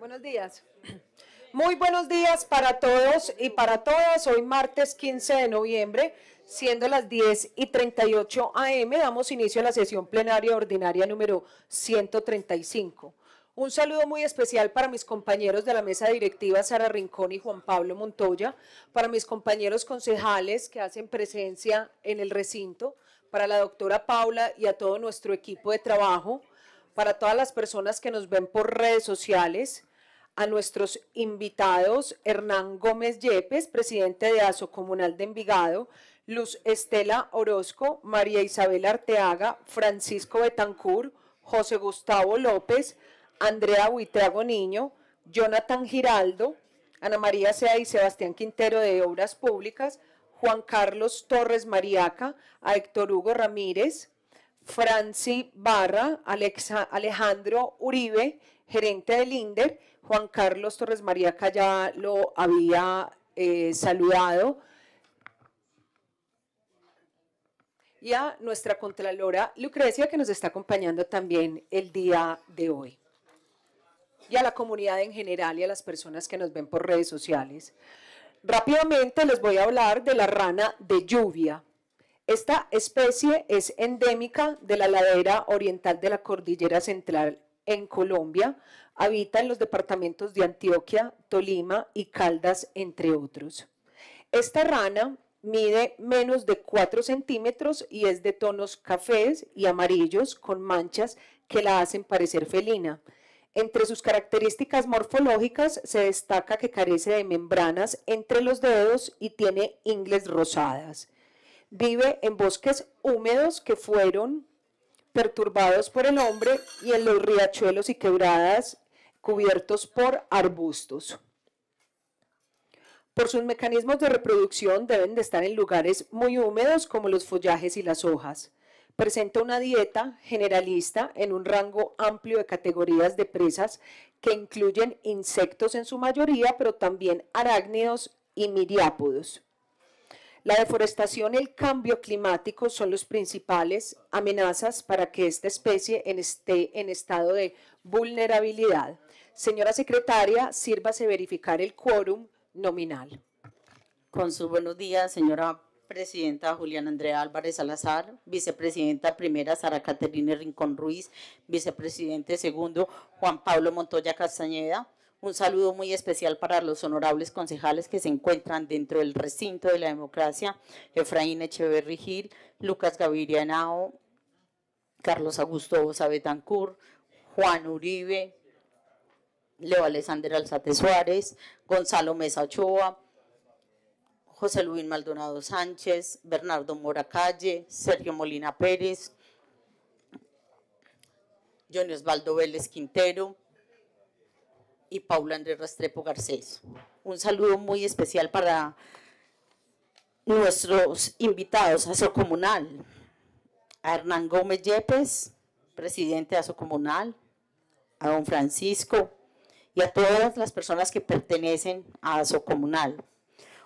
Buenos días. Muy buenos días para todos y para todas. Hoy martes 15 de noviembre, siendo las 10 y 38 AM, damos inicio a la sesión plenaria ordinaria número 135. Un saludo muy especial para mis compañeros de la mesa directiva Sara Rincón y Juan Pablo Montoya, para mis compañeros concejales que hacen presencia en el recinto, para la doctora Paula y a todo nuestro equipo de trabajo, para todas las personas que nos ven por redes sociales, a nuestros invitados Hernán Gómez Yepes, presidente de ASO Comunal de Envigado, Luz Estela Orozco, María Isabel Arteaga, Francisco Betancur, José Gustavo López, Andrea Huitrago Niño, Jonathan Giraldo, Ana María Sea y Sebastián Quintero de Obras Públicas, Juan Carlos Torres Mariaca, Héctor Hugo Ramírez, Franci Barra, Alejandro Uribe, gerente del INDER, Juan Carlos Torres María Calla lo había eh, saludado. Y a nuestra Contralora Lucrecia, que nos está acompañando también el día de hoy. Y a la comunidad en general y a las personas que nos ven por redes sociales. Rápidamente les voy a hablar de la rana de lluvia. Esta especie es endémica de la ladera oriental de la cordillera central en Colombia. Habita en los departamentos de Antioquia, Tolima y Caldas, entre otros. Esta rana mide menos de 4 centímetros y es de tonos cafés y amarillos con manchas que la hacen parecer felina. Entre sus características morfológicas se destaca que carece de membranas entre los dedos y tiene ingles rosadas. Vive en bosques húmedos que fueron perturbados por el hombre y en los riachuelos y quebradas cubiertos por arbustos. Por sus mecanismos de reproducción deben de estar en lugares muy húmedos como los follajes y las hojas. Presenta una dieta generalista en un rango amplio de categorías de presas que incluyen insectos en su mayoría, pero también arácnidos y miriápodos. La deforestación y el cambio climático son los principales amenazas para que esta especie esté en estado de vulnerabilidad. Señora secretaria, sírvase verificar el quórum nominal. Con sus buenos días, señora presidenta Juliana Andrea Álvarez Salazar, vicepresidenta primera Sara Caterina Rincón Ruiz, vicepresidente segundo Juan Pablo Montoya Castañeda. Un saludo muy especial para los honorables concejales que se encuentran dentro del recinto de la democracia, Efraín Echeverri Gil, Lucas Gaviria Nao, Carlos Augusto Sabetancur, Juan Uribe, Leo Alexander Alzate Suárez, Gonzalo Mesa Ochoa, José Luis Maldonado Sánchez, Bernardo Mora Calle, Sergio Molina Pérez, Johnny Osvaldo Vélez Quintero y Paula Andrés Restrepo Garcés. Un saludo muy especial para nuestros invitados a su comunal, a Hernán Gómez Yepes, presidente de Aso Comunal, a don Francisco, y a todas las personas que pertenecen a Comunal.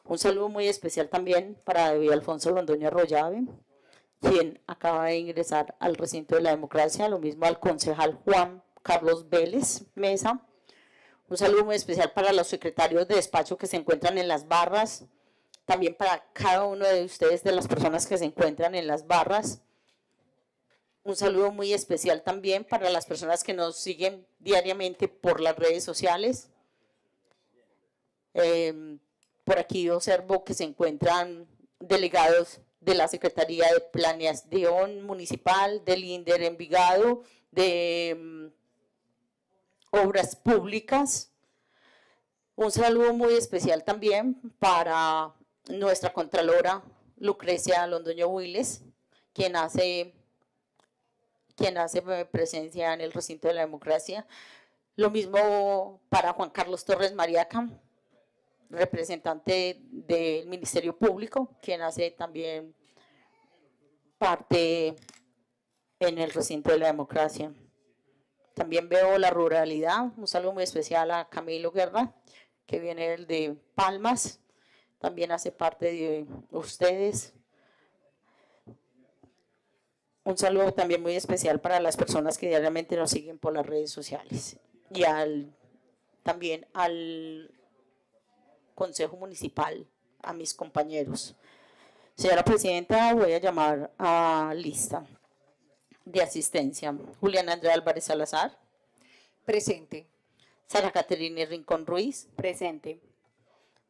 Un saludo muy especial también para David Alfonso Londoño Arroyave, quien acaba de ingresar al recinto de la democracia, lo mismo al concejal Juan Carlos Vélez Mesa. Un saludo muy especial para los secretarios de despacho que se encuentran en las barras, también para cada uno de ustedes, de las personas que se encuentran en las barras, un saludo muy especial también para las personas que nos siguen diariamente por las redes sociales. Em, por aquí observo que se encuentran delegados de la Secretaría de Planeación Municipal, del INDER Envigado, de em, Obras Públicas. Un saludo muy especial también para nuestra Contralora Lucrecia Londoño Willes, quien hace quien hace eh, presencia en el recinto de la democracia. Lo mismo para Juan Carlos Torres Mariaca, representante del Ministerio Público, quien hace también parte en el recinto de la democracia. También veo la ruralidad, un saludo muy especial a Camilo Guerra, que viene el de Palmas, también hace parte de ustedes. Un saludo también muy especial para las personas que diariamente nos siguen por las redes sociales y al, también al Consejo Municipal, a mis compañeros. Señora Presidenta, voy a llamar a lista de asistencia. Juliana Andrea Álvarez Salazar. Presente. Sara Caterina Rincón Ruiz. Presente.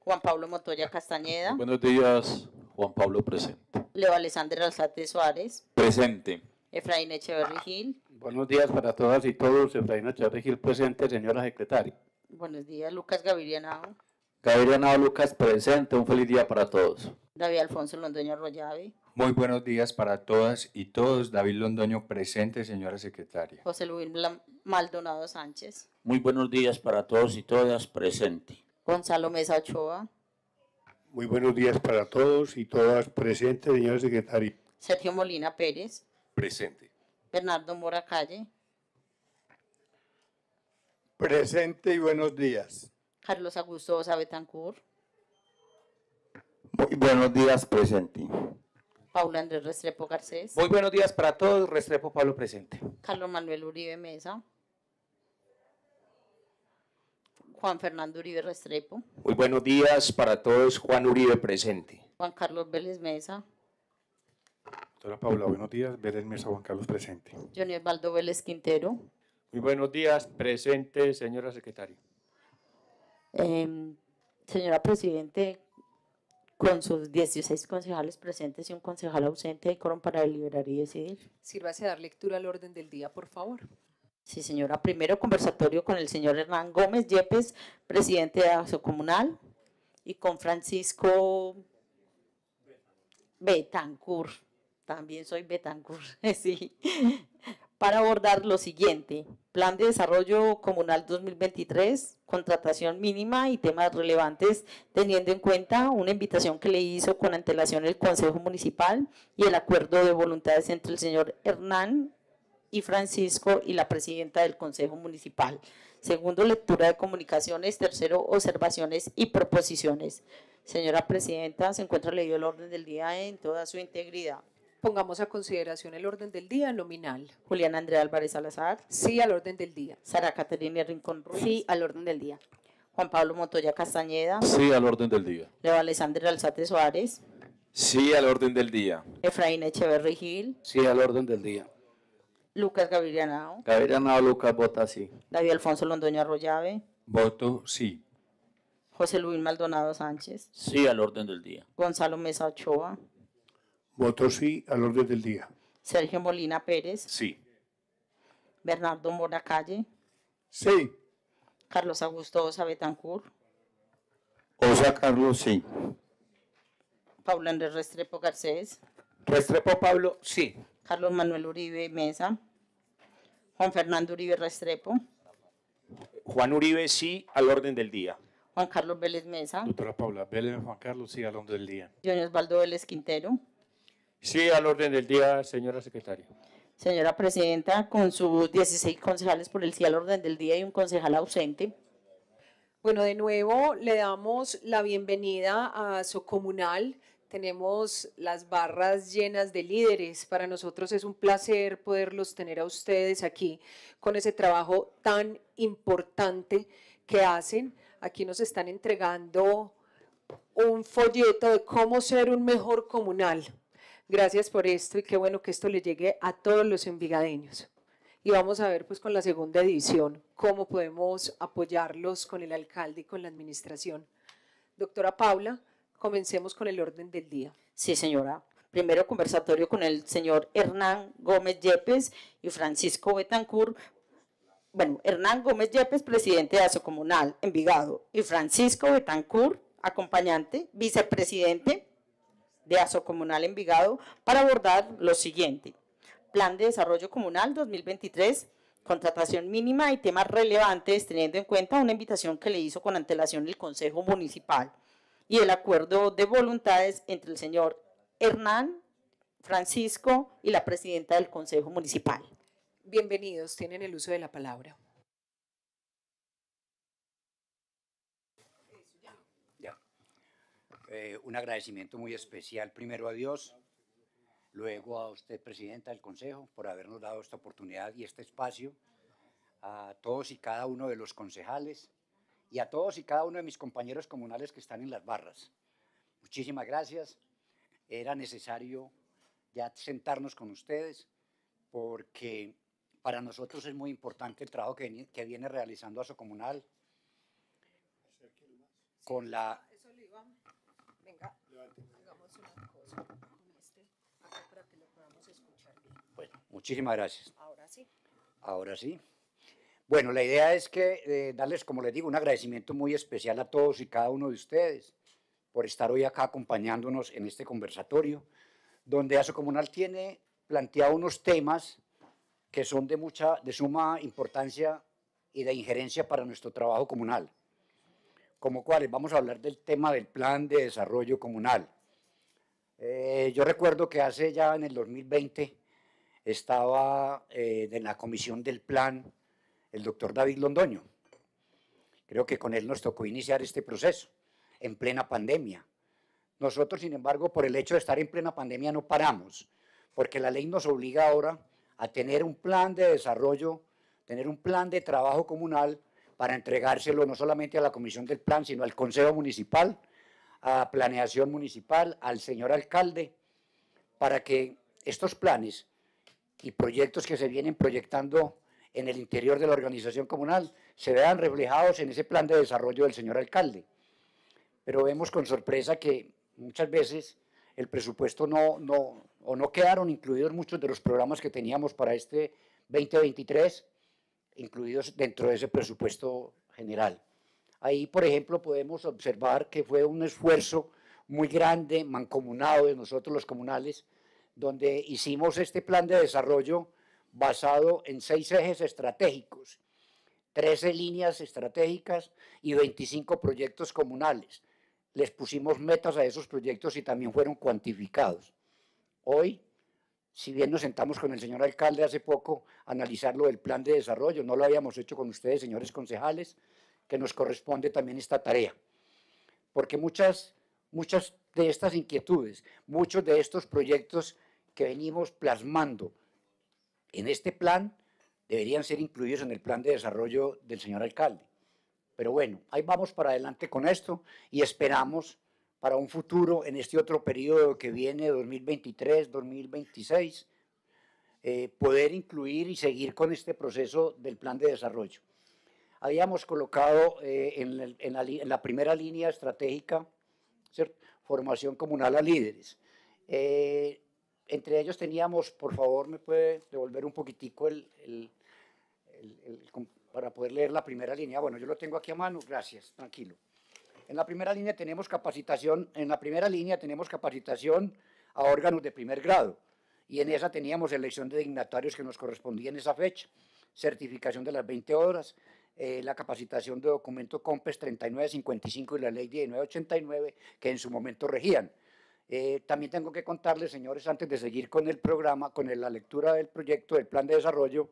Juan Pablo Montoya Castañeda. Buenos días. Juan Pablo presente. Leo Alessandro Alzate Suárez. Presente. Efraín Echeverri Buenos días para todas y todos. Efraín Echeverri presente, señora secretaria. Buenos días, Lucas Gaviria Gaviria Nava Lucas presente, un feliz día para todos. David Alfonso Londoño Arroyave. Muy buenos días para todas y todos. David Londoño presente, señora secretaria. José Luis Maldonado Sánchez. Muy buenos días para todos y todas presente. Gonzalo Mesa Ochoa. Muy buenos días para todos y todas. presentes, señor secretario. Sergio Molina Pérez. Presente. Bernardo Mora Calle. Presente y buenos días. Carlos Augusto Sabetancur. Muy buenos días, presente. Paula Andrés Restrepo Garcés. Muy buenos días para todos, Restrepo Pablo presente. Carlos Manuel Uribe Mesa. Juan Fernando Uribe Restrepo. Muy buenos días para todos. Juan Uribe presente. Juan Carlos Vélez Mesa. Doctora Paula, buenos días. Vélez Mesa, Juan Carlos presente. Johnny Osvaldo Vélez Quintero. Muy buenos días, presente, señora secretaria. Em, señora Presidente, con sus 16 concejales presentes y un concejal ausente, hay para deliberar y decidir. Sírvase a dar lectura al orden del día, por favor. Sí, señora. Primero conversatorio con el señor Hernán Gómez Yepes, presidente de aso Comunal, y con Francisco Betancur. También soy Betancur, sí. Para abordar lo siguiente, Plan de Desarrollo Comunal 2023, contratación mínima y temas relevantes, teniendo en cuenta una invitación que le hizo con antelación el Consejo Municipal y el acuerdo de voluntades entre el señor Hernán y Francisco y la presidenta del Consejo Municipal. Segundo, lectura de comunicaciones. Tercero, observaciones y proposiciones. Señora presidenta, se encuentra leído el orden del día en toda su integridad. Pongamos a consideración el orden del día nominal. Julián Andrea Álvarez Salazar. Sí al orden del día. Sara Caterina Rincón Ruiz. Sí al orden del día. Juan Pablo Montoya Castañeda. Sí al orden del día. Leo Alessandro Alzate Suárez. Sí al orden del día. Efraín Echeverri Gil. Sí al orden del día. Lucas Gaviria Gaviria Lucas vota sí. David Alfonso Londoño Arroyave. Voto sí. José Luis Maldonado Sánchez. Sí al orden del día. Gonzalo Mesa Ochoa. Voto sí al orden del día. Sergio Molina Pérez. Sí. Bernardo Mora Calle. Sí. Carlos Augusto Osa Betancourt. Osa Carlos, sí. Paula Andrés Restrepo Garcés. Restrepo Pablo, sí. Carlos Manuel Uribe Mesa. Juan Fernando Uribe Restrepo. Juan Uribe, sí, al orden del día. Juan Carlos Vélez Mesa. Doctora Paula Vélez, Juan Carlos, sí, al orden del día. Señor Osvaldo Vélez Quintero. Sí, al orden del día, señora secretaria. Señora presidenta, con sus 16 concejales por el sí al orden del día y un concejal ausente. Bueno, de nuevo le damos la bienvenida a su comunal. Tenemos las barras llenas de líderes. Para nosotros es un placer poderlos tener a ustedes aquí con ese trabajo tan importante que hacen. Aquí nos están entregando un folleto de cómo ser un mejor comunal. Gracias por esto y qué bueno que esto le llegue a todos los envigadeños. Y vamos a ver pues con la segunda edición cómo podemos apoyarlos con el alcalde y con la administración. Doctora Paula, Comencemos con el orden del día. Sí, señora. Primero conversatorio con el señor Hernán Gómez Yepes y Francisco Betancur. Bueno, Hernán Gómez Yepes, presidente de Asocomunal Envigado, y Francisco Betancur, acompañante, vicepresidente de Asocomunal Envigado, para abordar lo siguiente. Plan de Desarrollo Comunal 2023 contratación mínima y temas relevantes, teniendo en cuenta una invitación que le hizo con antelación el Consejo Municipal y el acuerdo de voluntades entre el señor Hernán Francisco y la presidenta del Consejo Municipal. Bienvenidos, tienen el uso de la palabra. Eh, un agradecimiento muy especial primero a Dios, luego a usted, Presidenta del Consejo, por habernos dado esta oportunidad y este espacio, a todos y cada uno de los concejales, y a todos y cada uno de mis compañeros comunales que están en las barras. Muchísimas gracias. Era necesario ya sentarnos con ustedes porque para nosotros es muy importante el trabajo que, viene, que viene realizando Comunal con la... Venga, una cosa este, para que podamos escuchar Bueno, muchísimas gracias. Ahora sí. Ahora sí. Bueno, la idea es que eh, darles, como les digo, un agradecimiento muy especial a todos y cada uno de ustedes por estar hoy acá acompañándonos en este conversatorio, donde ASO Comunal tiene planteado unos temas que son de, mucha, de suma importancia y de injerencia para nuestro trabajo comunal, como cuales vamos a hablar del tema del plan de desarrollo comunal. Eh, yo recuerdo que hace ya en el 2020 estaba eh, en la comisión del plan el doctor David Londoño. Creo que con él nos tocó iniciar este proceso en plena pandemia. Nosotros, sin embargo, por el hecho de estar en plena pandemia no paramos, porque la ley nos obliga ahora a tener un plan de desarrollo, tener un plan de trabajo comunal para entregárselo no solamente a la comisión del plan, sino al Consejo Municipal, a Planeación Municipal, al señor alcalde, para que estos planes y proyectos que se vienen proyectando en el interior de la organización comunal se vean reflejados en ese plan de desarrollo del señor alcalde. Pero vemos con sorpresa que muchas veces el presupuesto no, no, o no quedaron incluidos muchos de los programas que teníamos para este 2023, incluidos dentro de ese presupuesto general. Ahí, por ejemplo, podemos observar que fue un esfuerzo muy grande, mancomunado de nosotros los comunales, donde hicimos este plan de desarrollo basado en seis ejes estratégicos, 13 líneas estratégicas y 25 proyectos comunales. Les pusimos metas a esos proyectos y también fueron cuantificados. Hoy, si bien nos sentamos con el señor alcalde hace poco a analizar lo del plan de desarrollo, no lo habíamos hecho con ustedes, señores concejales, que nos corresponde también esta tarea. Porque muchas, muchas de estas inquietudes, muchos de estos proyectos que venimos plasmando, en este plan deberían ser incluidos en el plan de desarrollo del señor alcalde. Pero bueno, ahí vamos para adelante con esto y esperamos para un futuro en este otro periodo que viene, 2023, 2026, eh, poder incluir y seguir con este proceso del plan de desarrollo. Habíamos colocado eh, en, la, primera línea estratégica ¿cierto? formación comunal a líderes. Eh, entre ellos teníamos, por favor, me puede devolver un poquitico el, para poder leer la primera línea. Bueno, yo lo tengo aquí a mano, gracias, tranquilo. En la primera línea tenemos capacitación, en la primera línea tenemos capacitación a órganos de primer grado y en esa teníamos elección de dignatarios que nos correspondían en esa fecha, certificación de las 20 horas, eh, la capacitación de documento COMPES 3955 y la ley 1989 que en su momento regían. Eh, también tengo que contarles, señores, antes de seguir con el programa, con la lectura del proyecto del plan de desarrollo,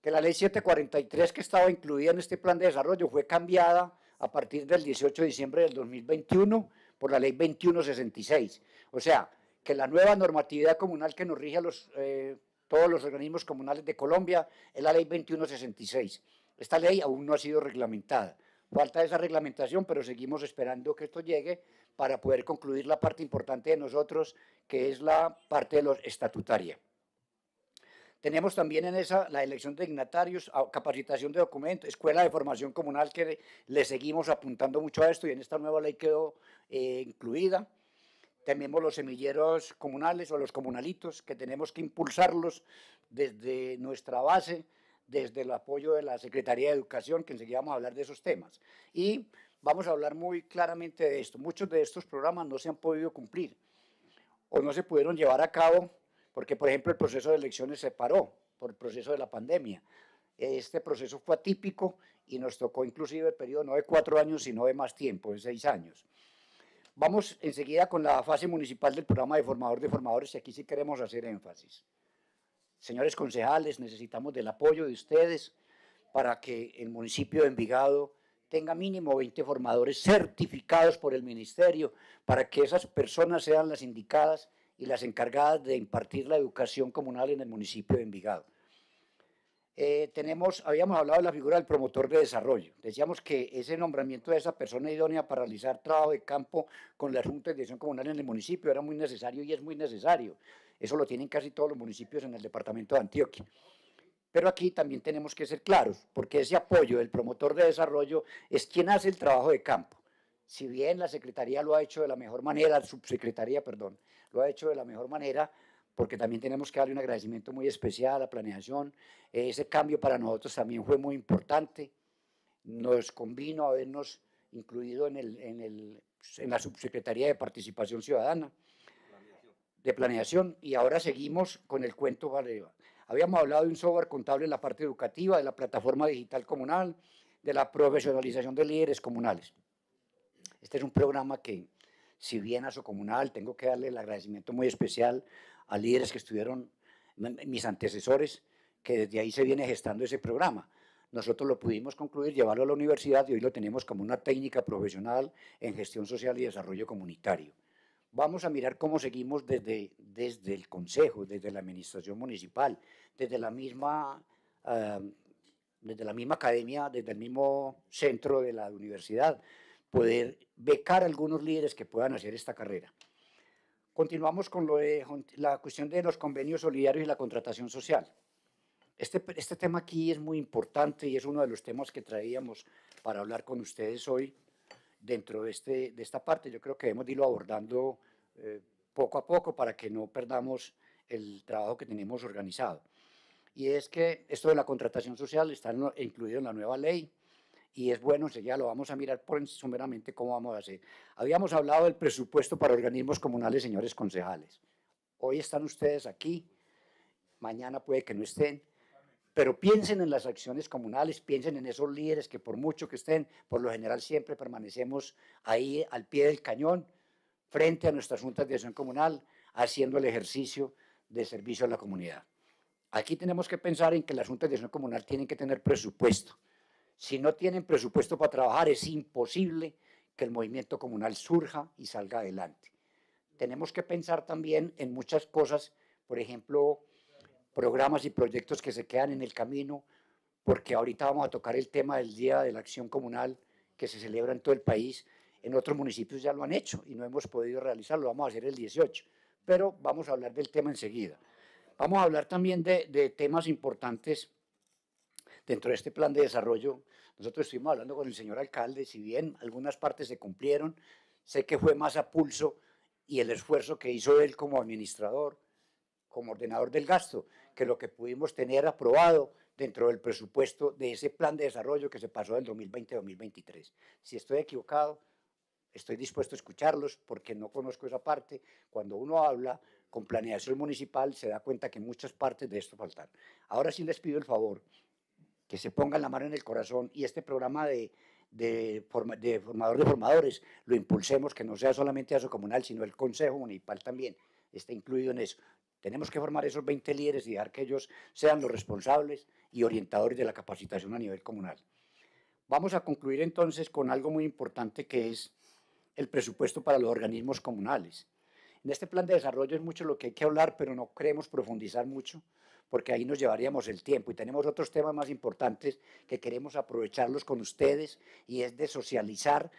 que la ley 743 que estaba incluida en este plan de desarrollo fue cambiada a partir del 18 de diciembre del 2021 por la ley 2166. O sea, que la nueva normatividad comunal que nos rige a eh, todos los organismos comunales de Colombia es la ley 2166. Esta ley aún no ha sido reglamentada. Falta esa reglamentación, pero seguimos esperando que esto llegue para poder concluir la parte importante de nosotros, que es la parte estatutaria. Tenemos también en esa la elección de dignatarios, capacitación de documentos, escuela de formación comunal, que le seguimos apuntando mucho a esto y en esta nueva ley quedó eh, incluida. Tenemos los semilleros comunales o los comunalitos, que tenemos que impulsarlos desde nuestra base, desde el apoyo de la Secretaría de Educación, que enseguida vamos a hablar de esos temas. Y vamos a hablar muy claramente de esto. Muchos de estos programas no se han podido cumplir o no se pudieron llevar a cabo porque, por ejemplo, el proceso de elecciones se paró por el proceso de la pandemia. Este proceso fue atípico y nos tocó inclusive el periodo no de cuatro años, sino de más tiempo, de seis años. Vamos enseguida con la fase municipal del programa de formador de formadores y aquí sí queremos hacer énfasis. Señores concejales, necesitamos del apoyo de ustedes para que el municipio de Envigado tenga mínimo 20 formadores certificados por el ministerio para que esas personas sean las indicadas y las encargadas de impartir la educación comunal en el municipio de Envigado. Eh, tenemos, habíamos hablado de la figura del promotor de desarrollo. Decíamos que ese nombramiento de esa persona idónea para realizar trabajo de campo con la Junta de Dirección Comunal en el municipio era muy necesario y es muy necesario. Eso lo tienen casi todos los municipios en el departamento de Antioquia. Pero aquí también tenemos que ser claros, porque ese apoyo del promotor de desarrollo es quien hace el trabajo de campo. Si bien la Secretaría lo ha hecho de la mejor manera, la subsecretaría, perdón, lo ha hecho de la mejor manera, porque también tenemos que darle un agradecimiento muy especial a la planeación. Ese cambio para nosotros también fue muy importante. Nos convino habernos incluido en, el, en, la Subsecretaría de Participación Ciudadana de planeación y ahora seguimos con el cuento valle. Habíamos hablado de un software contable en la parte educativa, de la plataforma digital comunal, de la profesionalización de líderes comunales. Este es un programa que, si bien a su comunal, tengo que darle el agradecimiento muy especial a líderes que estuvieron, mis antecesores, que desde ahí se viene gestando ese programa. Nosotros lo pudimos concluir, llevarlo a la universidad y hoy lo tenemos como una técnica profesional en gestión social y desarrollo comunitario vamos a mirar cómo seguimos desde, desde el Consejo, desde la Administración Municipal, desde la misma... Eh, desde la misma academia, desde el mismo centro de la universidad, poder becar a algunos líderes que puedan hacer esta carrera. Continuamos con lo la cuestión de los convenios solidarios y la contratación social. Este, este tema aquí es muy importante y es uno de los temas que traíamos para hablar con ustedes hoy dentro de, este, de esta parte. Yo creo que debemos irlo abordando eh, poco a poco para que no perdamos el trabajo que tenemos organizado. Y es que esto de la contratación social está incluido en la nueva ley y es bueno, ya lo vamos a mirar por sumeramente cómo vamos a hacer. Habíamos hablado del presupuesto para organismos comunales, señores concejales. Hoy están ustedes aquí, mañana puede que no estén, pero piensen en las acciones comunales, piensen en esos líderes que por mucho que estén, por lo general siempre permanecemos ahí al pie del cañón, frente a nuestra juntas de acción comunal, haciendo el ejercicio de servicio a la comunidad. Aquí tenemos que pensar en que las juntas de acción comunal tienen que tener presupuesto. Si no tienen presupuesto para trabajar, es imposible que el movimiento comunal surja y salga adelante. Tenemos que pensar también en muchas cosas, por ejemplo, programas y proyectos que se quedan en el camino, porque ahorita vamos a tocar el tema del Día de la Acción Comunal que se celebra en todo el país. En otros municipios ya lo han hecho y no hemos podido realizarlo, vamos a hacer el 18, pero vamos a hablar del tema enseguida. Vamos a hablar también de, temas importantes dentro de este plan de desarrollo. Nosotros estuvimos hablando con el señor alcalde, si bien algunas partes se cumplieron, sé que fue más a pulso y el esfuerzo que hizo él como administrador, como ordenador del gasto, que lo que pudimos tener aprobado dentro del presupuesto de ese plan de desarrollo que se pasó del 2020-2023. Si estoy equivocado, estoy dispuesto a escucharlos porque no conozco esa parte. Cuando uno habla con planeación municipal se da cuenta que muchas partes de esto faltan. Ahora sí les pido el favor que se pongan la mano en el corazón y este programa de, de, de formador de formadores lo impulsemos, que no sea solamente su Comunal, sino el Consejo Municipal también está incluido en eso. Tenemos que formar esos 20 líderes y dar que ellos sean los responsables y orientadores de la capacitación a nivel comunal. Vamos a concluir entonces con algo muy importante que es el presupuesto para los organismos comunales. En este plan de desarrollo es mucho lo que hay que hablar, pero no queremos profundizar mucho porque ahí nos llevaríamos el tiempo y tenemos otros temas más importantes que queremos aprovecharlos con ustedes y es de socializar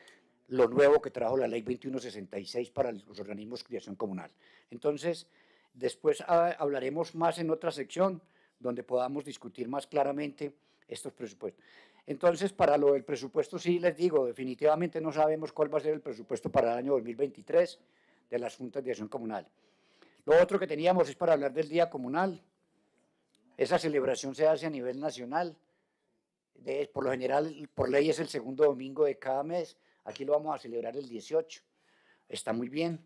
lo nuevo que trajo la ley 2166 para los organismos de creación comunal. Entonces, Después ah, hablaremos más en otra sección donde podamos discutir más claramente estos presupuestos. Entonces, para lo del presupuesto, sí les digo, definitivamente no sabemos cuál va a ser el presupuesto para el año 2023 de las juntas de acción comunal. Lo otro que teníamos es para hablar del Día Comunal. Esa celebración se hace a nivel nacional. por lo general, por ley es el segundo domingo de cada mes. Aquí lo vamos a celebrar el 18. Está muy bien.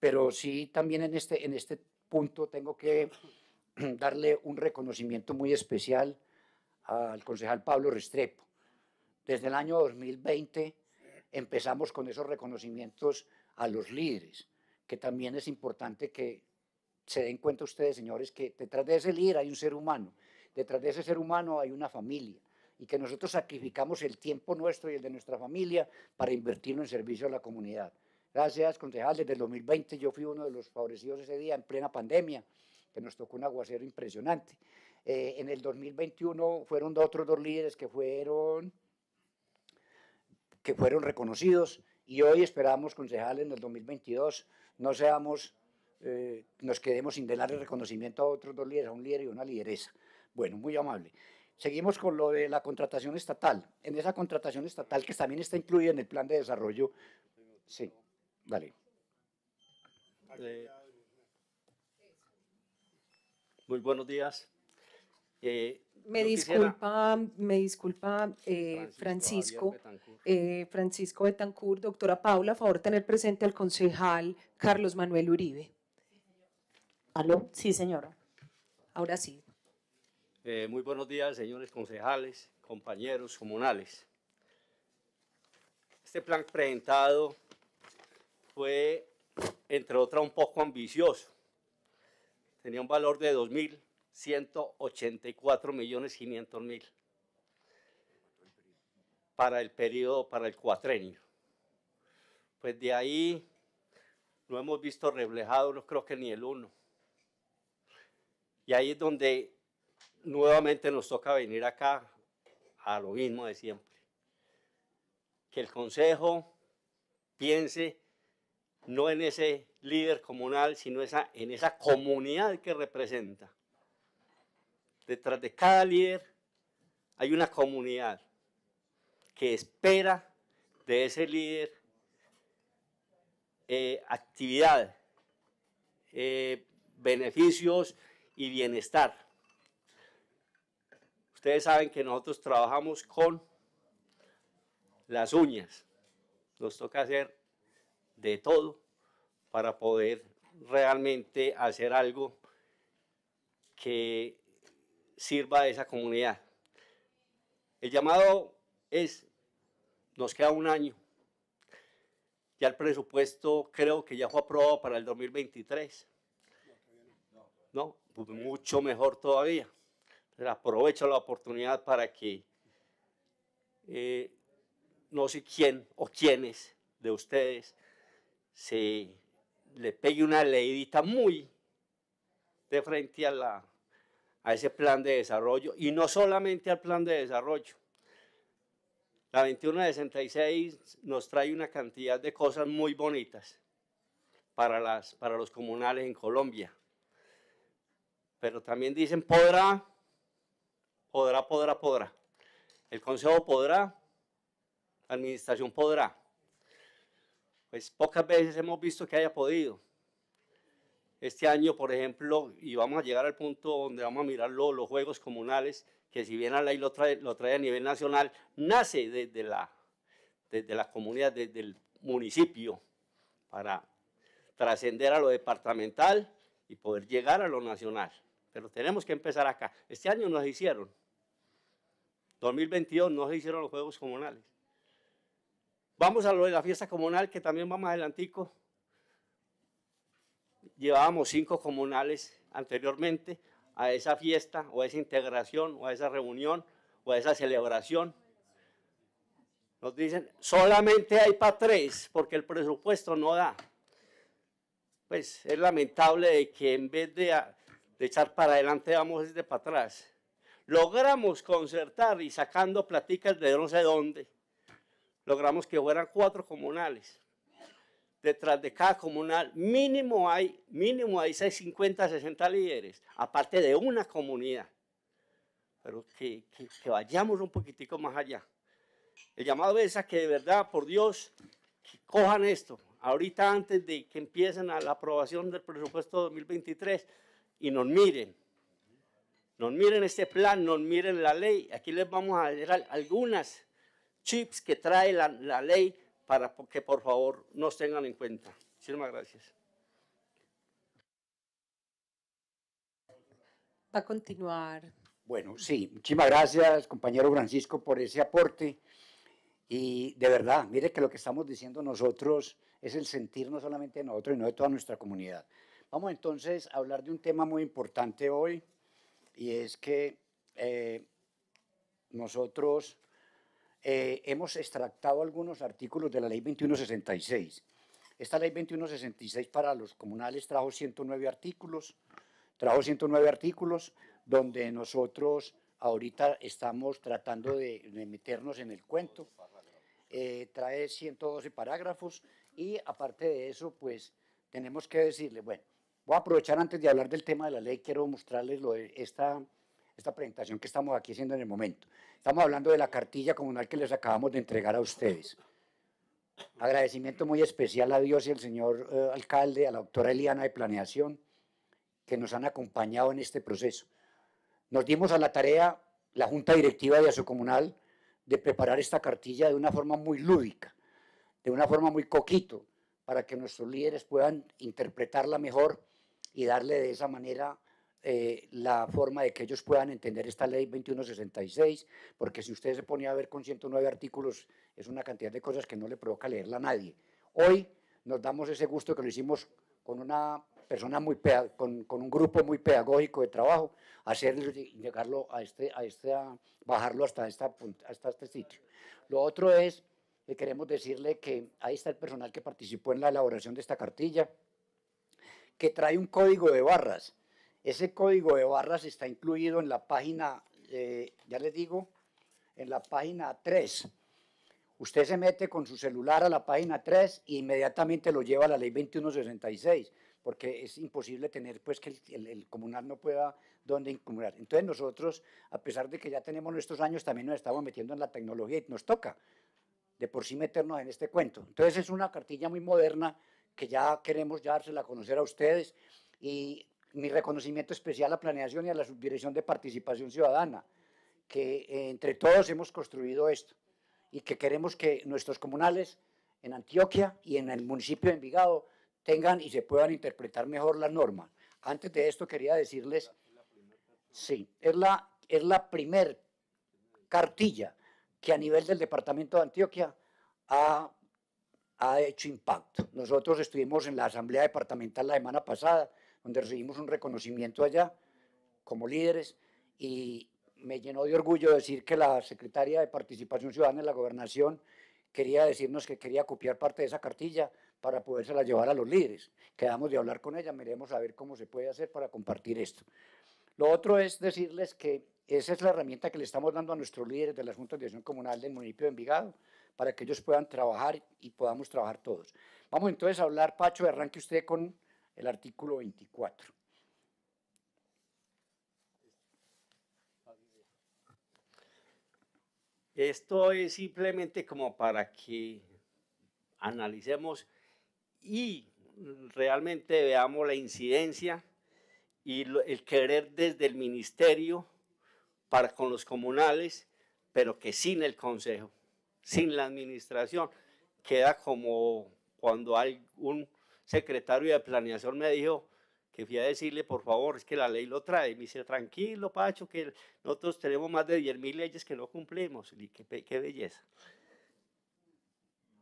Pero sí, también en este, en este punto tengo que darle un reconocimiento muy especial al concejal Pablo Restrepo. Desde el año 2020 empezamos con esos reconocimientos a los líderes, que también es importante que se den cuenta ustedes, señores, que detrás de ese líder hay un ser humano, detrás de ese ser humano hay una familia y que nosotros sacrificamos el tiempo nuestro y el de nuestra familia para invertirlo en servicio a la comunidad. Gracias, concejal. Desde el 2020 yo fui uno de los favorecidos ese día en plena pandemia, que nos tocó un aguacero impresionante. Eh, en el 2021 fueron otros dos líderes que fueron, que fueron reconocidos y hoy esperamos, concejal, en el 2022 no seamos, eh, nos quedemos sin el reconocimiento a otros dos líderes, a un líder y una lideresa. Bueno, muy amable. Seguimos con lo de la contratación estatal. En esa contratación estatal, que también está incluida en el plan de desarrollo, sí. Dale. Eh, muy buenos días. Eh, me, disculpa, me, disculpa, eh, Francisco, Francisco, Francisco Betancourt, doctora Paula, a favor tener presente al concejal Carlos Manuel Uribe. ¿Aló? Sí, señora. Ahora sí. muy buenos días, señores concejales, compañeros comunales. Este plan presentado fue, entre otras, un poco ambicioso. Tenía un valor de 2.184.500.000 millones para el periodo, para el cuatrenio. Pues de ahí no hemos visto reflejado, no creo que ni el uno. Y ahí es donde nuevamente nos toca venir acá a lo mismo de siempre. Que el Consejo piense no en ese líder comunal, sino esa, en esa comunidad que representa. Detrás de cada líder hay una comunidad que espera de ese líder eh, actividad, eh, beneficios y bienestar. Ustedes saben que nosotros trabajamos con las uñas. Nos toca hacer de todo para poder realmente hacer algo que sirva a esa comunidad. El llamado es, nos queda un año, ya el presupuesto creo que ya fue aprobado para el 2023. No, pues mucho mejor todavía. aprovecho la oportunidad para que eh, no sé quién o quiénes de ustedes se le pegue una leidita muy de frente a, la, a ese plan de desarrollo y no solamente al plan de desarrollo. La 2166 nos trae una cantidad de cosas muy bonitas para, las, para los comunales en Colombia. Pero también dicen podrá, podrá, podrá, podrá. El Consejo podrá, la Administración podrá pues pocas veces hemos visto que haya podido. Este año, por ejemplo, y vamos a llegar al punto donde vamos a mirar los juegos comunales, que si bien a la ley lo trae, a nivel nacional, nace desde la, de la comunidad, desde el municipio, para trascender a lo departamental y poder llegar a lo nacional. Pero tenemos que empezar acá. Este año nos hicieron, 2022 no se hicieron los juegos comunales. Vamos a lo de la fiesta comunal, que también vamos adelantico. Llevábamos cinco comunales anteriormente a esa fiesta, o a esa integración, o a esa reunión, o a esa celebración. Nos dicen, solamente hay para tres, porque el presupuesto no da. Pues es lamentable que en vez de, de echar para adelante, vamos desde para atrás. Logramos concertar y sacando platicas de no sé dónde, logramos que fueran cuatro comunales. Detrás de cada comunal mínimo hay, mínimo hay 50, 60 líderes, aparte de una comunidad. Pero que, que, que vayamos un poquitico más allá. El llamado es a que de verdad, por Dios, cojan esto. Ahorita antes de que empiecen a la aprobación del presupuesto 2023 y nos miren. Nos miren este plan, nos miren la ley. Aquí les vamos a leer algunas chips que trae la, ley para que por favor nos tengan en cuenta. Muchísimas gracias. Va a continuar. Bueno, sí, muchísimas gracias, compañero Francisco, por ese aporte. Y de verdad, mire que lo que estamos diciendo nosotros es el sentir no solamente de nosotros, no de toda nuestra comunidad. Vamos entonces a hablar de un tema muy importante hoy, y es que eh, nosotros eh, hemos extractado algunos artículos de la ley 2166. Esta ley 2166 para los comunales trajo 109 artículos, trajo 109 artículos donde nosotros ahorita estamos tratando de, meternos en el cuento. Eh, trae 112 parágrafos y aparte de eso, pues tenemos que decirle, bueno, voy a aprovechar antes de hablar del tema de la ley, quiero mostrarles lo de esta esta presentación que estamos aquí haciendo en el momento. Estamos hablando de la cartilla comunal que les acabamos de entregar a ustedes. Agradecimiento muy especial a Dios y al señor eh, alcalde, a la doctora Eliana de Planeación, que nos han acompañado en este proceso. Nos dimos a la tarea, la Junta Directiva de su Comunal, de preparar esta cartilla de una forma muy lúdica, de una forma muy coquito, para que nuestros líderes puedan interpretarla mejor y darle de esa manera eh, la forma de que ellos puedan entender esta ley 2166, porque si usted se ponía a ver con 109 artículos, es una cantidad de cosas que no le provoca leerla a nadie. Hoy nos damos ese gusto que lo hicimos con una persona muy con, con, un grupo muy pedagógico de trabajo, hacerlo y llegarlo a este, a este, bajarlo hasta, esta, hasta este sitio. Lo otro es que queremos decirle que ahí está el personal que participó en la elaboración de esta cartilla, que trae un código de barras ese código de barras está incluido en la página, eh, ya les digo, en la página 3. Usted se mete con su celular a la página 3 e inmediatamente lo lleva a la ley 2166, porque es imposible tener pues que el, el, comunal no pueda donde incumular. Entonces nosotros, a pesar de que ya tenemos nuestros años, también nos estamos metiendo en la tecnología y nos toca de por sí meternos en este cuento. Entonces es una cartilla muy moderna que ya queremos ya dársela a conocer a ustedes y mi reconocimiento especial a Planeación y a la Subdirección de Participación Ciudadana, que eh, entre todos hemos construido esto y que queremos que nuestros comunales en Antioquia y en el municipio de Envigado tengan y se puedan interpretar mejor las normas. Antes de esto quería decirles, sí, es la, es la primer cartilla que a nivel del departamento de Antioquia ha, ha hecho impacto. Nosotros estuvimos en la asamblea departamental la semana pasada donde recibimos un reconocimiento allá como líderes y me llenó de orgullo decir que la secretaria de Participación Ciudadana en la Gobernación quería decirnos que quería copiar parte de esa cartilla para podérsela llevar a los líderes. Quedamos de hablar con ella, miremos a ver cómo se puede hacer para compartir esto. Lo otro es decirles que esa es la herramienta que le estamos dando a nuestros líderes de la Junta de Dirección Comunal del municipio de Envigado para que ellos puedan trabajar y podamos trabajar todos. Vamos entonces a hablar, Pacho, arranque usted con el artículo 24. Esto es simplemente como para que analicemos y realmente veamos la incidencia y el querer desde el ministerio para con los comunales, pero que sin el consejo, sin la administración, queda como cuando hay un secretario de planeación me dijo que fui a decirle, por favor, es que la ley lo trae. Me dice, tranquilo, Pacho, que nosotros tenemos más de 10.000 leyes que no cumplimos. Y qué, belleza.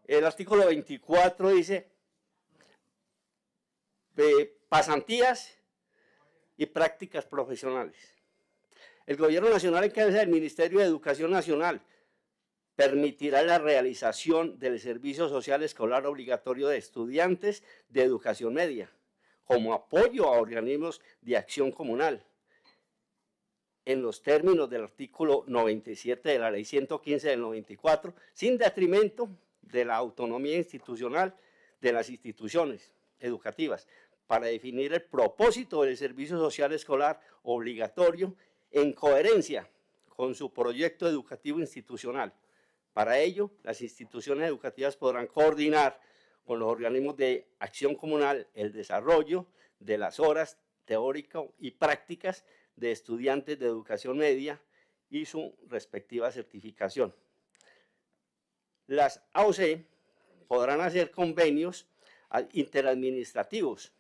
El artículo 24 dice, pasantías y prácticas profesionales. El gobierno nacional encabeza el Ministerio de Educación Nacional permitirá la realización del servicio social escolar obligatorio de estudiantes de educación media, como apoyo a organismos de acción comunal, en los términos del artículo 97 de la ley 115 del 94, sin detrimento de la autonomía institucional de las instituciones educativas, para definir el propósito del servicio social escolar obligatorio en coherencia con su proyecto educativo institucional. Para ello, las instituciones educativas podrán coordinar con los organismos de acción comunal el desarrollo de las horas teóricas y prácticas de estudiantes de educación media y su respectiva certificación. Las AOC podrán hacer convenios interadministrativos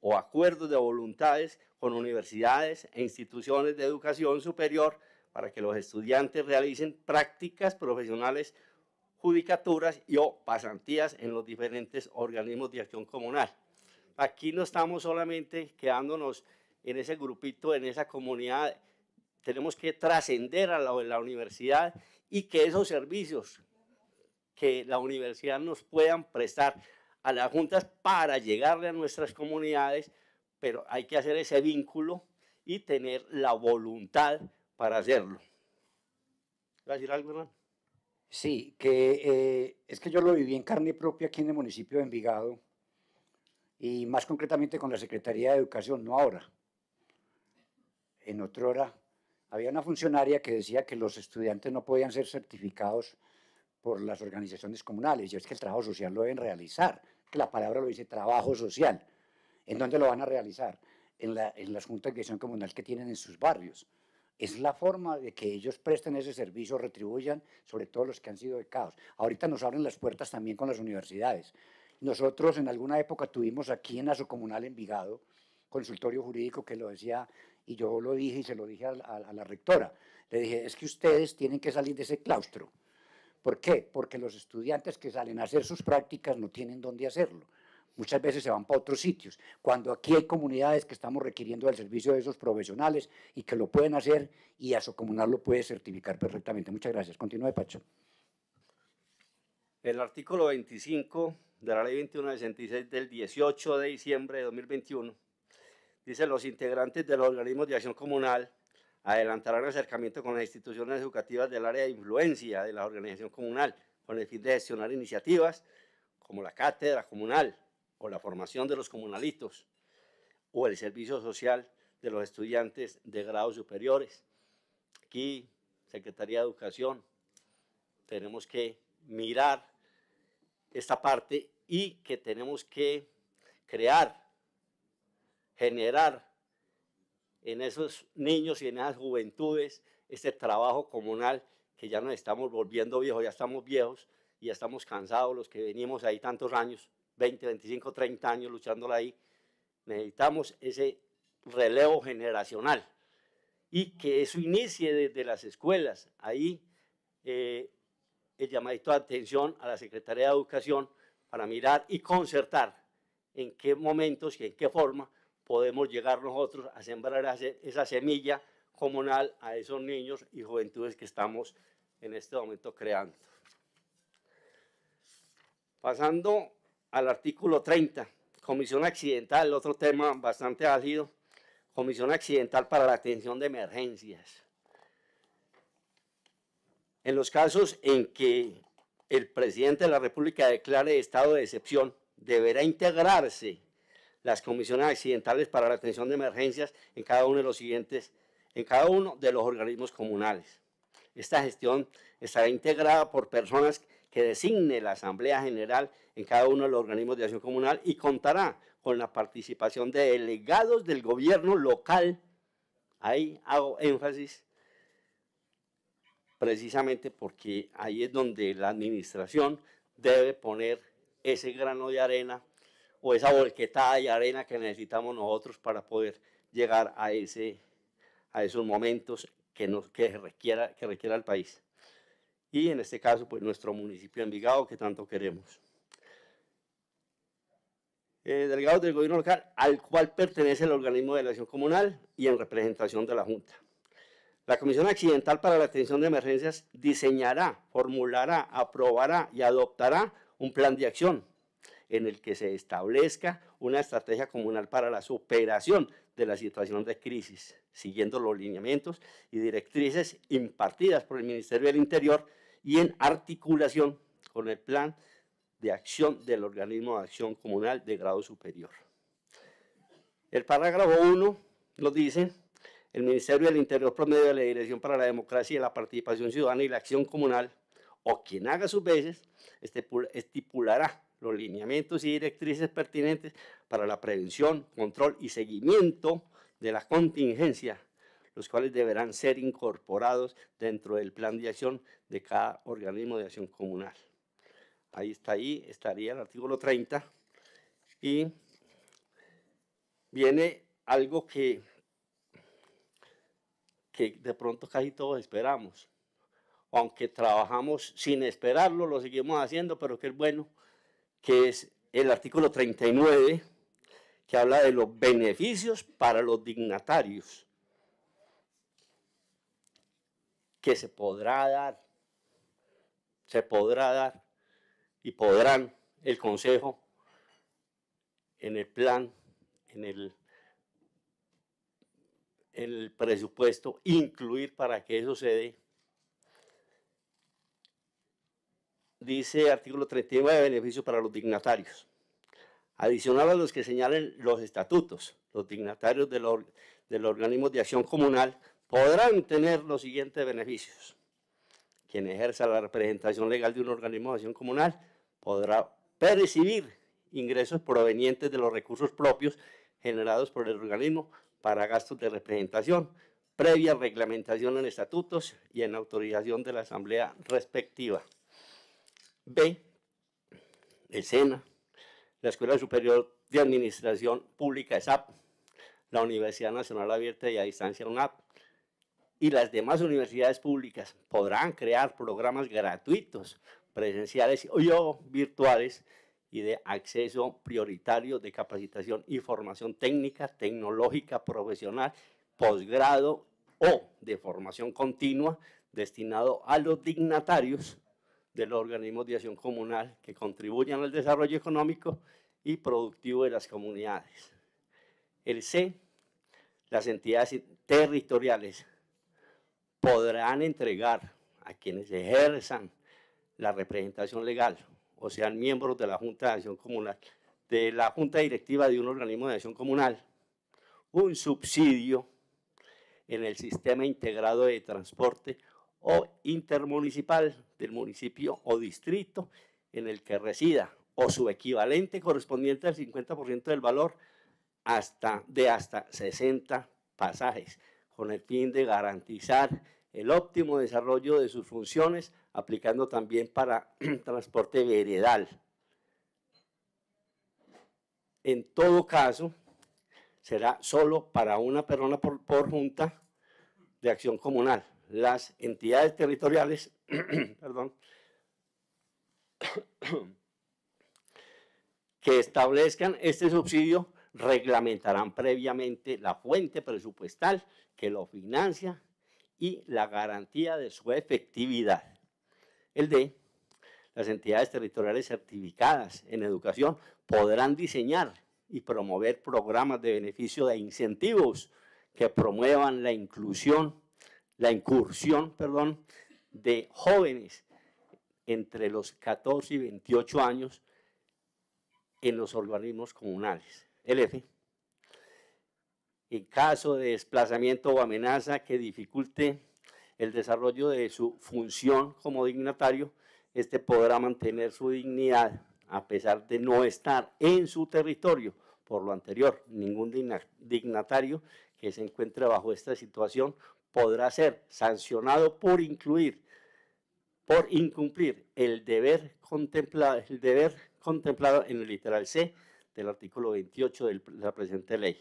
o acuerdos de voluntades con universidades e instituciones de educación superior para que los estudiantes realicen prácticas profesionales, judicaturas y o pasantías en los diferentes organismos de acción comunal. Aquí no estamos solamente quedándonos en ese grupito, en esa comunidad, tenemos que trascender a la, la universidad y que esos servicios que la universidad nos puedan prestar a las juntas para llegarle a nuestras comunidades, pero hay que hacer ese vínculo y tener la voluntad para hacerlo. ¿Va decir algo, Sí, que eh, es que yo lo viví en carne propia aquí en el municipio de Envigado y más concretamente con la Secretaría de Educación, no ahora. En otra hora había una funcionaria que decía que los estudiantes no podían ser certificados por las organizaciones comunales. Yo es que el trabajo social lo deben realizar, que la palabra lo dice trabajo social. ¿En dónde lo van a realizar? En, la, en las juntas de gestión comunal que tienen en sus barrios es la forma de que ellos presten ese servicio, retribuyan, sobre todo los que han sido becados. Ahorita nos abren las puertas también con las universidades. Nosotros en alguna época tuvimos aquí en la Comunal Envigado consultorio jurídico que lo decía, y yo lo dije y se lo dije a la rectora. Le dije, es que ustedes tienen que salir de ese claustro. ¿Por qué? Porque los estudiantes que salen a hacer sus prácticas no tienen dónde hacerlo muchas veces se van para otros sitios. Cuando aquí hay comunidades que estamos requiriendo el servicio de esos profesionales y que lo pueden hacer y a su comunal lo puede certificar perfectamente. Muchas gracias. Continúe, Pacho. El artículo 25 de la ley 2166 del 18 de diciembre de 2021 dice los integrantes de los organismos de acción comunal adelantarán acercamiento con las instituciones educativas del área de influencia de la organización comunal con el fin de gestionar iniciativas como la cátedra comunal, o la formación de los comunalitos, o el servicio social de los estudiantes de grados superiores. Aquí, Secretaría de Educación, tenemos que mirar esta parte y que tenemos que crear, generar en esos niños y en esas juventudes este trabajo comunal que ya nos estamos volviendo viejos, ya estamos viejos y ya estamos cansados los que venimos ahí tantos años 20, 25, 30 años luchándola ahí, necesitamos ese relevo generacional y que eso inicie desde las escuelas. Ahí eh, el llamadito de atención a la Secretaría de Educación para mirar y concertar en qué momentos y en qué forma podemos llegar nosotros a sembrar esa semilla comunal a esos niños y juventudes que estamos en este momento creando. Pasando al artículo 30, comisión accidental, otro tema bastante álgido, comisión accidental para la atención de emergencias. En los casos en que el presidente de la República declare estado de excepción, deberá integrarse las comisiones accidentales para la atención de emergencias en cada uno de los siguientes, en cada uno de los organismos comunales. Esta gestión estará integrada por personas que designe la Asamblea General en cada uno de los organismos de acción comunal y contará con la participación de delegados del gobierno local. Ahí hago énfasis precisamente porque ahí es donde la administración debe poner ese grano de arena o esa volquetada de arena que necesitamos nosotros para poder llegar a, ese, a esos momentos que, nos, que, requiera, que requiera el país y en este caso pues nuestro municipio de Envigado que tanto queremos. Eh, delegados del gobierno local al cual pertenece el organismo de elección comunal y en representación de la Junta. La Comisión Accidental para la Atención de Emergencias diseñará, formulará, aprobará y adoptará un plan de acción en el que se establezca una estrategia comunal para la superación de la situación de crisis, siguiendo los lineamientos y directrices impartidas por el Ministerio del Interior y en articulación con el plan de acción del organismo de acción comunal de grado superior. El parágrafo 1 nos dice, el Ministerio del Interior promedio de la Dirección para la Democracia y la Participación Ciudadana y la Acción Comunal, o quien haga sus veces, estipulará los lineamientos y directrices pertinentes para la prevención, control y seguimiento de la contingencia los cuales deberán ser incorporados dentro del plan de acción de cada organismo de acción comunal. Ahí está, ahí estaría el artículo 30. Y viene algo que, que de pronto casi todos esperamos. Aunque trabajamos sin esperarlo, lo seguimos haciendo, pero que es bueno, que es el artículo 39, que habla de los beneficios para los dignatarios. que se podrá dar, se podrá dar y podrán el Consejo en el plan, en el, el presupuesto, incluir para que eso se dé. Dice artículo 39 de beneficio para los dignatarios. Adicional a los que señalen los estatutos, los dignatarios del organismo de acción comunal podrán tener los siguientes beneficios. Quien ejerza la representación legal de un organismo de acción comunal podrá percibir ingresos provenientes de los recursos propios generados por el organismo para gastos de representación, previa reglamentación en estatutos y en autorización de la asamblea respectiva. B. El la Escuela Superior de Administración Pública, e AP, la Universidad Nacional Abierta y a Distancia, UNAP, y las demás universidades públicas podrán crear programas gratuitos, presenciales o virtuales y de acceso prioritario de capacitación y formación técnica, tecnológica, profesional, posgrado o de formación continua destinado a los dignatarios de los organismos de acción comunal que contribuyan al desarrollo económico y productivo de las comunidades. El C, las entidades territoriales podrán entregar a quienes ejerzan la representación legal o sean miembros de la Junta de Acción Comunal, de la Junta Directiva de un organismo de acción comunal, un subsidio en el sistema integrado de transporte o intermunicipal del municipio o distrito en el que resida o su equivalente correspondiente al 50% del valor hasta, de hasta 60 pasajes con el fin de garantizar el óptimo desarrollo de sus funciones, aplicando también para transporte veredal. En todo caso, será solo para una persona por, junta de acción comunal. Las entidades territoriales, perdón, que establezcan este subsidio reglamentarán previamente la fuente presupuestal que lo financia y la garantía de su efectividad. El D, las entidades territoriales certificadas en educación podrán diseñar y promover programas de beneficio de incentivos que promuevan la inclusión, la incursión, perdón, de jóvenes entre los 14 y 28 años en los organismos comunales. El F, en caso de desplazamiento o amenaza que dificulte el desarrollo de su función como dignatario, este podrá mantener su dignidad a pesar de no estar en su territorio. Por lo anterior, ningún dignatario que se encuentre bajo esta situación podrá ser sancionado por incluir, por incumplir el deber contemplado, el deber contemplado en el literal C del artículo 28 de la presente ley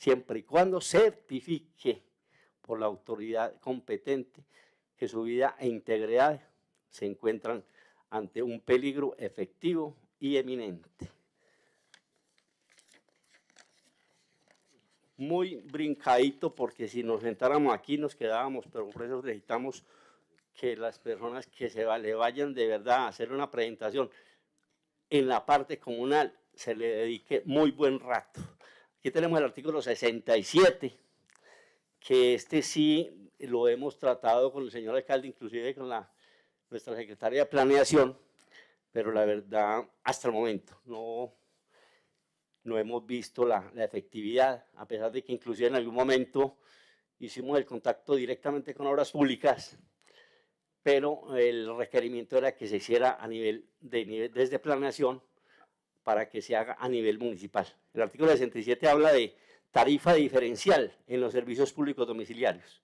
siempre y cuando certifique por la autoridad competente que su vida e integridad se encuentran ante un peligro efectivo y eminente. Muy brincadito porque si nos sentáramos aquí nos quedábamos, pero por eso necesitamos que las personas que se le vayan de verdad a hacer una presentación en la parte comunal se le dedique muy buen rato. Aquí tenemos el artículo 67, que este sí lo hemos tratado con el señor alcalde, inclusive con la, nuestra secretaria de planeación, pero la verdad, hasta el momento, no, no hemos visto la, efectividad, a pesar de que inclusive en algún momento hicimos el contacto directamente con obras públicas, pero el requerimiento era que se hiciera a nivel de, desde planeación para que se haga a nivel municipal. El artículo 67 habla de tarifa diferencial en los servicios públicos domiciliarios.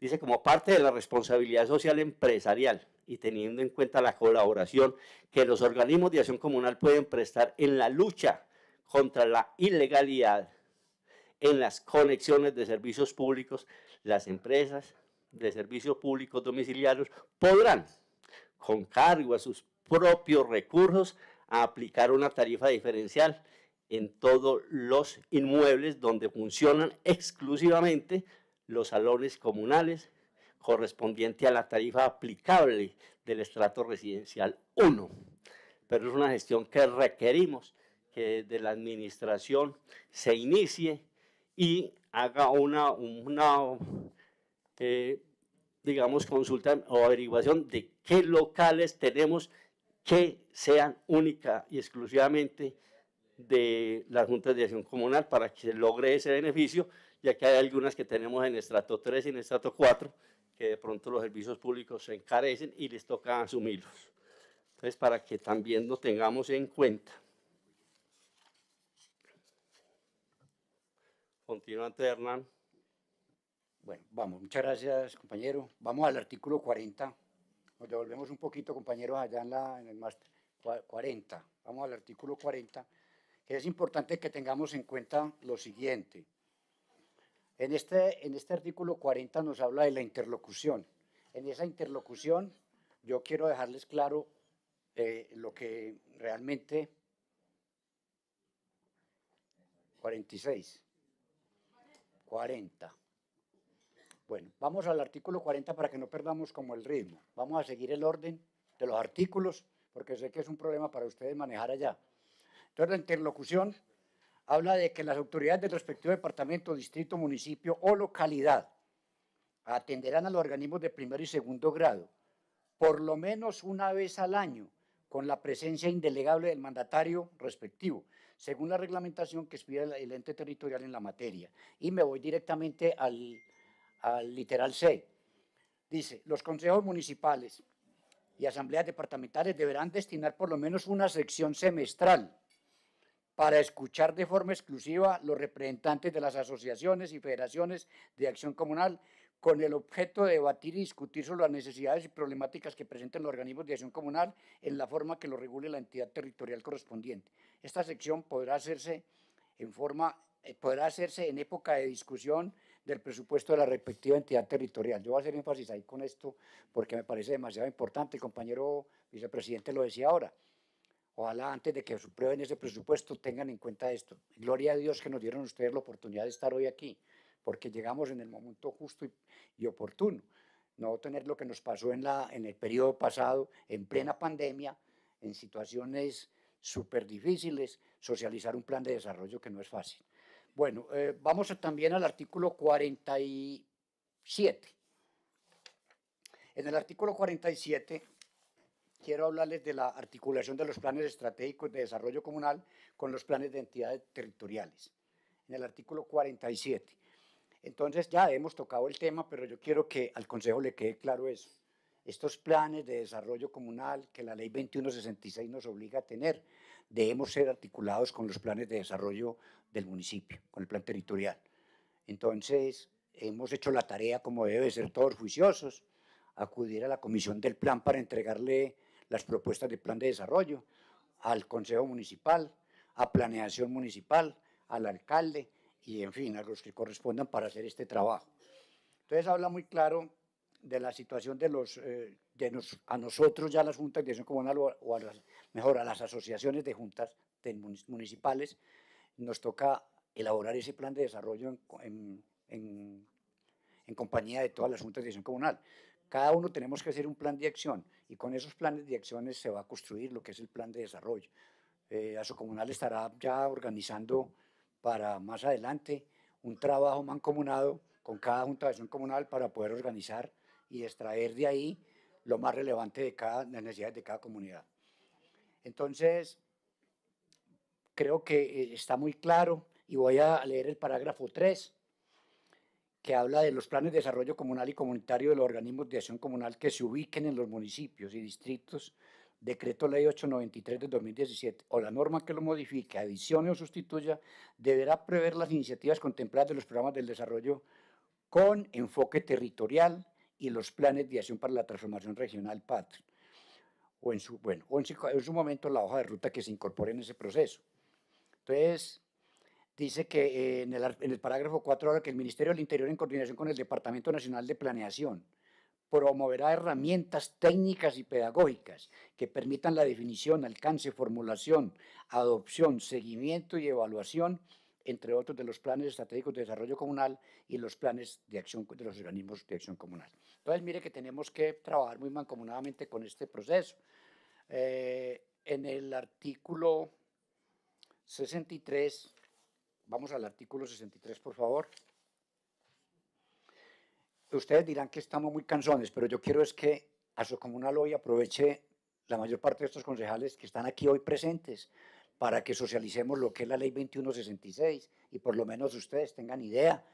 Dice, como parte de la responsabilidad social empresarial y teniendo en cuenta la colaboración que los organismos de acción comunal pueden prestar en la lucha contra la ilegalidad en las conexiones de servicios públicos, las empresas de servicios públicos domiciliarios podrán, con cargo a sus propios recursos, aplicar una tarifa diferencial en todos los inmuebles donde funcionan exclusivamente los salones comunales correspondiente a la tarifa aplicable del estrato residencial 1. Pero es una gestión que requerimos que desde la administración se inicie y haga una, eh, digamos, consulta o averiguación de qué locales tenemos que sean única y exclusivamente de las juntas de acción comunal para que se logre ese beneficio, ya que hay algunas que tenemos en estrato 3 y en estrato 4, que de pronto los servicios públicos se encarecen y les toca asumirlos. Entonces, para que también lo tengamos en cuenta. Continuante, Hernán. Bueno, vamos, muchas gracias, compañero. Vamos al artículo 40 nos devolvemos un poquito, compañeros, allá en, el más 40. Vamos al artículo 40, que es importante que tengamos en cuenta lo siguiente. En este, en este artículo 40 nos habla de la interlocución. En esa interlocución yo quiero dejarles claro eh, lo que realmente... 46. 40. Bueno, vamos al artículo 40 para que no perdamos como el ritmo. Vamos a seguir el orden de los artículos porque sé que es un problema para ustedes manejar allá. Entonces, la interlocución habla de que las autoridades del respectivo departamento, distrito, municipio o localidad atenderán a los organismos de primer y segundo grado por lo menos una vez al año con la presencia indelegable del mandatario respectivo, según la reglamentación que expide el ente territorial en la materia. Y me voy directamente al al literal C. Dice, los consejos municipales y asambleas departamentales deberán destinar por lo menos una sección semestral para escuchar de forma exclusiva los representantes de las asociaciones y federaciones de acción comunal con el objeto de debatir y discutir sobre las necesidades y problemáticas que presenten los organismos de acción comunal en la forma que lo regule la entidad territorial correspondiente. Esta sección podrá hacerse en forma eh, podrá hacerse en época de discusión del presupuesto de la respectiva entidad territorial. Yo voy a hacer énfasis ahí con esto porque me parece demasiado importante. El compañero vicepresidente lo decía ahora. Ojalá antes de que aprueben ese presupuesto tengan en cuenta esto. Gloria a Dios que nos dieron ustedes la oportunidad de estar hoy aquí, porque llegamos en el momento justo y, oportuno. No tener lo que nos pasó en, la, en el periodo pasado, en plena pandemia, en situaciones súper difíciles, socializar un plan de desarrollo que no es fácil. Bueno, eh, vamos también al artículo 47. En el artículo 47 quiero hablarles de la articulación de los planes estratégicos de desarrollo comunal con los planes de entidades territoriales. En el artículo 47. Entonces ya hemos tocado el tema, pero yo quiero que al Consejo le quede claro eso. Estos planes de desarrollo comunal que la Ley 2166 nos obliga a tener debemos ser articulados con los planes de desarrollo del municipio, con el plan territorial. Entonces, hemos hecho la tarea, como debe ser todos juiciosos, acudir a la comisión del plan para entregarle las propuestas de plan de desarrollo, al consejo municipal, a planeación municipal, al alcalde y, en fin, a los que correspondan para hacer este trabajo. Entonces, habla muy claro de la situación de los eh, de nos, a nosotros ya las juntas de son comunal o, mejor a las asociaciones de juntas municipales nos toca elaborar ese plan de desarrollo en, compañía de todas las juntas de dirección comunal. Cada uno tenemos que hacer un plan de acción y con esos planes de acciones se va a construir lo que es el plan de desarrollo. Eh, comunal estará ya organizando para más adelante un trabajo mancomunado con cada junta de acción comunal para poder organizar y extraer de ahí lo más relevante de cada, las necesidades de cada comunidad. Entonces, creo que eh, está muy claro y voy a leer el parágrafo 3 que habla de los planes de desarrollo comunal y comunitario de los organismos de acción comunal que se ubiquen en los municipios y distritos, decreto ley 893 de 2017 o la norma que lo modifique, adicione o sustituya, deberá prever las iniciativas contempladas de los programas del desarrollo con enfoque territorial y los planes de acción para la transformación regional PAT, o en su, bueno, o en su momento la hoja de ruta que se incorpore en ese proceso. Entonces, dice que eh, en, el, parágrafo 4 ahora que el Ministerio del Interior, en coordinación con el Departamento Nacional de Planeación, promoverá herramientas técnicas y pedagógicas que permitan la definición, alcance, formulación, adopción, seguimiento y evaluación, entre otros, de los planes estratégicos de desarrollo comunal y los planes de acción de los organismos de acción comunal. Entonces, mire que tenemos que trabajar muy mancomunadamente con este proceso. Eh, en el artículo 63, vamos al artículo 63, por favor. Ustedes dirán que estamos muy cansones, pero yo quiero es que a su comunal hoy aproveche la mayor parte de estos concejales que están aquí hoy presentes para que socialicemos lo que es la ley 2166 y por lo menos ustedes tengan idea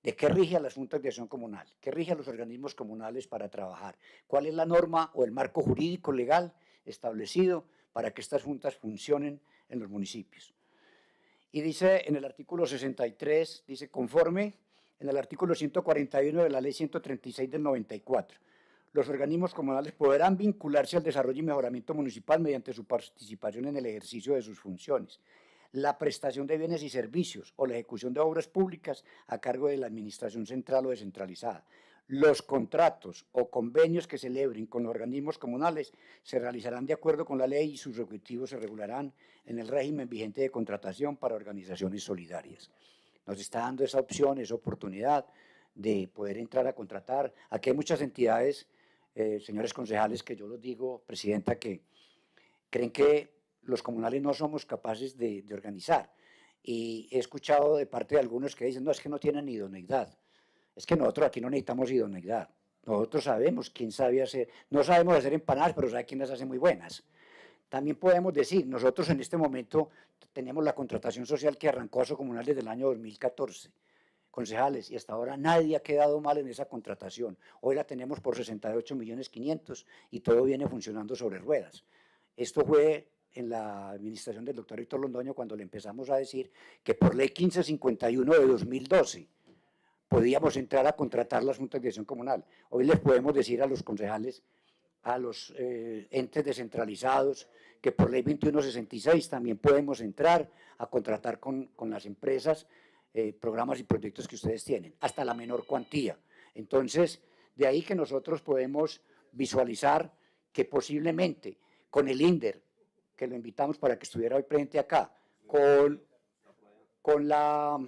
de qué rige a las juntas de acción comunal, qué rige a los organismos comunales para trabajar, cuál es la norma o el marco jurídico legal establecido para que estas juntas funcionen en los municipios. Y dice en el artículo 63, dice conforme en el artículo 141 de la ley 136 del 94, los organismos comunales podrán vincularse al desarrollo y mejoramiento municipal mediante su participación en el ejercicio de sus funciones, la prestación de bienes y servicios o la ejecución de obras públicas a cargo de la administración central o descentralizada, los contratos o convenios que celebren con organismos comunales se realizarán de acuerdo con la ley y sus objetivos se regularán en el régimen vigente de contratación para organizaciones solidarias. Nos está dando esa opción, esa oportunidad de poder entrar a contratar. Aquí hay muchas entidades, eh, señores concejales, que yo los digo, Presidenta, que creen que los comunales no somos capaces de organizar. Y he escuchado de parte de algunos que dicen, no, es que no tienen idoneidad. Es que nosotros aquí no necesitamos idoneidad. Nosotros sabemos quién sabe hacer, no sabemos hacer empanadas, pero sabe quién las hace muy buenas. También podemos decir, nosotros en este momento tenemos la contratación social que arrancó a su comunal desde el año 2014 concejales y hasta ahora nadie ha quedado mal en esa contratación. Hoy la tenemos por 68 millones 500 y todo viene funcionando sobre ruedas. Esto fue en la administración del doctor Héctor Londoño cuando le empezamos a decir que por ley 1551 de 2012 podíamos entrar a contratar la Junta de dirección comunal. Hoy les podemos decir a los concejales, a los eh, entes descentralizados, que por ley 2166 también podemos entrar a contratar con, las empresas eh, programas y proyectos que ustedes tienen, hasta la menor cuantía. Entonces, de ahí que nosotros podemos visualizar que posiblemente con el INDER, que lo invitamos para que estuviera hoy presente acá, con, con la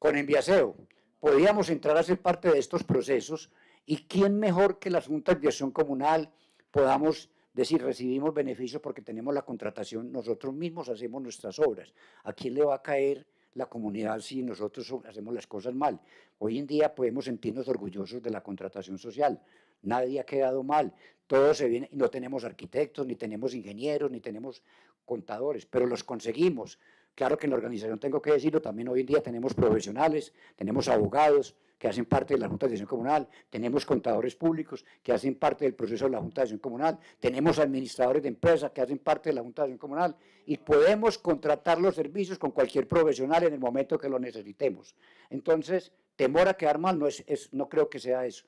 con Enviaseo, Podríamos entrar a ser parte de estos procesos y quién mejor que la Junta de acción comunal podamos decir recibimos beneficios porque tenemos la contratación, nosotros mismos hacemos nuestras obras. ¿A quién le va a caer la comunidad si nosotros hacemos las cosas mal. Hoy en día podemos sentirnos orgullosos de la contratación social. Nadie ha quedado mal. Todos se viene no tenemos arquitectos, ni tenemos ingenieros, ni tenemos contadores, pero los conseguimos. Claro que en la organización tengo que decirlo, también hoy en día tenemos profesionales, tenemos abogados que hacen parte de la Junta de Acción Comunal, tenemos contadores públicos que hacen parte del proceso de la Junta de Acción Comunal, tenemos administradores de empresas que hacen parte de la Junta de Acción Comunal y podemos contratar los servicios con cualquier profesional en el momento que lo necesitemos. Entonces, temor a quedar mal no, es no creo que sea eso.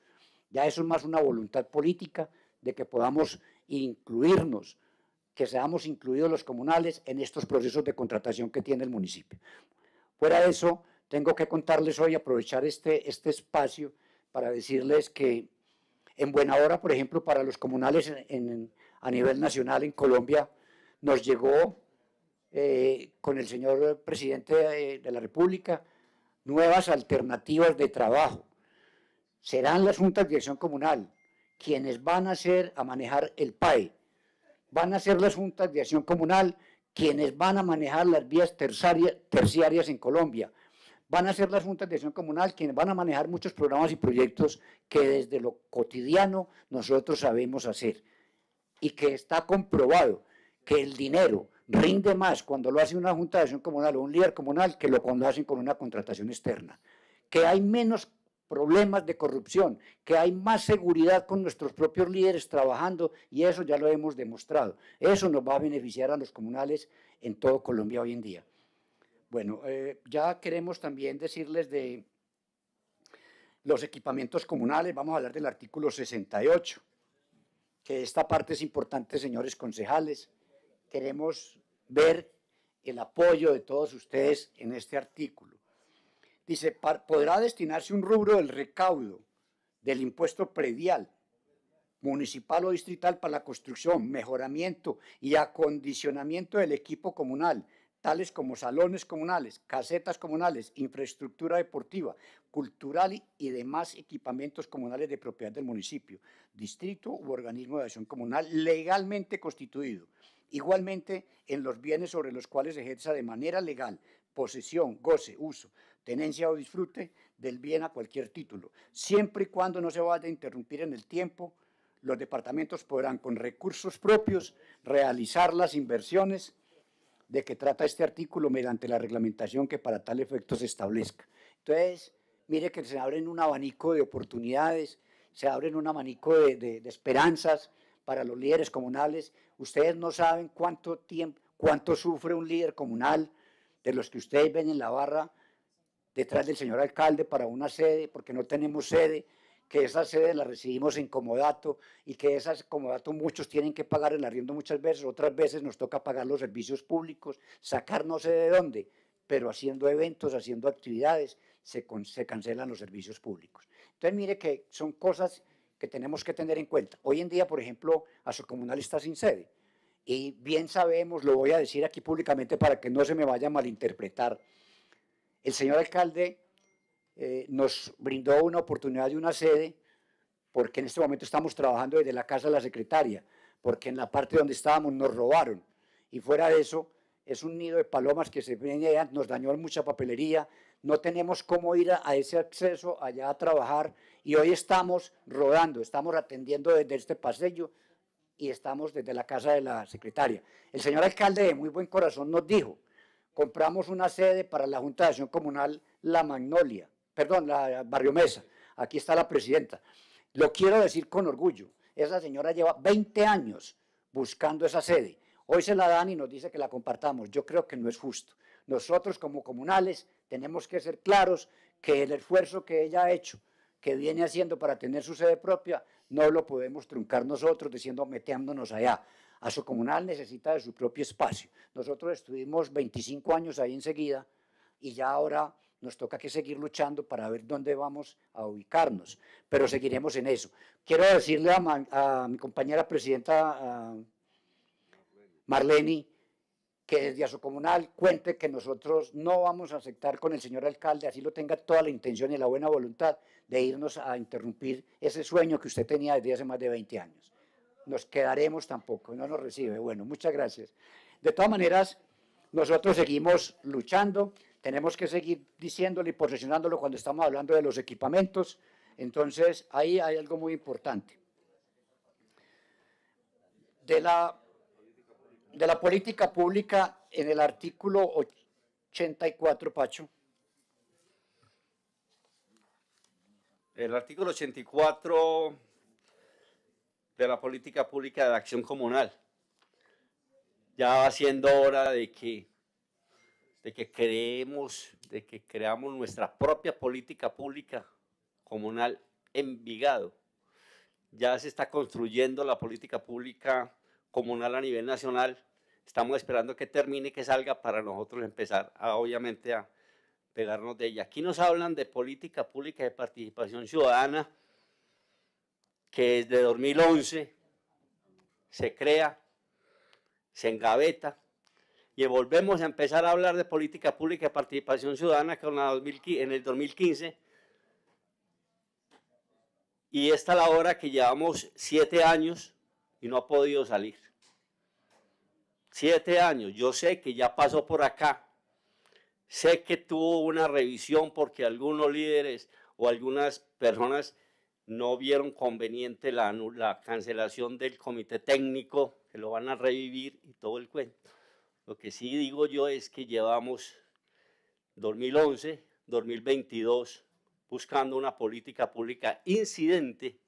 Ya eso es más una voluntad política de que podamos incluirnos que seamos incluidos los comunales en estos procesos de contratación que tiene el municipio. Fuera de eso, tengo que contarles hoy, aprovechar este, este espacio para decirles que en buena hora, por ejemplo, para los comunales a nivel nacional en Colombia, nos llegó eh, con el señor presidente de, la República nuevas alternativas de trabajo. Serán las juntas de dirección comunal quienes van a ser a manejar el PAE van a ser las juntas de acción comunal quienes van a manejar las vías terciarias, en Colombia. Van a ser las juntas de acción comunal quienes van a manejar muchos programas y proyectos que desde lo cotidiano nosotros sabemos hacer. Y que está comprobado que el dinero rinde más cuando lo hace una junta de acción comunal o un líder comunal que lo cuando lo hacen con una contratación externa. Que hay menos problemas de corrupción, que hay más seguridad con nuestros propios líderes trabajando y eso ya lo hemos demostrado. Eso nos va a beneficiar a los comunales en todo Colombia hoy en día. Bueno, eh, ya queremos también decirles de los equipamientos comunales, vamos a hablar del artículo 68, que esta parte es importante, señores concejales. Queremos ver el apoyo de todos ustedes en este artículo. Dice, podrá destinarse un rubro del recaudo del impuesto predial municipal o distrital para la construcción, mejoramiento y acondicionamiento del equipo comunal, tales como salones comunales, casetas comunales, infraestructura deportiva, cultural y demás equipamientos comunales de propiedad del municipio, distrito u organismo de acción comunal legalmente constituido. Igualmente, en los bienes sobre los cuales ejerza de manera legal posesión, goce, uso, tenencia o disfrute del bien a cualquier título, siempre y cuando no se vaya a interrumpir en el tiempo los departamentos podrán con recursos propios realizar las inversiones de que trata este artículo mediante la reglamentación que para tal efecto se establezca. Entonces, mire que se abren un abanico de oportunidades, se abren un abanico de, de esperanzas para los líderes comunales. Ustedes no saben cuánto tiempo, cuánto sufre un líder comunal de los que ustedes ven en la barra detrás del señor alcalde para una sede, porque no tenemos sede, que esa sede la recibimos en comodato y que esa comodato muchos tienen que pagar el arriendo muchas veces, otras veces nos toca pagar los servicios públicos, sacar no sé de dónde, pero haciendo eventos, haciendo actividades, se, se cancelan los servicios públicos. Entonces mire que son cosas que tenemos que tener en cuenta. Hoy en día, por ejemplo, comunal está sin sede. Y bien sabemos, lo voy a decir aquí públicamente para que no se me vaya a malinterpretar, el señor alcalde eh, nos brindó una oportunidad de una sede, porque en este momento estamos trabajando desde la casa de la secretaria, porque en la parte donde estábamos nos robaron. Y fuera de eso, es un nido de palomas que se nos dañó mucha papelería, no tenemos cómo ir a, ese acceso allá a trabajar y hoy estamos rodando, estamos atendiendo desde este pasillo y estamos desde la casa de la secretaria. El señor alcalde de muy buen corazón nos dijo, compramos una sede para la Junta de Acción Comunal La Magnolia, perdón, la Barrio Mesa. Aquí está la presidenta. Lo quiero decir con orgullo. Esa señora lleva 20 años buscando esa sede. Hoy se la dan y nos dice que la compartamos. Yo creo que no es justo. Nosotros como comunales tenemos que ser claros que el esfuerzo que ella ha hecho, que viene haciendo para tener su sede propia, no lo podemos truncar nosotros diciendo metiéndonos allá. Aso Comunal necesita de su propio espacio. Nosotros estuvimos 25 años ahí enseguida y ya ahora nos toca que seguir luchando para ver dónde vamos a ubicarnos, pero seguiremos en eso. Quiero decirle a, mi compañera presidenta Marleni que desde comunal cuente que nosotros no vamos a aceptar con el señor alcalde, así lo tenga toda la intención y la buena voluntad de irnos a interrumpir ese sueño que usted tenía desde hace más de 20 años nos quedaremos tampoco, no nos recibe. Bueno, muchas gracias. De todas maneras, nosotros seguimos luchando, tenemos que seguir diciéndolo y posicionándolo cuando estamos hablando de los equipamientos. Entonces, ahí hay algo muy importante. De la, de la política pública, en el artículo 84, Pacho. El artículo 84 de la política pública de acción comunal. Ya va siendo hora de que, de que creemos, de que creamos nuestra propia política pública comunal en Vigado. Ya se está construyendo la política pública comunal a nivel nacional. Estamos esperando que termine, que salga para nosotros empezar obviamente a pegarnos de ella. Aquí nos hablan de política pública de participación ciudadana que desde 2011 se crea, se engaveta, y volvemos a empezar a hablar de política pública y participación ciudadana con la en el 2015. Y esta es la hora que llevamos siete años y no ha podido salir. Siete años. Yo sé que ya pasó por acá. Sé que tuvo una revisión porque algunos líderes o algunas personas no vieron conveniente la, cancelación del comité técnico, que lo van a revivir y todo el cuento. Lo que sí digo yo es que llevamos 2011, 2022 buscando una política pública incidente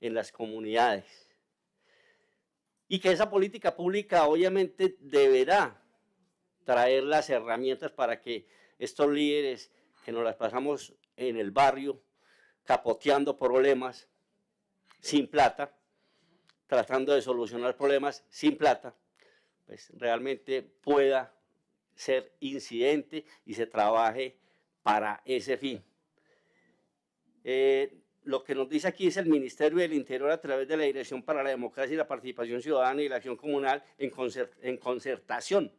en las comunidades. Y que esa política pública obviamente deberá traer las herramientas para que estos líderes que nos las pasamos en el barrio capoteando problemas sin plata, tratando de solucionar problemas sin plata, pues realmente pueda ser incidente y se trabaje para ese fin. Eh, lo que nos dice aquí es el Ministerio del Interior a través de la Dirección para la Democracia y la Participación Ciudadana y la Acción Comunal en concertación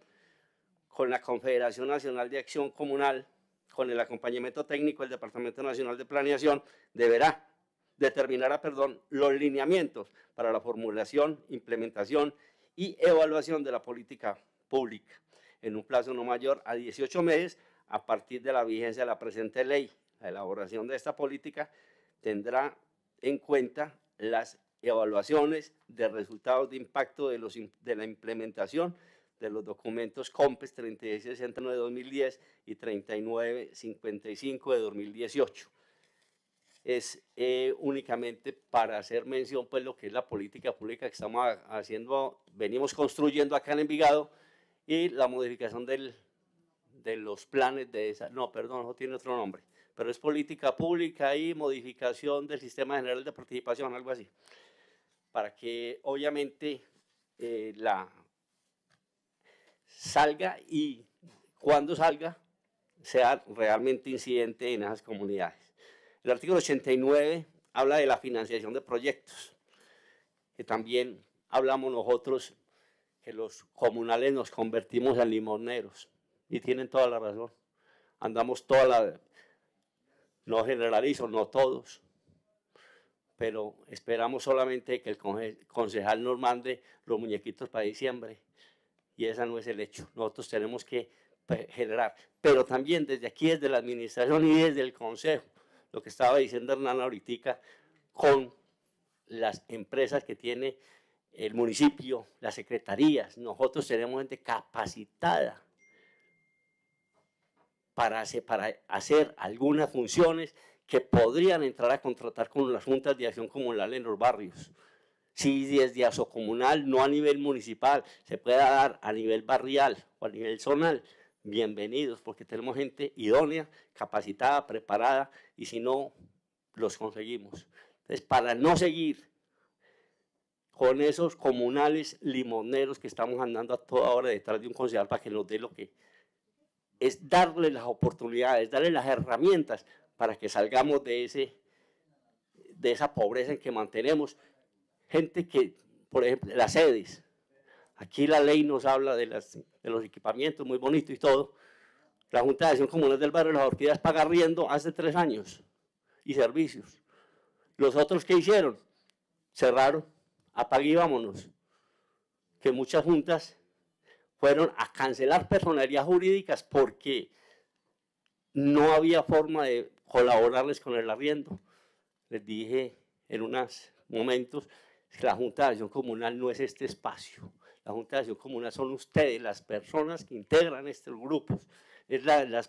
con la Confederación Nacional de Acción Comunal con el acompañamiento técnico del Departamento Nacional de Planeación, deberá determinar ah, perdón, los lineamientos para la formulación, implementación y evaluación de la política pública en un plazo no mayor a 18 meses a partir de la vigencia de la presente ley. La elaboración de esta política tendrá en cuenta las evaluaciones de resultados de impacto de, de la implementación de los documentos COMPES 3669 de 2010 y 3955 de 2018. Es eh, únicamente para hacer mención, pues, lo que es la política pública que estamos haciendo, venimos construyendo acá en Envigado y la modificación del, de los planes de esa, no, perdón, no tiene otro nombre, pero es política pública y modificación del sistema general de participación, algo así, para que obviamente eh, la salga y cuando salga sea realmente incidente en esas comunidades. El artículo 89 habla de la financiación de proyectos, que también hablamos nosotros que los comunales nos convertimos en limoneros y tienen toda la razón. Andamos toda la... No generalizo, no todos, pero esperamos solamente que el concejal nos mande los muñequitos para diciembre y ese no es el hecho. Nosotros tenemos que pues, generar, pero también desde aquí, desde la administración y desde el consejo, lo que estaba diciendo Hernán ahorita, con las empresas que tiene el municipio, las secretarías, nosotros tenemos gente capacitada para hacer, algunas funciones que podrían entrar a contratar con las juntas de acción comunal en los barrios. Si desde comunal, no a nivel municipal, se pueda dar a nivel barrial o a nivel zonal, bienvenidos, porque tenemos gente idónea, capacitada, preparada, y si no, los conseguimos. Entonces, para no seguir con esos comunales limoneros que estamos andando a toda hora detrás de un concejal para que nos dé lo que es darle las oportunidades, darle las herramientas para que salgamos de, ese, de esa pobreza en que mantenemos gente que, por ejemplo, las sedes. Aquí la ley nos habla de, los equipamientos, muy bonitos y todo. La Junta de Acción Comunal del Barrio de las Orquídeas paga riendo hace tres años y servicios. Los otros que hicieron, cerraron, apagué vámonos. Que muchas juntas fueron a cancelar personalidades jurídicas porque no había forma de colaborarles con el arriendo. Les dije en unos momentos la Junta de Acción Comunal no es este espacio. La Junta de Acción Comunal son ustedes, las personas que integran estos grupos, es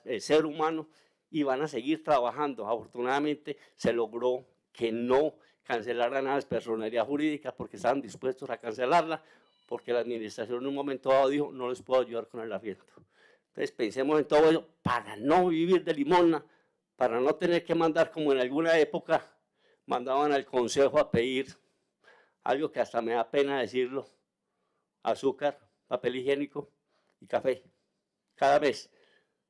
el ser humano y van a seguir trabajando. Afortunadamente se logró que no cancelaran a las personerías jurídicas porque estaban dispuestos a cancelarla, porque la administración en un momento dado dijo, no les puedo ayudar con el arriendo. Entonces pensemos en todo ello para no vivir de limona, para no tener que mandar como en alguna época mandaban al consejo a pedir algo que hasta me da pena decirlo, azúcar, papel higiénico y café. Cada vez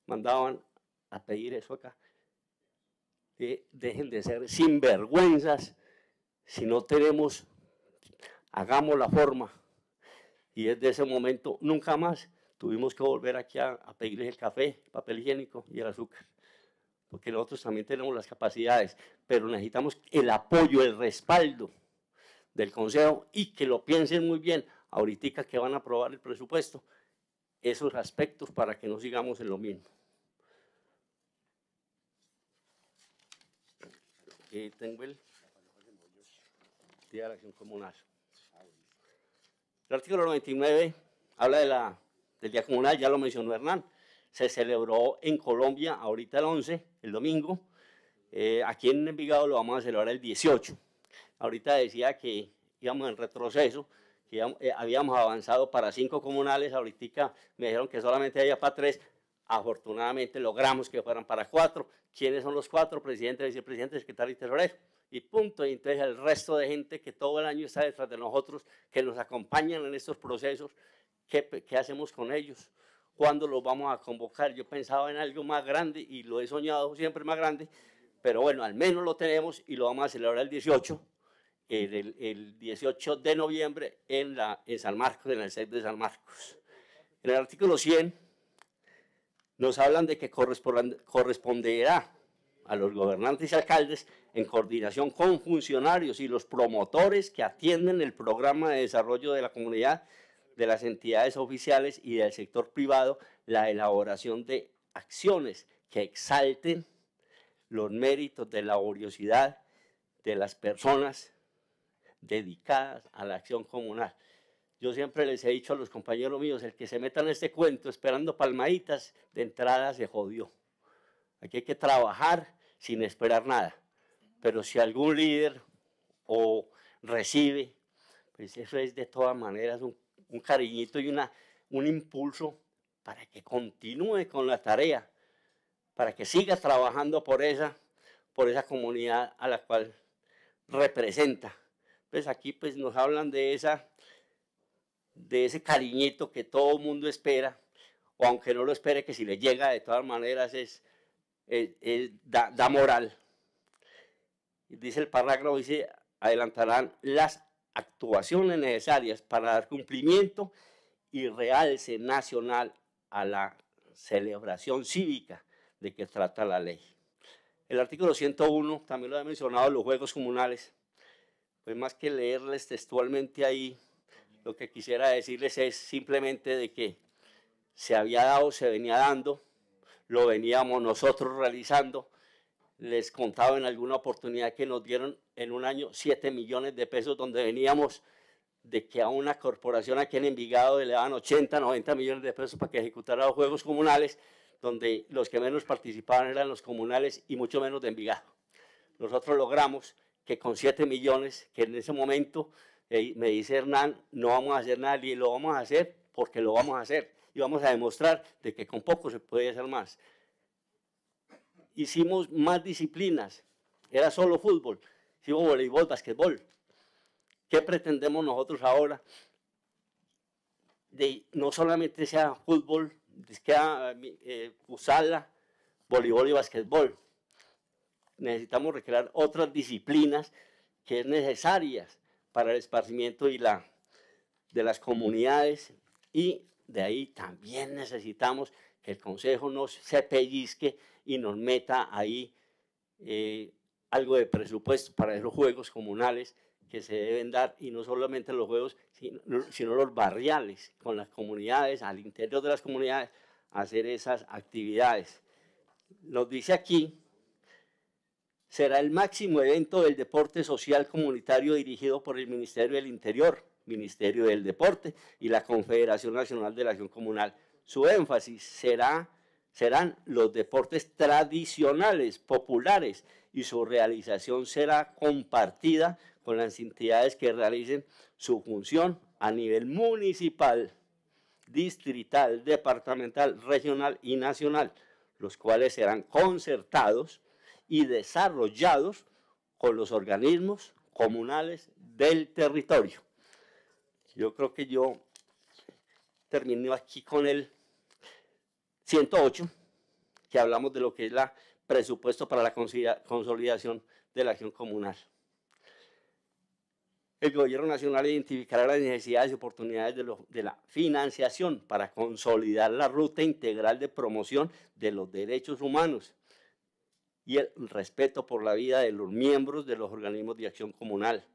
mandaban a pedir eso acá. Que dejen de ser sinvergüenzas si no tenemos, hagamos la forma. Y desde ese momento nunca más tuvimos que volver aquí a, a pedirles el café, papel higiénico y el azúcar. Porque nosotros también tenemos las capacidades, pero necesitamos el apoyo, el respaldo del Consejo y que lo piensen muy bien ahorita que van a aprobar el presupuesto, esos aspectos para que no sigamos en lo mismo. Aquí tengo el Día de la Acción Comunal. El artículo 99 habla de la, del Día Comunal, ya lo mencionó Hernán. Se celebró en Colombia ahorita el 11, el domingo. Eh, aquí en Envigado lo vamos a celebrar el 18. Ahorita decía que íbamos en retroceso, que eh, habíamos avanzado para cinco comunales, ahorita me dijeron que solamente había para tres, afortunadamente logramos que fueran para cuatro. ¿Quiénes son los cuatro? Presidente, vicepresidente, secretario y tesorero. Y punto. Y entonces el resto de gente que todo el año está detrás de nosotros, que nos acompañan en estos procesos, ¿qué, qué hacemos con ellos? ¿Cuándo los vamos a convocar? Yo pensaba en algo más grande y lo he soñado siempre más grande, pero bueno, al menos lo tenemos y lo vamos a celebrar el 18 el, 18 de noviembre en, San Marcos, en el sede de San Marcos. En el artículo 100 nos hablan de que corresponderá a los gobernantes y alcaldes en coordinación con funcionarios y los promotores que atienden el programa de desarrollo de la comunidad, de las entidades oficiales y del sector privado, la elaboración de acciones que exalten los méritos de la laboriosidad de las personas dedicadas a la acción comunal. Yo siempre les he dicho a los compañeros míos, el que se metan en este cuento esperando palmaditas de entrada se jodió. Aquí hay que trabajar sin esperar nada. Pero si algún líder o recibe, pues eso es de todas maneras un, un cariñito y una, un impulso para que continúe con la tarea, para que siga trabajando por esa, por esa comunidad a la cual representa. Pues aquí pues nos hablan de esa de ese cariñito que todo mundo espera, o aunque no lo espere, que si le llega de todas maneras es, da, moral. Dice el parágrafo, dice, adelantarán las actuaciones necesarias para dar cumplimiento y realce nacional a la celebración cívica de que trata la ley. El artículo 101, también lo ha mencionado, los juegos comunales pues más que leerles textualmente ahí, lo que quisiera decirles es simplemente de que se había dado, se venía dando, lo veníamos nosotros realizando. Les contaba en alguna oportunidad que nos dieron en un año 7 millones de pesos donde veníamos de que a una corporación aquí en Envigado le daban 80, 90 millones de pesos para que ejecutara los juegos comunales, donde los que menos participaban eran los comunales y mucho menos de Envigado. Nosotros logramos que con 7 millones, que en ese momento eh, me dice Hernán, no vamos a hacer nada y lo vamos a hacer porque lo vamos a hacer y vamos a demostrar de que con poco se puede hacer más. Hicimos más disciplinas, era solo fútbol, hicimos voleibol, basquetbol. ¿Qué pretendemos nosotros ahora? De, no solamente sea fútbol, que sea eh, voleibol y basquetbol, necesitamos recrear otras disciplinas que es necesarias para el esparcimiento y la, de las comunidades y de ahí también necesitamos que el Consejo nos se pellizque y nos meta ahí eh, algo de presupuesto para los juegos comunales que se deben dar y no solamente los juegos, sino, sino los barriales con las comunidades, al interior de las comunidades, hacer esas actividades. Nos dice aquí será el máximo evento del deporte social comunitario dirigido por el Ministerio del Interior, Ministerio del Deporte y la Confederación Nacional de la Acción Comunal. Su énfasis será, serán los deportes tradicionales, populares, y su realización será compartida con las entidades que realicen su función a nivel municipal, distrital, departamental, regional y nacional, los cuales serán concertados y desarrollados con los organismos comunales del territorio. Yo creo que yo termino aquí con el 108, que hablamos de lo que es la presupuesto para la consolidación de la acción comunal. El Gobierno Nacional identificará las necesidades y oportunidades de, de, la financiación para consolidar la ruta integral de promoción de los derechos humanos y el respeto por la vida de los miembros de los organismos de acción comunal.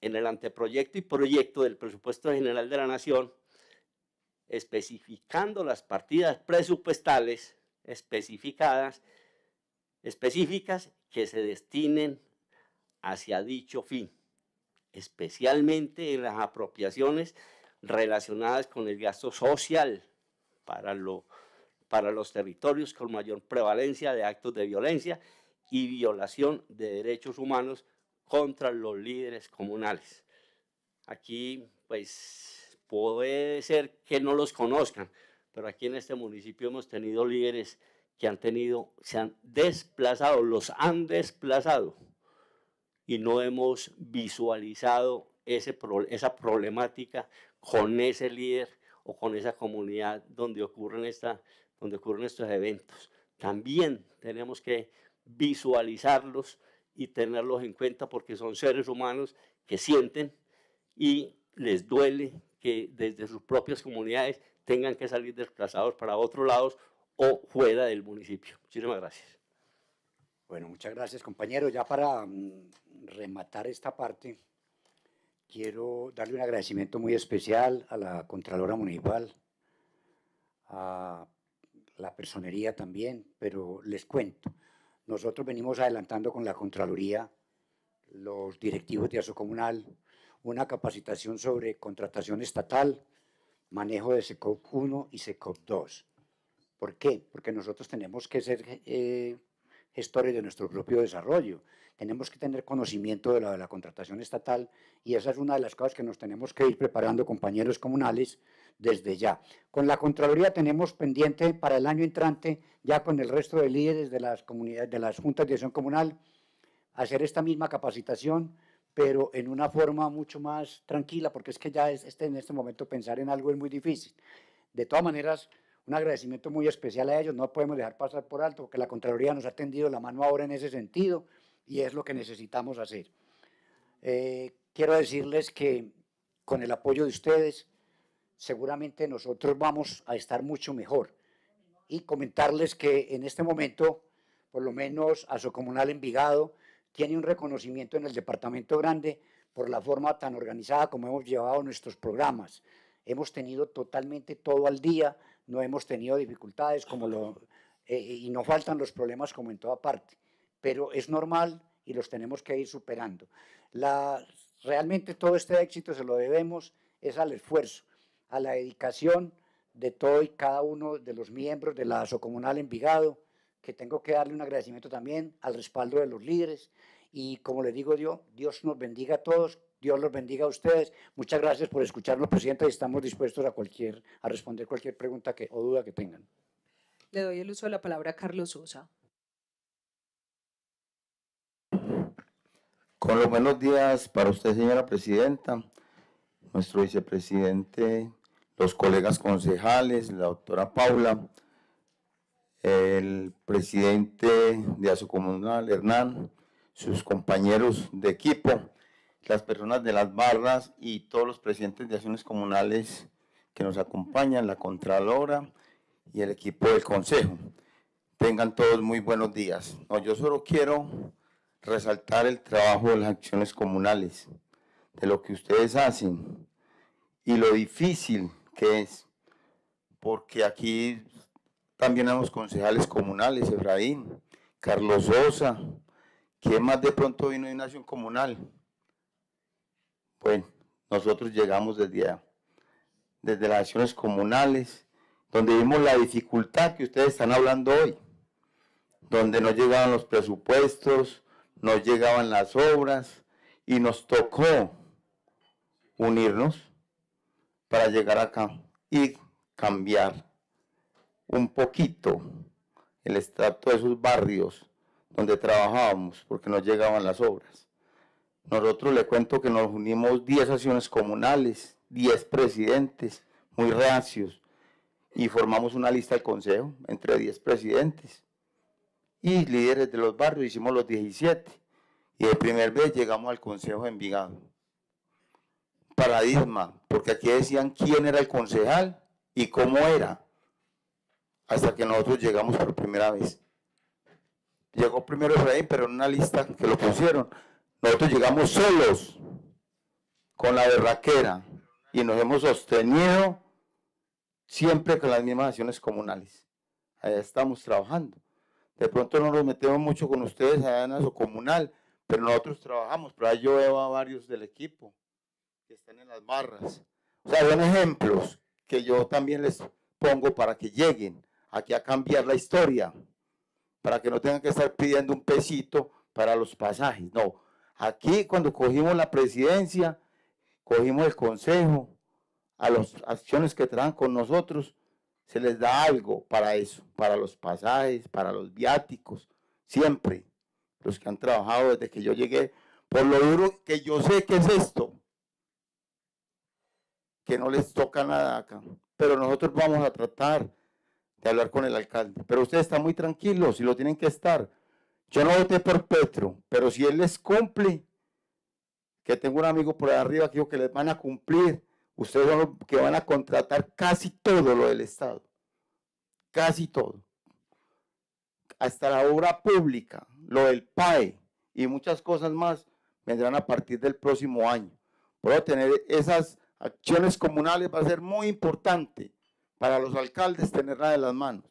En el anteproyecto y proyecto del presupuesto general de la Nación, especificando las partidas presupuestales especificadas, específicas que se destinen hacia dicho fin, especialmente en las apropiaciones relacionadas con el gasto social para lo para los territorios con mayor prevalencia de actos de violencia y violación de derechos humanos contra los líderes comunales. Aquí, pues, puede ser que no los conozcan, pero aquí en este municipio hemos tenido líderes que han tenido, se han desplazado, los han desplazado y no hemos visualizado esa problemática con ese líder o con esa comunidad donde ocurren esta donde ocurren estos eventos. También tenemos que visualizarlos y tenerlos en cuenta porque son seres humanos que sienten y les duele que desde sus propias comunidades tengan que salir desplazados para otros lados o fuera del municipio. Muchísimas gracias. Bueno, muchas gracias compañero. Ya para mm, rematar esta parte, quiero darle un agradecimiento muy especial a la Contralora Municipal, a la personería también, pero les cuento. Nosotros venimos adelantando con la Contraloría, los directivos de comunal, una capacitación sobre contratación estatal, manejo de SECOP 1 y SECOP 2. ¿Por qué? Porque nosotros tenemos que ser eh, gestores de nuestro propio desarrollo tenemos que tener conocimiento de la, de la contratación estatal y esa es una de las cosas que nos tenemos que ir preparando, compañeros comunales, desde ya. Con la Contraloría tenemos pendiente para el año entrante, ya con el resto de líderes de las, comunidades, de las juntas de dirección comunal, hacer esta misma capacitación, pero en una forma mucho más tranquila, porque es que ya este, en este momento pensar en algo es muy difícil. De todas maneras, un agradecimiento muy especial a ellos, no podemos dejar pasar por alto, porque la Contraloría nos ha tendido la mano ahora en ese sentido y es lo que necesitamos hacer. Eh, quiero decirles que con el apoyo de ustedes, seguramente nosotros vamos a estar mucho mejor. Y comentarles que en este momento, por lo menos a su Asocomunal Envigado tiene un reconocimiento en el Departamento Grande por la forma tan organizada como hemos llevado nuestros programas. Hemos tenido totalmente todo al día, no hemos tenido dificultades como lo, eh, y no faltan los problemas como en toda parte pero es normal y los tenemos que ir superando. La, realmente todo este éxito se lo debemos es al esfuerzo, a la dedicación de todo y cada uno de los miembros de la Asocomunal Envigado, que tengo que darle un agradecimiento también al respaldo de los líderes. Y como le digo yo, Dios nos bendiga a todos, Dios los bendiga a ustedes. Muchas gracias por escucharnos, Presidenta, y estamos dispuestos a, cualquier, a responder cualquier pregunta que, o duda que tengan. Le doy el uso de la palabra a Carlos Sosa. Con los buenos días para usted, señora presidenta, nuestro vicepresidente, los colegas concejales, la doctora Paula, el presidente de Comunal, Hernán, sus compañeros de equipo, las personas de las barras y todos los presidentes de acciones comunales que nos acompañan, la Contralora y el equipo del Consejo. Tengan todos muy buenos días. yo solo quiero resaltar el trabajo de las acciones comunales, de lo que ustedes hacen y lo difícil que es, porque aquí también hemos concejales comunales, Efraín, Carlos Sosa, ¿quién más de pronto vino de una acción comunal? Bueno, nosotros llegamos desde, desde las acciones comunales, donde vimos la dificultad que ustedes están hablando hoy, donde no llegaban los presupuestos, nos llegaban las obras y nos tocó unirnos para llegar acá y cambiar un poquito el estrato de esos barrios donde trabajábamos porque no llegaban las obras. Nosotros le cuento que nos unimos 10 acciones comunales, 10 presidentes muy reacios y formamos una lista de consejo entre 10 presidentes y líderes de los barrios, hicimos los 17. Y de primer vez llegamos al Consejo de Envigado. Paradigma, porque aquí decían quién era el concejal y cómo era, hasta que nosotros llegamos por primera vez. Llegó primero Efraín, pero en una lista que lo pusieron. Nosotros llegamos solos, con la berraquera, y nos hemos sostenido siempre con las mismas acciones comunales. Allá estamos trabajando. De pronto no nos metemos mucho con ustedes a en su comunal, pero nosotros trabajamos. Pero yo veo a varios del equipo que están en las barras. O sea, son ejemplos que yo también les pongo para que lleguen aquí a cambiar la historia, para que no tengan que estar pidiendo un pesito para los pasajes. No, aquí cuando cogimos la presidencia, cogimos el consejo, a las acciones que traen con nosotros, se les da algo para eso, para los pasajes, para los viáticos, siempre. Los que han trabajado desde que yo llegué, por lo duro que yo sé que es esto, que no les toca nada acá. Pero nosotros vamos a tratar de hablar con el alcalde. Pero ustedes están muy tranquilos si lo tienen que estar. Yo no voté por Petro, pero si él les cumple, que tengo un amigo por arriba que que les van a cumplir, Ustedes que van a contratar casi todo lo del Estado. Casi todo. Hasta la obra pública, lo del PAE y muchas cosas más vendrán a partir del próximo año. Por tener esas acciones comunales va a ser muy importante para los alcaldes tenerla de las manos,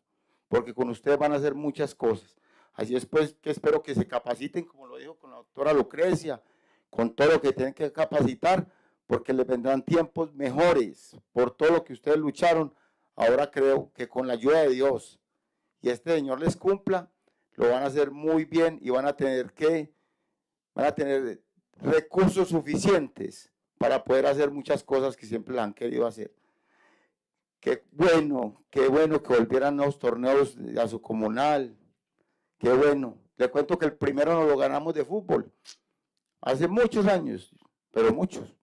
porque con ustedes van a hacer muchas cosas. Así es pues que espero que se capaciten, como lo dijo con la doctora Lucrecia, con todo lo que tienen que capacitar porque les vendrán tiempos mejores por todo lo que ustedes lucharon. Ahora creo que con la ayuda de Dios y este Señor les cumpla, lo van a hacer muy bien y van a tener que, van a tener recursos suficientes para poder hacer muchas cosas que siempre han querido hacer. Qué bueno, qué bueno que volvieran los torneos a su comunal. Qué bueno. les cuento que el primero nos lo ganamos de fútbol. Hace muchos años, pero muchos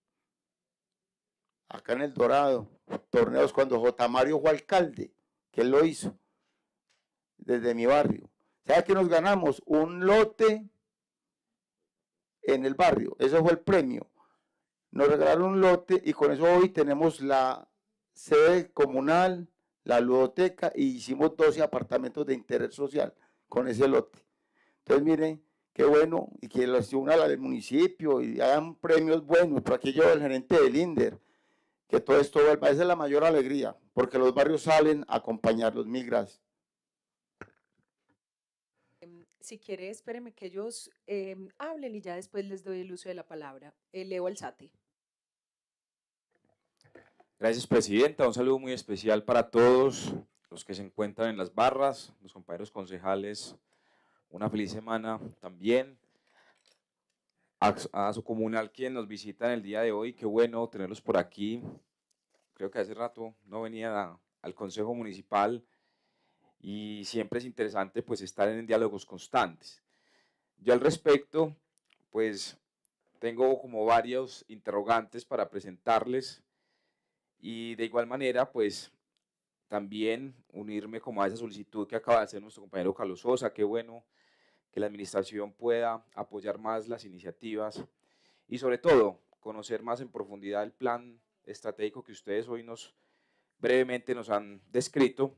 acá en El Dorado, torneos cuando J. Mario fue alcalde, que él lo hizo, desde mi barrio. ¿Sabes qué nos ganamos? Un lote en el barrio, ese fue el premio. Nos regalaron un lote y con eso hoy tenemos la sede comunal, la ludoteca y hicimos 12 apartamentos de interés social con ese lote. Entonces miren, qué bueno, y que los una del municipio y hagan premios buenos, para que yo el gerente del INDER, que todo esto vuelva. Esa es la mayor alegría, porque los barrios salen a acompañar los migras. Em, si quiere, espéreme que ellos em, hablen y ya después les doy el uso de la palabra. Eh, Leo Alzate. Gracias, Presidenta. Un saludo muy especial para todos los que se encuentran en las barras, los compañeros concejales. Una feliz semana también a, su comunal quien nos visita en el día de hoy. Qué bueno tenerlos por aquí. Creo que hace rato no venía al Consejo Municipal y siempre es interesante pues estar en diálogos constantes. Yo al respecto pues tengo como varios interrogantes para presentarles y de igual manera pues también unirme como a esa solicitud que acaba de hacer nuestro compañero Carlos Sosa. Qué bueno que la administración pueda apoyar más las iniciativas y sobre todo conocer más en profundidad el plan estratégico que ustedes hoy nos brevemente nos han descrito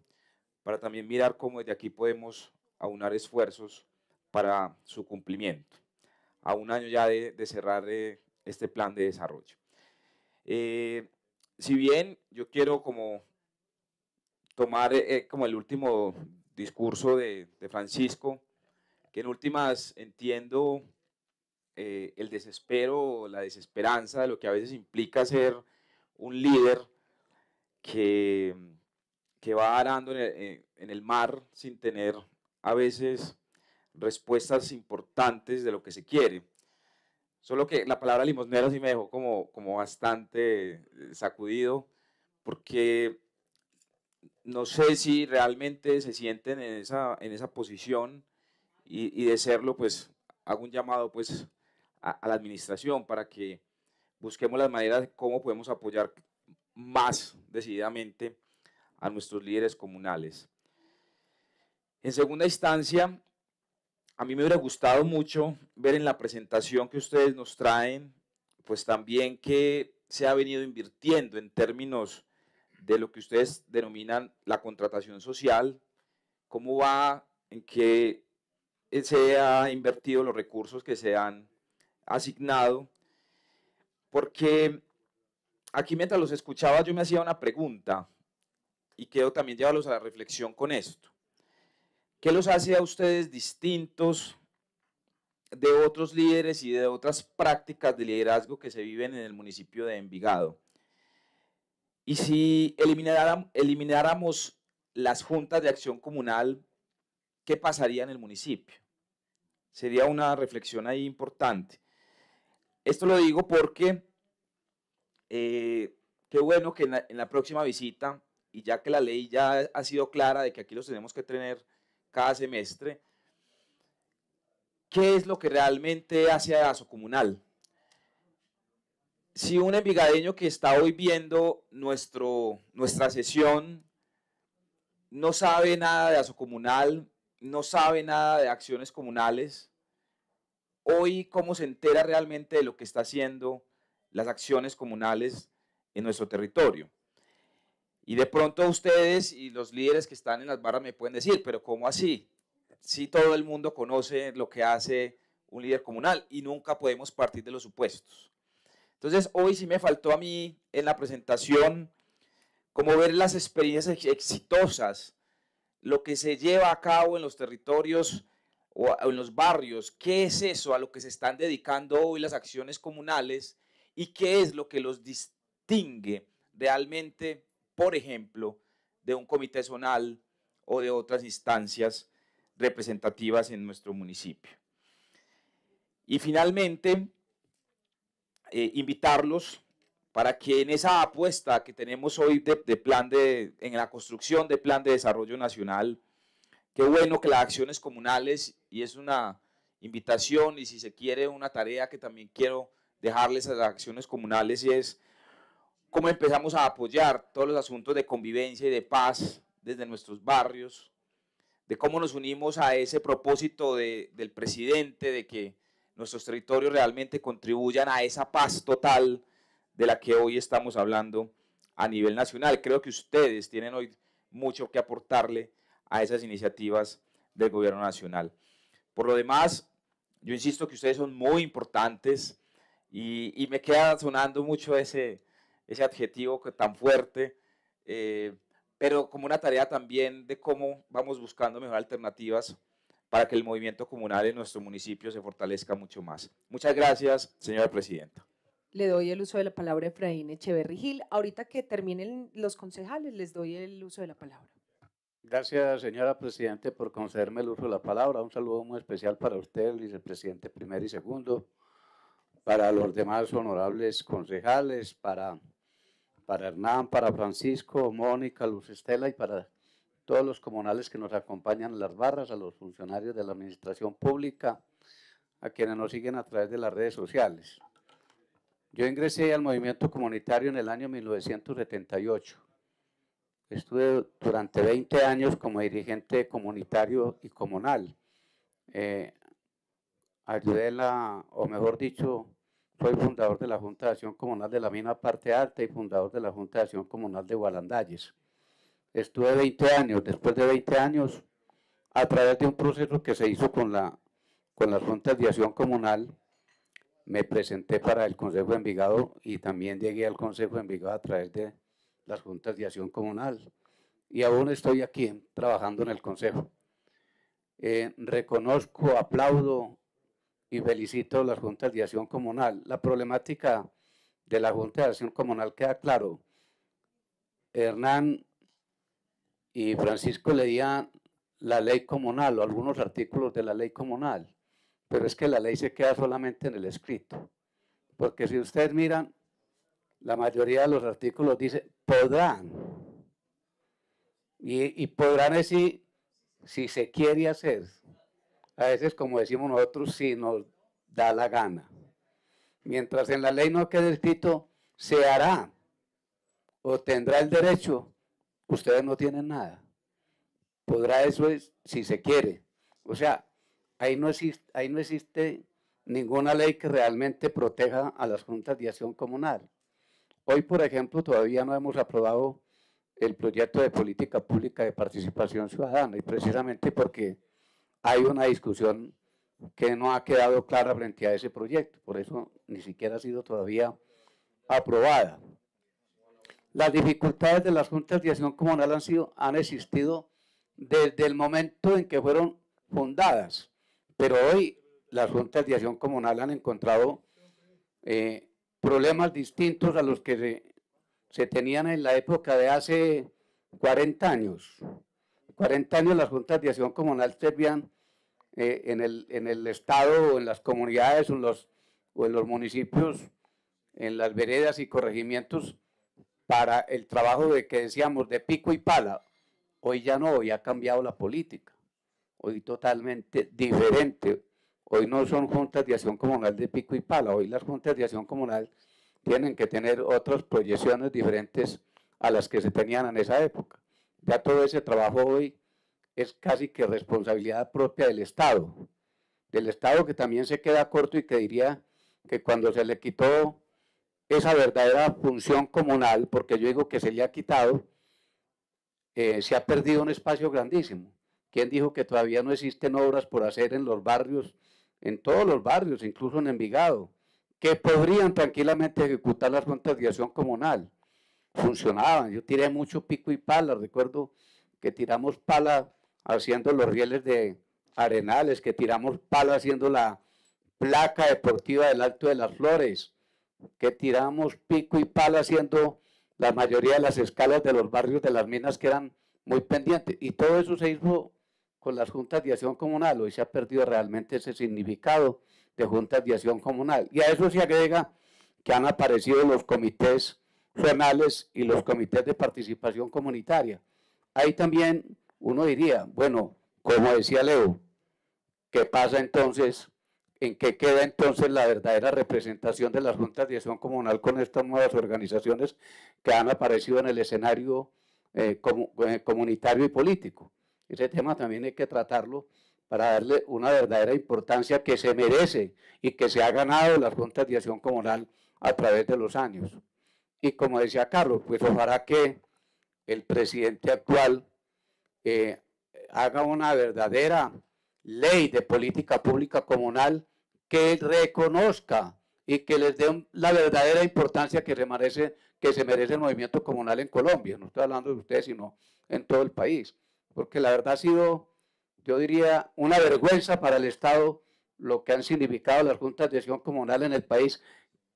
para también mirar cómo desde aquí podemos aunar esfuerzos para su cumplimiento a un año ya de, cerrar eh, este plan de desarrollo. Eh, si bien yo quiero como tomar eh, como el último discurso de Francisco, que en últimas entiendo eh, el desespero, la desesperanza de lo que a veces implica ser un líder que, mm, que va arando eh, en el, mar sin tener a veces respuestas importantes de lo que se quiere. Solo que la palabra limosnero sí me dejó como, como bastante eh, sacudido, porque no sé si realmente se sienten en esa, en esa posición y, de serlo, pues hago un llamado pues a, la administración para que busquemos las maneras de cómo podemos apoyar más decididamente a nuestros líderes comunales. En segunda instancia, a mí me hubiera gustado mucho ver en la presentación que ustedes nos traen, pues también que se ha venido invirtiendo en términos de lo que ustedes denominan la contratación social, cómo va, en qué eh, se ha invertido los recursos que se han asignado, porque aquí mientras los escuchaba yo me hacía una pregunta y quiero también llevarlos a la reflexión con esto. ¿Qué los hace a ustedes distintos de otros líderes y de otras prácticas de liderazgo que se viven en el municipio de Envigado? Y si elimináramos las juntas de acción comunal, ¿qué pasaría en el municipio? Sería una reflexión ahí importante. Esto lo digo porque eh, qué bueno que en la, próxima visita, y ya que la ley ya ha sido clara de que aquí los tenemos que tener cada semestre, ¿qué es lo que realmente hace a comunal? Si un envigadeño que está hoy viendo nuestra sesión no sabe nada de asocomunal comunal, no sabe nada de acciones comunales, hoy cómo se entera realmente de lo que está haciendo las acciones comunales en nuestro territorio. Y de pronto ustedes y los líderes que están en las barras me pueden decir, pero ¿cómo así? Si todo el mundo conoce lo que hace un líder comunal y nunca podemos partir de los supuestos. Entonces, hoy sí me faltó a mí en la presentación cómo ver las experiencias exitosas lo que se lleva a cabo en los territorios o en los barrios, qué es eso a lo que se están dedicando hoy las acciones comunales y qué es lo que los distingue realmente, por ejemplo, de un comité zonal o de otras instancias representativas en nuestro municipio. Y finalmente, eh, invitarlos para que en esa apuesta que tenemos hoy de, de, plan de, en la construcción de plan de desarrollo nacional, qué bueno que las acciones comunales, y es una invitación y si se quiere una tarea que también quiero dejarles a las acciones comunales, y es cómo empezamos a apoyar todos los asuntos de convivencia y de paz desde nuestros barrios, de cómo nos unimos a ese propósito de, del presidente de que nuestros territorios realmente contribuyan a esa paz total de la que hoy estamos hablando a nivel nacional. Creo que ustedes tienen hoy mucho que aportarle a esas iniciativas del gobierno nacional. Por lo demás, yo insisto que ustedes son muy importantes y, me queda sonando mucho ese, ese adjetivo tan fuerte, eh, pero como una tarea también de cómo vamos buscando mejor alternativas para que el movimiento comunal en nuestro municipio se fortalezca mucho más. Muchas gracias, señora presidenta le doy el uso de la palabra a Efraín Echeverri Gil. Ahorita que terminen los concejales, les doy el uso de la palabra. Gracias, señora Presidente, por concederme el uso de la palabra. Un saludo muy especial para usted, el vicepresidente primero y segundo, para los demás honorables concejales, para, para Hernán, para Francisco, Mónica, Luz Estela y para todos los comunales que nos acompañan en las barras, a los funcionarios de la administración pública, a quienes nos siguen a través de las redes sociales. Yo ingresé al movimiento comunitario en el año 1978. Estuve durante 20 años como dirigente comunitario y comunal. Eh, ayudé la, o mejor dicho, fue fundador de la Junta de Acción Comunal de la Mina Parte Alta y fundador de la Junta de Acción Comunal de Gualandalles. Estuve 20 años, después de 20 años, a través de un proceso que se hizo con la, con la Junta de Acción Comunal, me presenté para el Consejo de Envigado y también llegué al Consejo de Envigado a través de las juntas de acción comunal. Y aún estoy aquí trabajando en el Consejo. Eh, reconozco, aplaudo y felicito a las juntas de acción comunal. La problemática de la Junta de Acción Comunal queda claro. Hernán y Francisco leían la ley comunal o algunos artículos de la ley comunal. Pero es que la ley se queda solamente en el escrito. Porque si ustedes miran, la mayoría de los artículos dice podrán. Y, podrán decir si, se quiere hacer. A veces, como decimos nosotros, si nos da la gana. Mientras en la ley no quede escrito, se hará o tendrá el derecho, ustedes no tienen nada. Podrá eso si se quiere. O sea, ahí no existe, ahí no existe ninguna ley que realmente proteja a las juntas de acción comunal. Hoy, por ejemplo, todavía no hemos aprobado el proyecto de política pública de participación ciudadana y precisamente porque hay una discusión que no ha quedado clara frente a ese proyecto, por eso ni siquiera ha sido todavía aprobada. Las dificultades de las juntas de acción comunal han, sido, han existido desde el momento en que fueron fundadas pero hoy las juntas de acción comunal han encontrado eh, problemas distintos a los que se, tenían en la época de hace 40 años. 40 años las juntas de acción comunal servían eh, en, el, en el Estado en las comunidades o en los, o en los municipios, en las veredas y corregimientos para el trabajo de que decíamos de pico y pala. Hoy ya no, hoy ha cambiado la política hoy totalmente diferente. Hoy no son juntas de acción comunal de pico y pala, hoy las juntas de acción comunal tienen que tener otras proyecciones diferentes a las que se tenían en esa época. Ya todo ese trabajo hoy es casi que responsabilidad propia del Estado, del Estado que también se queda corto y que diría que cuando se le quitó esa verdadera función comunal, porque yo digo que se le ha quitado, eh, se ha perdido un espacio grandísimo. ¿Quién dijo que todavía no existen obras por hacer en los barrios, en todos los barrios, incluso en Envigado, que podrían tranquilamente ejecutar las cuentas de comunal? Funcionaban. Yo tiré mucho pico y pala. Recuerdo que tiramos pala haciendo los rieles de arenales, que tiramos pala haciendo la placa deportiva del Alto de las Flores, que tiramos pico y pala haciendo la mayoría de las escalas de los barrios de las minas que eran muy pendientes. Y todo eso se hizo con las juntas de acción comunal. Hoy se ha perdido realmente ese significado de juntas de acción comunal. Y a eso se agrega que han aparecido los comités zonales y los comités de participación comunitaria. Ahí también uno diría, bueno, como decía Leo, ¿qué pasa entonces? ¿En qué queda entonces la verdadera representación de las juntas de acción comunal con estas nuevas organizaciones que han aparecido en el escenario eh, eh, comunitario y político? Ese tema también hay que tratarlo para darle una verdadera importancia que se merece y que se ha ganado la juntas de acción comunal a través de los años. Y como decía Carlos, pues hará que el presidente actual eh, haga una verdadera ley de política pública comunal que reconozca y que les dé la verdadera importancia que se merece el movimiento comunal en Colombia. No estoy hablando de ustedes, sino en todo el país porque la verdad ha sido, yo diría, una vergüenza para el Estado lo que han significado las juntas de Acción comunal en el país,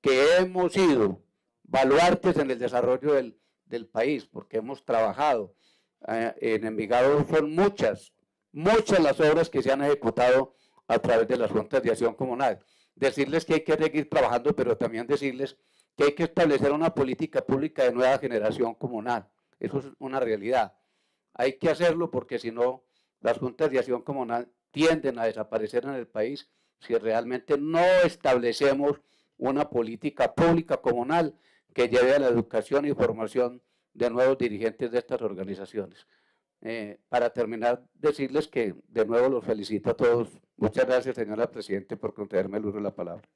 que hemos sido baluartes en el desarrollo del, país, porque hemos trabajado. Eh, en Envigado son muchas, muchas las obras que se han ejecutado a través de las juntas de acción comunal. Decirles que hay que seguir trabajando, pero también decirles que hay que establecer una política pública de nueva generación comunal. Eso es una realidad hay que hacerlo porque si no, las juntas de acción comunal tienden a desaparecer en el país si realmente no establecemos una política pública comunal que lleve a la educación y formación de nuevos dirigentes de estas organizaciones. Eh, para terminar, decirles que de nuevo los felicito a todos. Muchas gracias, señora Presidente, por concederme el uso de la palabra.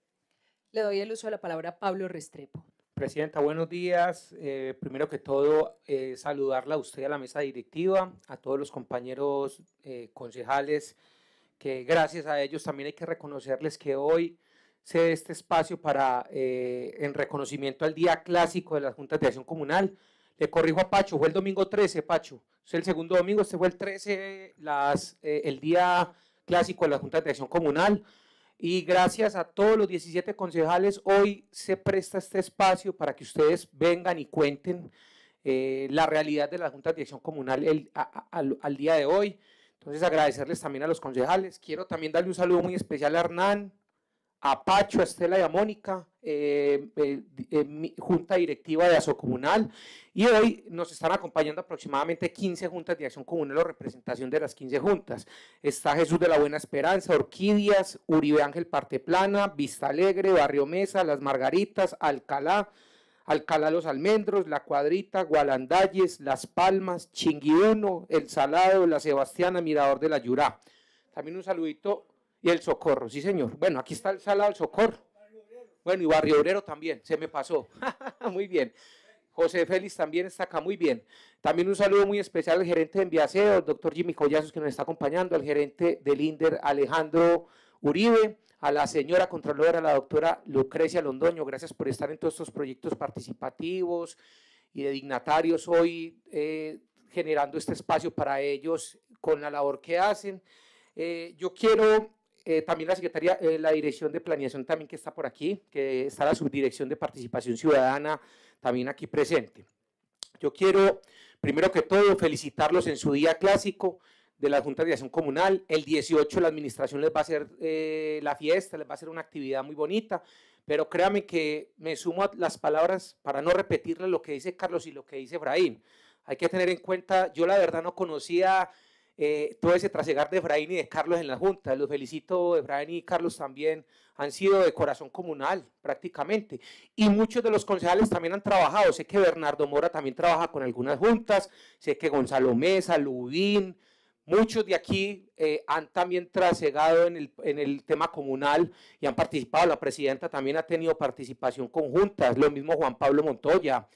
Le doy el uso de la palabra a Pablo Restrepo. Presidenta, buenos días. Eh, primero que todo, eh, saludarla a usted, a la mesa directiva, a todos los compañeros eh, concejales, que gracias a ellos también hay que reconocerles que hoy se dé este espacio para, en reconocimiento al día clásico de la Junta de Acción Comunal. Le corrijo a Pacho, fue el domingo 13, Pacho. Es el segundo domingo, este fue el 13, las, el día clásico de la Junta de Acción Comunal y gracias a todos los 17 concejales hoy se presta este espacio para que ustedes vengan y cuenten eh, la realidad de la Junta de Dirección Comunal al día de hoy. Entonces agradecerles también a los concejales. Quiero también darle un saludo muy especial a Hernán, a Pacho, Estela y a Mónica, eh, eh, eh, junta directiva de Aso Comunal. Y hoy nos están acompañando aproximadamente 15 juntas de acción comunal o representación de las 15 juntas. Está Jesús de la Buena Esperanza, Orquídeas, Uribe Ángel Parteplana, Vista Alegre, Barrio Mesa, Las Margaritas, Alcalá, Alcalá Los Almendros, La Cuadrita, Gualandalles, Las Palmas, Chinguiduno, El Salado, La Sebastiana, Mirador de la Yurá. También un saludito y el socorro, sí señor. Bueno, aquí está el salado del socorro. Bueno, y Barrio Obrero también, se me pasó. muy bien. José Félix también está acá, muy bien. También un saludo muy especial al gerente de Enviaseo, el doctor Jimmy Collazos, que nos está acompañando, al gerente del INDER, Alejandro Uribe, a la señora Contralora, a la doctora Lucrecia Londoño. Gracias por estar en todos estos proyectos participativos y de dignatarios hoy, eh, generando este espacio para ellos con la labor que hacen. Eh, yo quiero eh, también la Secretaría, eh, la Dirección de Planeación también que está por aquí, que está la Subdirección de Participación Ciudadana también aquí presente. Yo quiero, primero que todo, felicitarlos en su día clásico de la Junta de Dirección Comunal. El 18 la administración les va a hacer eh, la fiesta, les va a hacer una actividad muy bonita, pero créame que me sumo a las palabras para no repetirle lo que dice Carlos y lo que dice Efraín. Hay que tener en cuenta, yo la verdad no conocía eh, todo ese trasegar de Efraín y de Carlos en la Junta. Los felicito, Efraín y Carlos también han sido de corazón comunal prácticamente. Y muchos de los concejales también han trabajado. Sé que Bernardo Mora también trabaja con algunas juntas, sé que Gonzalo Mesa, Lubín, muchos de aquí eh, han también trasegado en el, tema comunal y han participado. La presidenta también ha tenido participación conjunta, lo mismo Juan Pablo Montoya.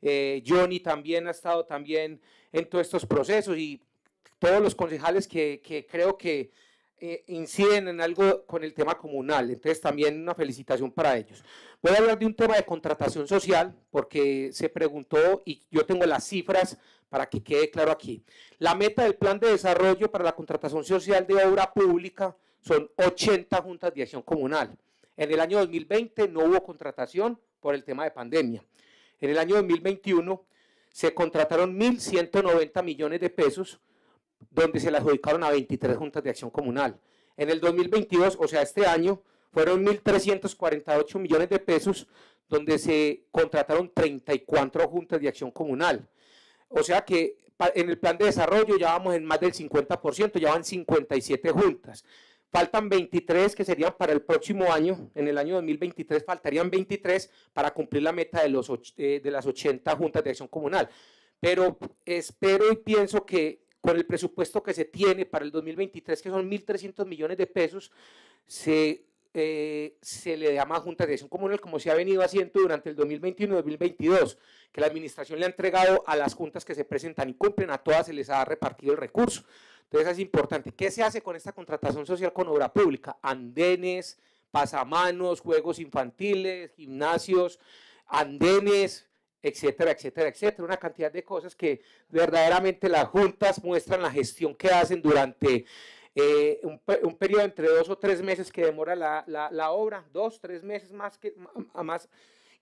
Eh, Johnny también ha estado también en todos estos procesos y todos los concejales que, creo que eh, inciden en algo con el tema comunal. Entonces también una felicitación para ellos. Voy a hablar de un tema de contratación social porque se preguntó y yo tengo las cifras para que quede claro aquí. La meta del plan de desarrollo para la contratación social de obra pública son 80 juntas de acción comunal. En el año 2020 no hubo contratación por el tema de pandemia. En el año 2021 se contrataron 1.190 millones de pesos donde se le adjudicaron a 23 juntas de acción comunal. En el 2022, o sea, este año, fueron 1.348 millones de pesos, donde se contrataron 34 juntas de acción comunal. O sea que en el plan de desarrollo ya vamos en más del 50%, ya van 57 juntas. Faltan 23 que serían para el próximo año, en el año 2023 faltarían 23 para cumplir la meta de, los, eh, de las 80 juntas de acción comunal. Pero espero y pienso que con el presupuesto que se tiene para el 2023, que son 1.300 millones de pesos, se, eh, le llama Junta de Dirección Comunal, como se ha venido haciendo durante el 2021-2022, que la administración le ha entregado a las juntas que se presentan y cumplen, a todas se les ha repartido el recurso. Entonces es importante. ¿Qué se hace con esta contratación social con obra pública? Andenes, pasamanos, juegos infantiles, gimnasios, andenes, etcétera, etcétera, etcétera. Una cantidad de cosas que verdaderamente las juntas muestran la gestión que hacen durante eh, un, periodo entre dos o tres meses que demora la, obra, dos, tres meses más que a más.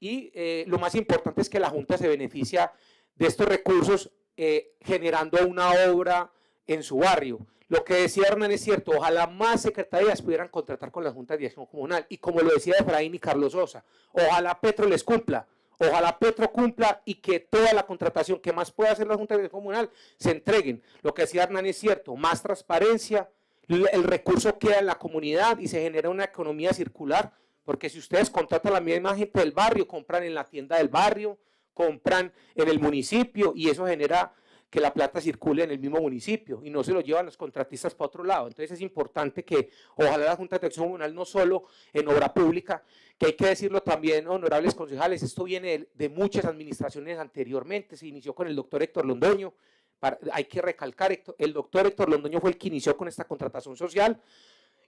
Y eh, lo más importante es que la Junta se beneficia de estos recursos eh, generando una obra en su barrio. Lo que decía Hernán es cierto, ojalá más secretarías pudieran contratar con la Junta de Dirección comunal. Y como lo decía Efraín y Carlos Sosa, ojalá Petro les cumpla Ojalá Petro cumpla y que toda la contratación que más pueda hacer la Junta de Comunal se entreguen. Lo que decía Hernán es cierto, más transparencia, el recurso queda en la comunidad y se genera una economía circular, porque si ustedes contratan a la misma gente del barrio, compran en la tienda del barrio, compran en el municipio y eso genera que la plata circule en el mismo municipio y no se lo llevan los contratistas para otro lado. Entonces es importante que ojalá la Junta de Acción Comunal no solo en obra pública, que hay que decirlo también, honorables concejales, esto viene de, muchas administraciones anteriormente, se inició con el doctor Héctor Londoño, hay que recalcar, el doctor Héctor Londoño fue el que inició con esta contratación social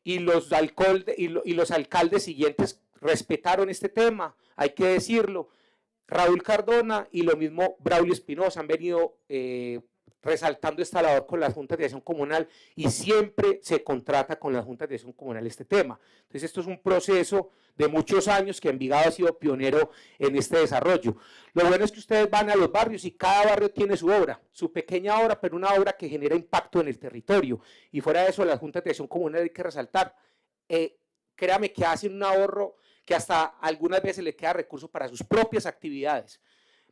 y los, y los alcaldes siguientes respetaron este tema, hay que decirlo Raúl Cardona y lo mismo Braulio Espinosa han venido eh, resaltando esta labor con la Junta de acción comunal y siempre se contrata con la Junta de acción comunal este tema. Entonces esto es un proceso de muchos años que Envigado ha sido pionero en este desarrollo. Lo bueno es que ustedes van a los barrios y cada barrio tiene su obra, su pequeña obra, pero una obra que genera impacto en el territorio. Y fuera de eso, la Junta de acción comunal hay que resaltar, eh, créame que hacen un ahorro que hasta algunas veces le queda recurso para sus propias actividades,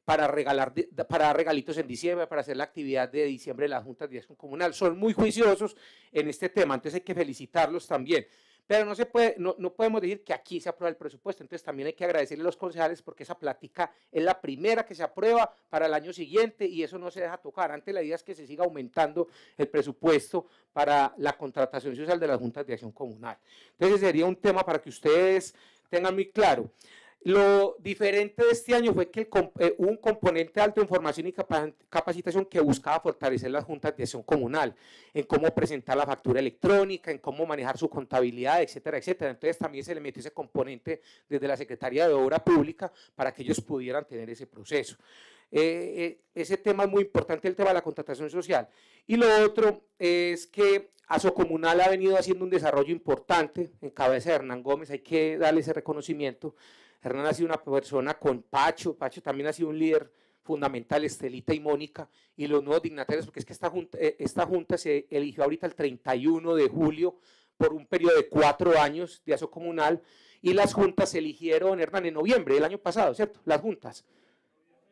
para regalar para regalitos en diciembre, para hacer la actividad de diciembre de la Junta de acción comunal. Son muy juiciosos en este tema, entonces hay que felicitarlos también. Pero no, se puede, no, podemos decir que aquí se aprueba el presupuesto, entonces también hay que agradecerle a los concejales porque esa plática es la primera que se aprueba para el año siguiente y eso no se deja tocar. Antes la idea es que se siga aumentando el presupuesto para la contratación social de las juntas de acción comunal. Entonces sería un tema para que ustedes tengan muy claro. Lo diferente de este año fue que eh, hubo un componente alto en formación y capacitación que buscaba fortalecer la Junta de acción comunal, en cómo presentar la factura electrónica, en cómo manejar su contabilidad, etcétera, etcétera. Entonces también se le metió ese componente desde la Secretaría de Obra Pública para que ellos pudieran tener ese proceso. Eh, eh, ese tema es muy importante, el tema de la contratación social. Y lo otro es que Comunal ha venido haciendo un desarrollo importante en cabeza de Hernán Gómez, hay que darle ese reconocimiento. Hernán ha sido una persona con Pacho, Pacho también ha sido un líder fundamental, Estelita y Mónica, y los nuevos dignatarios, porque es que esta junta, eh, se eligió ahorita el 31 de julio por un periodo de cuatro años de ASO Comunal, y las juntas se eligieron, Hernán, en noviembre del año pasado, ¿cierto? Las juntas.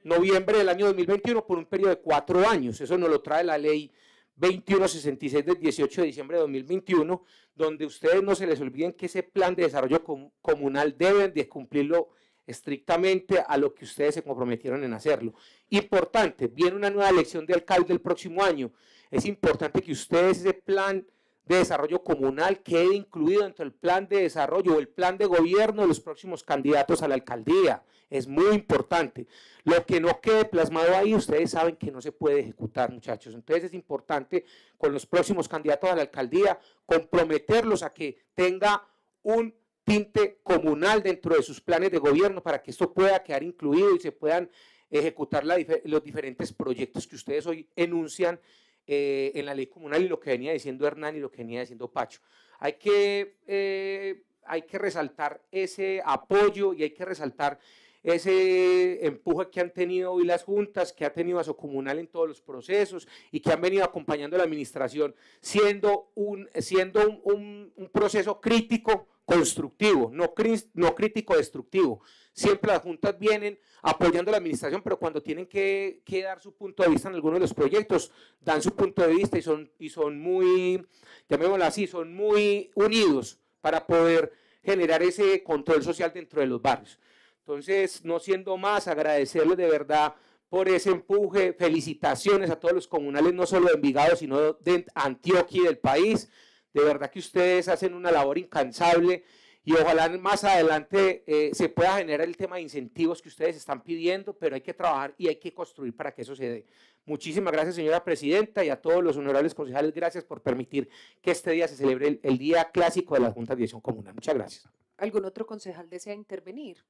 Noviembre del año 2021 por un periodo de cuatro años, eso nos lo trae la ley 2166 del 18 de diciembre de 2021, donde ustedes no se les olviden que ese plan de desarrollo comunal deben de cumplirlo estrictamente a lo que ustedes se comprometieron en hacerlo. Importante, viene una nueva elección de alcalde el próximo año. Es importante que ustedes ese plan de Desarrollo Comunal quede incluido dentro del plan de desarrollo o el plan de gobierno de los próximos candidatos a la alcaldía. Es muy importante. Lo que no quede plasmado ahí, ustedes saben que no se puede ejecutar, muchachos. Entonces es importante con los próximos candidatos a la alcaldía comprometerlos a que tenga un tinte comunal dentro de sus planes de gobierno para que esto pueda quedar incluido y se puedan ejecutar los diferentes proyectos que ustedes hoy enuncian eh, en la ley comunal y lo que venía diciendo Hernán y lo que venía diciendo Pacho. Hay que, eh, hay que resaltar ese apoyo y hay que resaltar ese empuje que han tenido hoy las juntas, que ha tenido su Comunal en todos los procesos y que han venido acompañando a la administración, siendo un, siendo un proceso crítico constructivo, no, no crítico destructivo. Siempre las juntas vienen apoyando a la administración, pero cuando tienen que, dar su punto de vista en alguno de los proyectos, dan su punto de vista y son, y son muy, llamémoslo así, son muy unidos para poder generar ese control social dentro de los barrios. Entonces, no siendo más, agradecerles de verdad por ese empuje, felicitaciones a todos los comunales, no solo de Envigado, sino de Antioquia y del país. De verdad que ustedes hacen una labor incansable y ojalá más adelante eh, se pueda generar el tema de incentivos que ustedes están pidiendo, pero hay que trabajar y hay que construir para que eso se dé. Muchísimas gracias, señora presidenta, y a todos los honorables concejales, gracias por permitir que este día se celebre el, Día Clásico de la Junta de Dirección Comunal. Muchas gracias. ¿Algún otro concejal desea intervenir?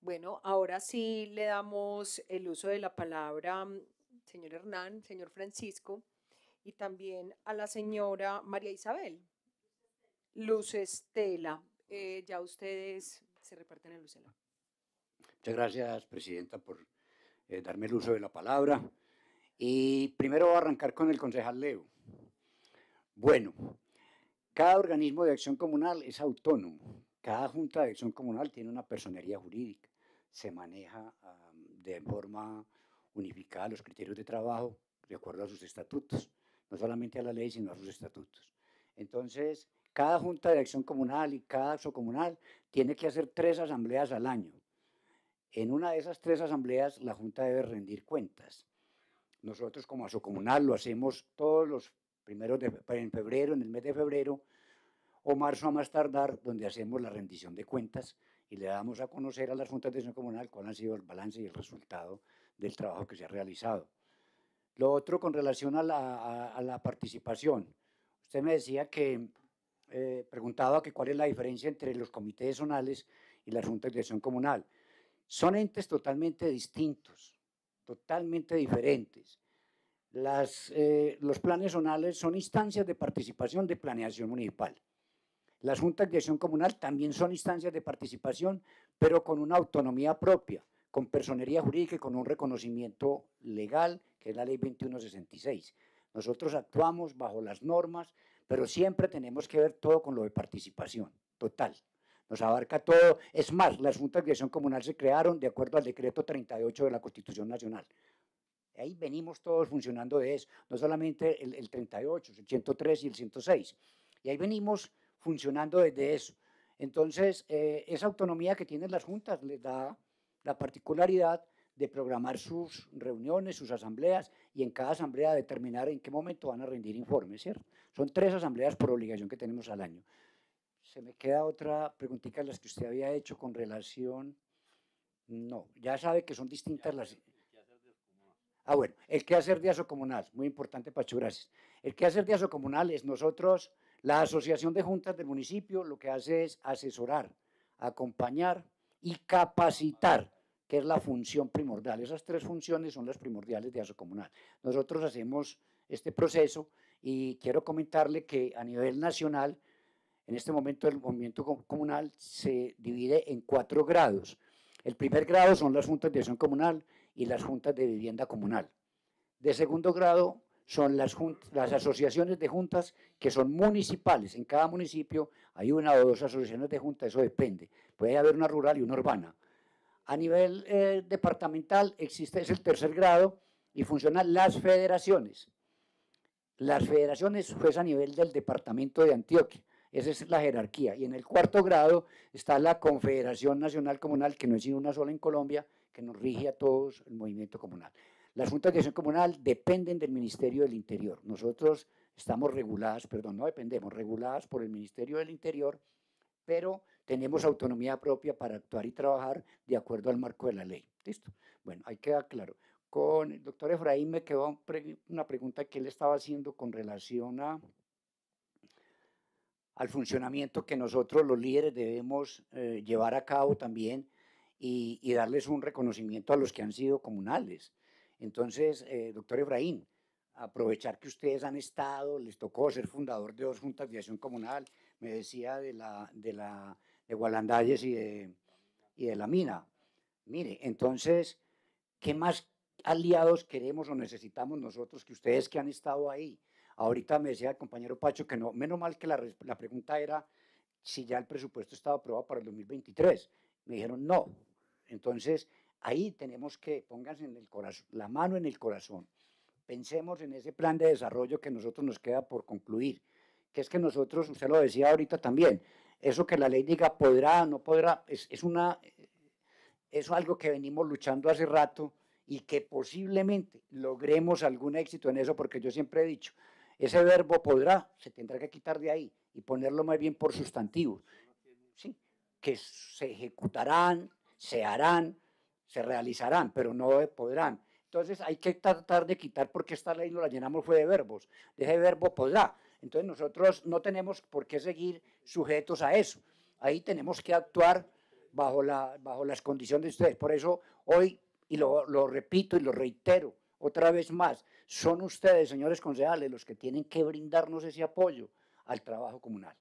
Bueno, ahora sí le damos el uso de la palabra, mm, señor Hernán, señor Francisco y también a la señora María Isabel. Luz Estela. Eh, ya ustedes se reparten Luz lucela. Muchas gracias, Presidenta, por eh, darme el uso de la palabra. Y primero voy a arrancar con el concejal Leo. Bueno, cada organismo de acción comunal es autónomo. Cada junta de acción comunal tiene una personería jurídica. Se maneja de forma unificada los criterios de trabajo de acuerdo a sus estatutos no solamente a la ley, sino a sus estatutos. Entonces, cada junta de acción comunal y cada aso comunal tiene que hacer tres asambleas al año. En una de esas tres asambleas, la junta debe rendir cuentas. Nosotros como aso comunal lo hacemos todos los primeros de, en febrero, en el mes de febrero o marzo a más tardar, donde hacemos la rendición de cuentas y le damos a conocer a las juntas de acción comunal cuál ha sido el balance y el resultado del trabajo que se ha realizado. Lo otro con relación a la, participación. Usted me decía que, eh, preguntaba que cuál es la diferencia entre los comités zonales y la Junta de acción Comunal. Son entes totalmente distintos, totalmente diferentes. Eh, los planes zonales son instancias de participación de planeación municipal. Las juntas de acción comunal también son instancias de participación, pero con una autonomía propia con personería jurídica y con un reconocimiento legal, que es la ley 2166. Nosotros actuamos bajo las normas, pero siempre tenemos que ver todo con lo de participación, total. Nos abarca todo. Es más, las juntas de dirección comunal se crearon de acuerdo al decreto 38 de la Constitución Nacional. Ahí venimos todos funcionando de eso, no solamente el, 38, el 103 y el 106. Y ahí venimos funcionando desde eso. Entonces, eh, esa autonomía que tienen las juntas les da la particularidad de programar sus reuniones, sus asambleas y en cada asamblea determinar en qué momento van a rendir informes, ¿cierto? Son tres asambleas por obligación que tenemos al año. Se me queda otra preguntita, las que usted había hecho con relación... No, ya sabe que son distintas las... Ah, bueno, el que hacer de comunal, muy importante, Pacho, gracias. El hacer de comunal es nosotros, la Asociación de Juntas del Municipio, lo que hace es asesorar, acompañar y capacitar es la función primordial. Esas tres funciones son las primordiales de comunal. Nosotros hacemos este proceso y quiero comentarle que a nivel nacional, en este momento el movimiento comunal se divide en cuatro grados. El primer grado son las juntas de acción comunal y las juntas de vivienda comunal. De segundo grado son las, las asociaciones de juntas que son municipales. En cada municipio hay una o dos asociaciones de juntas, eso depende. Puede haber una rural y una urbana. A nivel eh, departamental existe, es el tercer grado y funcionan las federaciones. Las federaciones pues, a nivel del departamento de Antioquia. Esa es la jerarquía. Y en el cuarto grado está la Confederación Nacional Comunal, que no es sino una sola en Colombia, que nos rige a todos el movimiento comunal. Las juntas de acción comunal dependen del Ministerio del Interior. Nosotros estamos reguladas, perdón, no dependemos, reguladas por el Ministerio del Interior, pero tenemos autonomía propia para actuar y trabajar de acuerdo al marco de la ley. ¿Listo? Bueno, ahí queda claro. Con el doctor Efraín me quedó una pregunta que él estaba haciendo con relación a, al funcionamiento que nosotros los líderes debemos eh, llevar a cabo también y, darles un reconocimiento a los que han sido comunales. Entonces, eh, doctor Efraín, aprovechar que ustedes han estado, les tocó ser fundador de dos juntas de acción comunal, me decía de la, de la de Gualandalles y de, y de la mina. Mire, entonces, ¿qué más aliados queremos o necesitamos nosotros que ustedes que han estado ahí? Ahorita me decía el compañero Pacho que no, menos mal que la, la pregunta era si ya el presupuesto estaba aprobado para el 2023. Me dijeron no. Entonces, ahí tenemos que, pónganse en el corazón, la mano en el corazón. Pensemos en ese plan de desarrollo que nosotros nos queda por concluir, que es que nosotros, usted lo decía ahorita también, eso que la ley diga podrá, no podrá, es, una, algo que venimos luchando hace rato y que posiblemente logremos algún éxito en eso, porque yo siempre he dicho, ese verbo podrá se tendrá que quitar de ahí y ponerlo más bien por sustantivos, sí, que se ejecutarán, se harán, se realizarán, pero no podrán. Entonces hay que tratar de quitar porque esta ley no la llenamos fue de verbos, de ese verbo podrá. Entonces nosotros no tenemos por qué seguir sujetos a eso. Ahí tenemos que actuar bajo, la, bajo las condiciones de ustedes. Por eso hoy, y lo, repito y lo reitero otra vez más, son ustedes, señores concejales, los que tienen que brindarnos ese apoyo al trabajo comunal.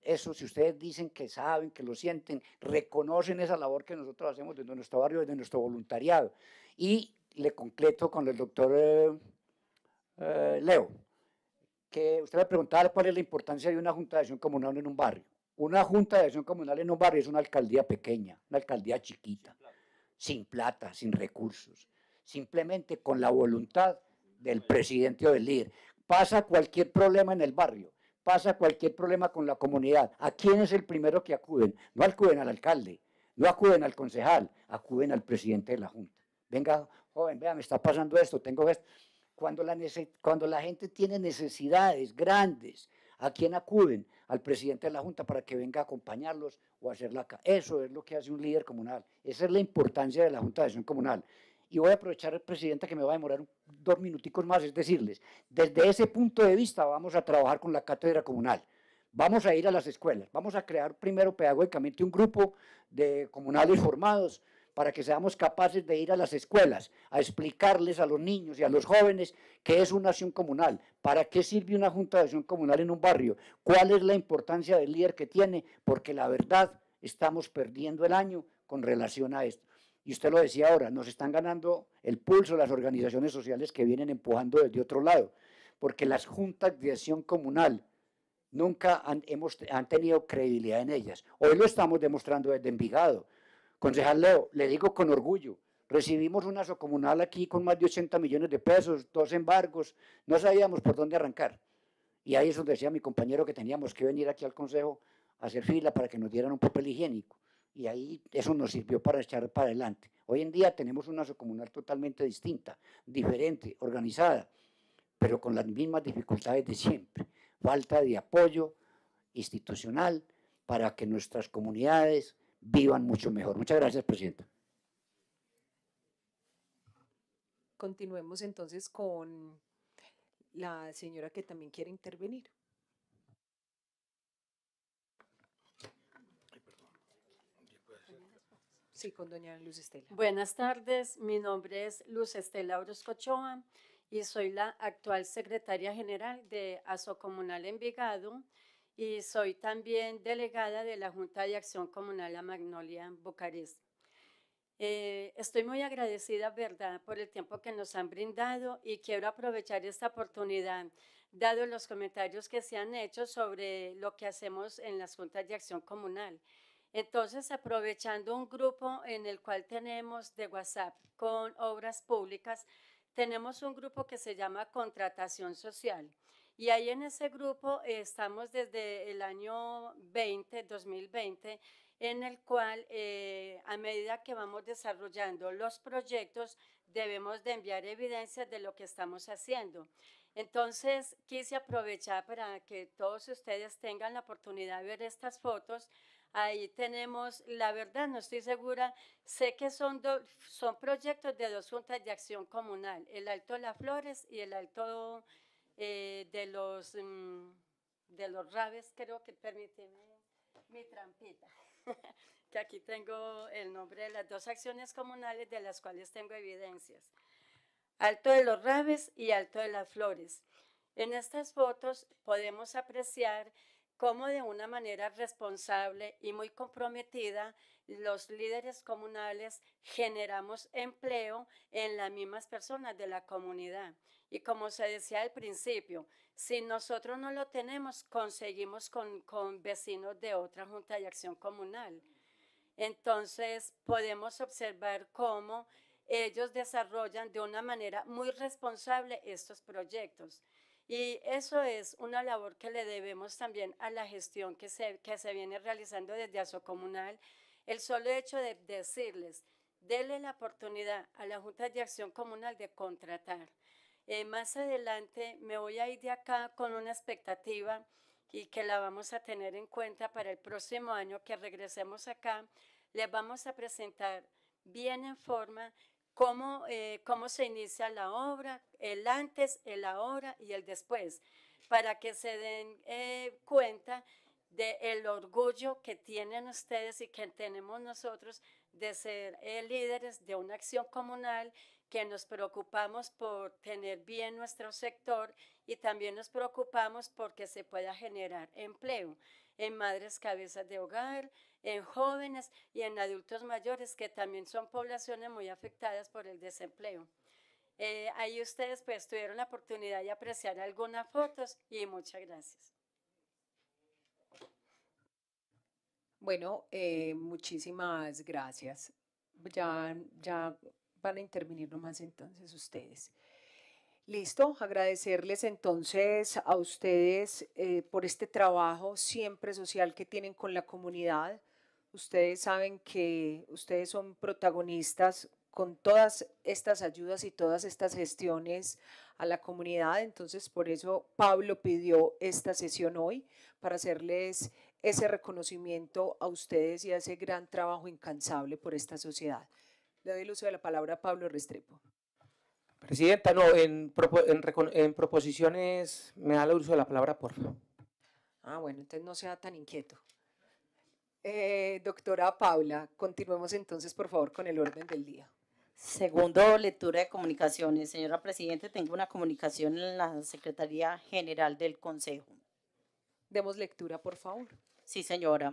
Eso, si ustedes dicen que saben, que lo sienten, reconocen esa labor que nosotros hacemos desde nuestro barrio, desde nuestro voluntariado. Y le concreto con el doctor eh, eh, Leo que usted me preguntaba cuál es la importancia de una junta de acción comunal en un barrio. Una junta de acción comunal en un barrio es una alcaldía pequeña, una alcaldía chiquita, sin plata, sin recursos, simplemente con la voluntad del presidente o del líder. Pasa cualquier problema en el barrio, pasa cualquier problema con la comunidad. ¿A quién es el primero que acuden? No acuden al alcalde, no acuden al concejal, acuden al presidente de la junta. Venga, joven, vean me está pasando esto, tengo esto cuando la, cuando la gente tiene necesidades grandes, ¿a quién acuden? Al presidente de la Junta para que venga a acompañarlos o a hacer la... Eso es lo que hace un líder comunal. Esa es la importancia de la Junta de Acción Comunal. Y voy a aprovechar, Presidenta, que me va a demorar dos minuticos más, es decirles, desde ese punto de vista vamos a trabajar con la cátedra comunal. Vamos a ir a las escuelas, vamos a crear primero pedagógicamente un grupo de comunales formados, para que seamos capaces de ir a las escuelas, a explicarles a los niños y a los jóvenes qué es una acción comunal, para qué sirve una junta de acción comunal en un barrio, cuál es la importancia del líder que tiene, porque la verdad estamos perdiendo el año con relación a esto. Y usted lo decía ahora, nos están ganando el pulso las organizaciones sociales que vienen empujando desde otro lado, porque las juntas de acción comunal nunca han, hemos, han tenido credibilidad en ellas. Hoy lo estamos demostrando desde Envigado, Concejal Leo, le digo con orgullo, recibimos una comunal aquí con más de 80 millones de pesos, dos embargos, no sabíamos por dónde arrancar. Y ahí es donde decía mi compañero que teníamos que venir aquí al Consejo a hacer fila para que nos dieran un papel higiénico. Y ahí eso nos sirvió para echar para adelante. Hoy en día tenemos una comunal totalmente distinta, diferente, organizada, pero con las mismas dificultades de siempre. Falta de apoyo institucional para que nuestras comunidades vivan mucho mejor. Muchas gracias, Presidenta. Continuemos entonces con la señora que también quiere intervenir. Sí, con doña Luz Estela. Buenas tardes, mi nombre es Luz Estela Orozcochoa y soy la actual secretaria general de ASO Comunal Envigado y soy también delegada de la Junta de Acción Comunal a Magnolia Bucarest. Eh, estoy muy agradecida, ¿verdad?, por el tiempo que nos han brindado y quiero aprovechar esta oportunidad, dado los comentarios que se han hecho sobre lo que hacemos en las juntas de acción comunal. Entonces, aprovechando un grupo en el cual tenemos de WhatsApp con obras públicas, tenemos un grupo que se llama Contratación Social. Y ahí en ese grupo eh, estamos desde el año 20, 2020, en el cual eh, a medida que vamos desarrollando los proyectos debemos de enviar evidencias de lo que estamos haciendo. Entonces quise aprovechar para que todos ustedes tengan la oportunidad de ver estas fotos. Ahí tenemos, la verdad no estoy segura, sé que son, son proyectos de dos juntas de acción comunal, el Alto Las Flores y el Alto eh, de los mm, de los rabes, creo que permíteme mi trampita, que aquí tengo el nombre de las dos acciones comunales de las cuales tengo evidencias. Alto de los Rabes y Alto de las Flores. En estas fotos podemos apreciar cómo de una manera responsable y muy comprometida los líderes comunales generamos empleo en las mismas personas de la comunidad. Y como se decía al principio, si nosotros no lo tenemos, conseguimos con, con vecinos de otra Junta de Acción Comunal. Entonces, podemos observar cómo ellos desarrollan de una manera muy responsable estos proyectos. Y eso es una labor que le debemos también a la gestión que se, que se viene realizando desde ASO Comunal. El solo hecho de decirles, déle la oportunidad a la Junta de Acción Comunal de contratar. Eh, más adelante me voy a ir de acá con una expectativa y que la vamos a tener en cuenta para el próximo año que regresemos acá. Les vamos a presentar bien en forma eh, cómo, se inicia la obra, el antes, el ahora y el después, para que se den eh, cuenta del orgullo que tienen ustedes y que tenemos nosotros de ser líderes de una acción comunal que nos preocupamos por tener bien nuestro sector y también nos preocupamos porque se pueda generar empleo en madres cabezas de hogar, en jóvenes y en adultos mayores, que también son poblaciones muy afectadas por el desempleo. Eh, ahí ustedes pues tuvieron la oportunidad de apreciar algunas fotos y muchas gracias. Bueno, eh, muchísimas gracias. Ya, ya van a intervenir nomás entonces ustedes. Listo, agradecerles entonces a ustedes eh, por este trabajo siempre social que tienen con la comunidad. Ustedes saben que ustedes son protagonistas con todas estas ayudas y todas estas gestiones a la comunidad. Entonces, por eso Pablo pidió esta sesión hoy para hacerles ese reconocimiento a ustedes y a ese gran trabajo incansable por esta sociedad. Le doy el uso de la palabra a Pablo Restrepo. Presidenta, no, en, proposiciones me da el uso de la palabra, por favor. Ah, bueno, entonces no sea tan inquieto. Eh, doctora Paula, continuemos entonces, por favor, con el orden del día. Segundo, lectura de comunicaciones. Señora Presidente, tengo una comunicación en la Secretaría General del Consejo. Demos lectura, por favor. Sí, señora.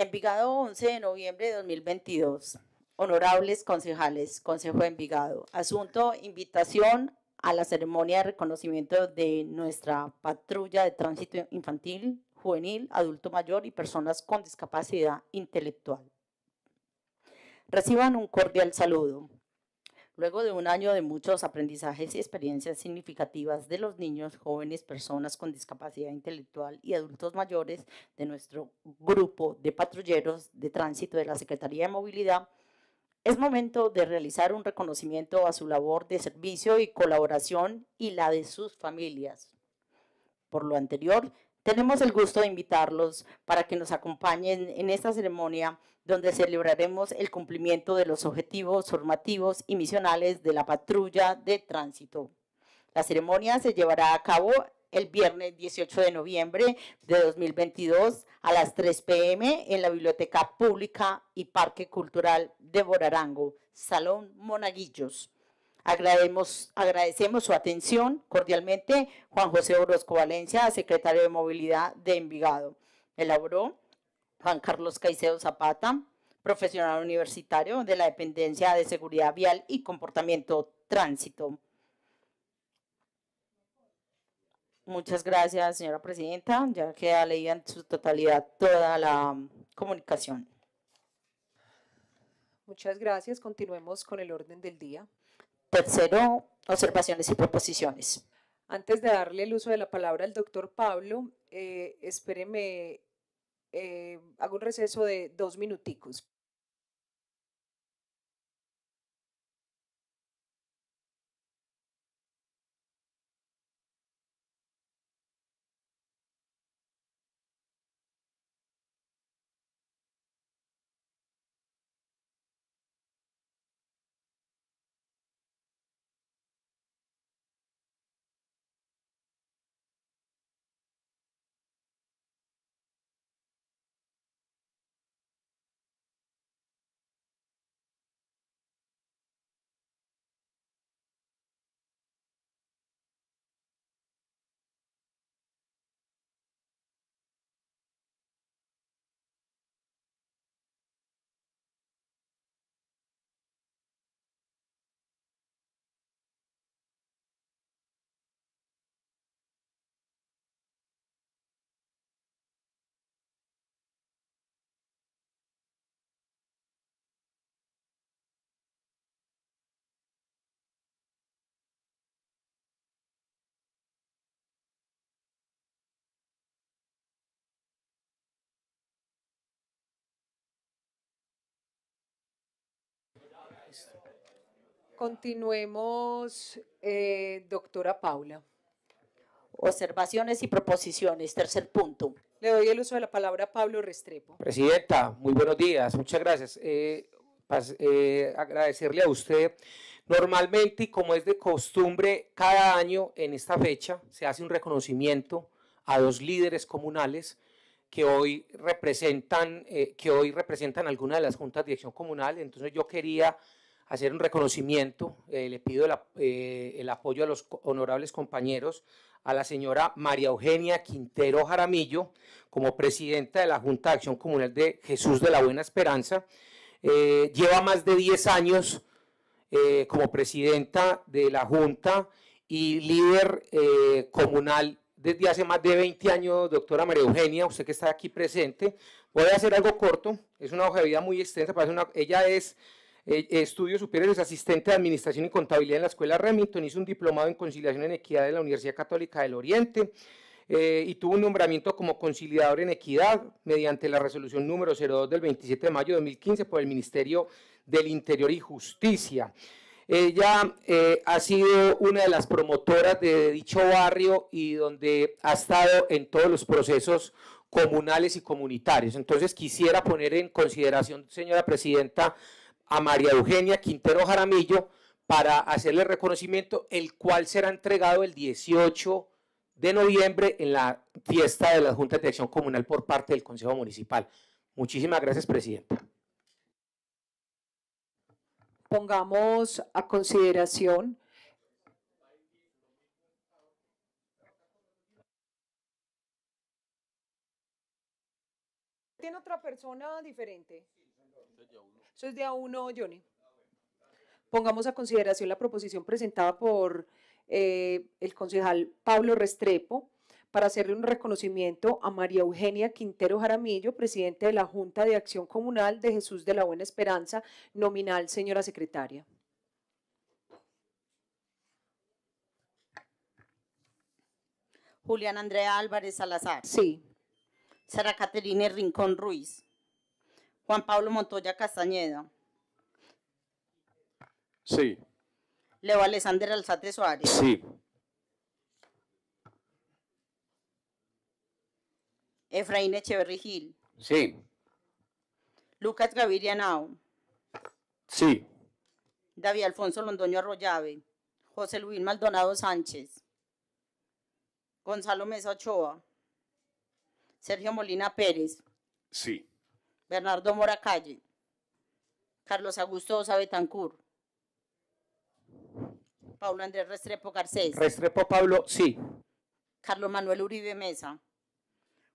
Envigado 11 de noviembre de 2022. Honorables concejales, Consejo de Envigado. Asunto, invitación a la ceremonia de reconocimiento de nuestra patrulla de tránsito infantil, juvenil, adulto mayor y personas con discapacidad intelectual. Reciban un cordial saludo. Luego de un año de muchos aprendizajes y experiencias significativas de los niños, jóvenes, personas con discapacidad intelectual y adultos mayores de nuestro grupo de patrulleros de tránsito de la Secretaría de Movilidad, es momento de realizar un reconocimiento a su labor de servicio y colaboración y la de sus familias. Por lo anterior, tenemos el gusto de invitarlos para que nos acompañen en esta ceremonia donde celebraremos el cumplimiento de los objetivos formativos y misionales de la patrulla de tránsito. La ceremonia se llevará a cabo el viernes 18 de noviembre de 2022 a las 3 pm en la Biblioteca Pública y Parque Cultural de Borarango, Salón Monaguillos. Agradecemos, agradecemos su atención cordialmente. Juan José Orozco Valencia, secretario de Movilidad de Envigado, elaboró Juan Carlos Caicedo Zapata, profesional universitario de la Dependencia de Seguridad Vial y Comportamiento Tránsito. Muchas gracias, señora presidenta. Ya queda leída en su totalidad toda la comunicación. Muchas gracias. Continuemos con el orden del día. Tercero, observaciones y proposiciones. Antes de darle el uso de la palabra al doctor Pablo, eh, espéreme eh, hago un receso de dos minuticos. Continuemos, eh, doctora Paula. Observaciones y proposiciones, tercer punto. Le doy el uso de la palabra a Pablo Restrepo. Presidenta, muy buenos días, muchas gracias. Eh, eh, agradecerle a usted. Normalmente, y como es de costumbre, cada año en esta fecha se hace un reconocimiento a dos líderes comunales que hoy representan, que hoy representan alguna de las juntas de dirección comunal. Entonces yo quería hacer un reconocimiento. Eh, le pido eh, el, apoyo a los honorables compañeros, a la señora María Eugenia Quintero Jaramillo, como presidenta de la Junta de Acción Comunal de Jesús de la Buena Esperanza. Eh, lleva más de 10 años como presidenta de la Junta y líder comunal desde hace más de 20 años, doctora María Eugenia, usted que está aquí presente. Voy a hacer algo corto, es una hoja de vida muy extensa, para ella es eh, estudios superiores, asistente de administración y contabilidad en la Escuela Remington, hizo un diplomado en conciliación en equidad de la Universidad Católica del Oriente. Eh, y tuvo un nombramiento como conciliador en equidad mediante la resolución número 02 del 27 de mayo de 2015 por el Ministerio del Interior y Justicia. Ella eh, ha sido una de las promotoras de dicho barrio y donde ha estado en todos los procesos comunales y comunitarios. Entonces quisiera poner en consideración, señora presidenta, a María Eugenia Quintero Jaramillo para hacerle reconocimiento, el cual será entregado el 18 de noviembre en la fiesta de la Junta de Acción Comunal por parte del Consejo Municipal. Muchísimas gracias, Presidenta. Pongamos a consideración ¿Tiene otra persona diferente? Eso es día uno, Johnny. Pongamos a consideración la proposición presentada por eh, el concejal Pablo Restrepo para hacerle un reconocimiento a María Eugenia Quintero Jaramillo, presidente de la Junta de Acción Comunal de Jesús de la Buena Esperanza, nominal señora secretaria. Julián Andrea Álvarez Salazar. Sí. Sara Caterina Rincón Ruiz. Juan Pablo Montoya Castañeda. Sí. Leo Alexander Alzate Suárez. Sí. Efraín Echeverri Gil. Sí. Lucas Gaviria Nao. Sí. David Alfonso Londoño Arroyave. José Luis Maldonado Sánchez. Gonzalo Mesa Ochoa. Sergio Molina Pérez. Sí. Bernardo Mora Carlos Augusto Osa Betancur, Pablo Andrés Restrepo Garcés. Restrepo Pablo, sí. Carlos Manuel Uribe Mesa,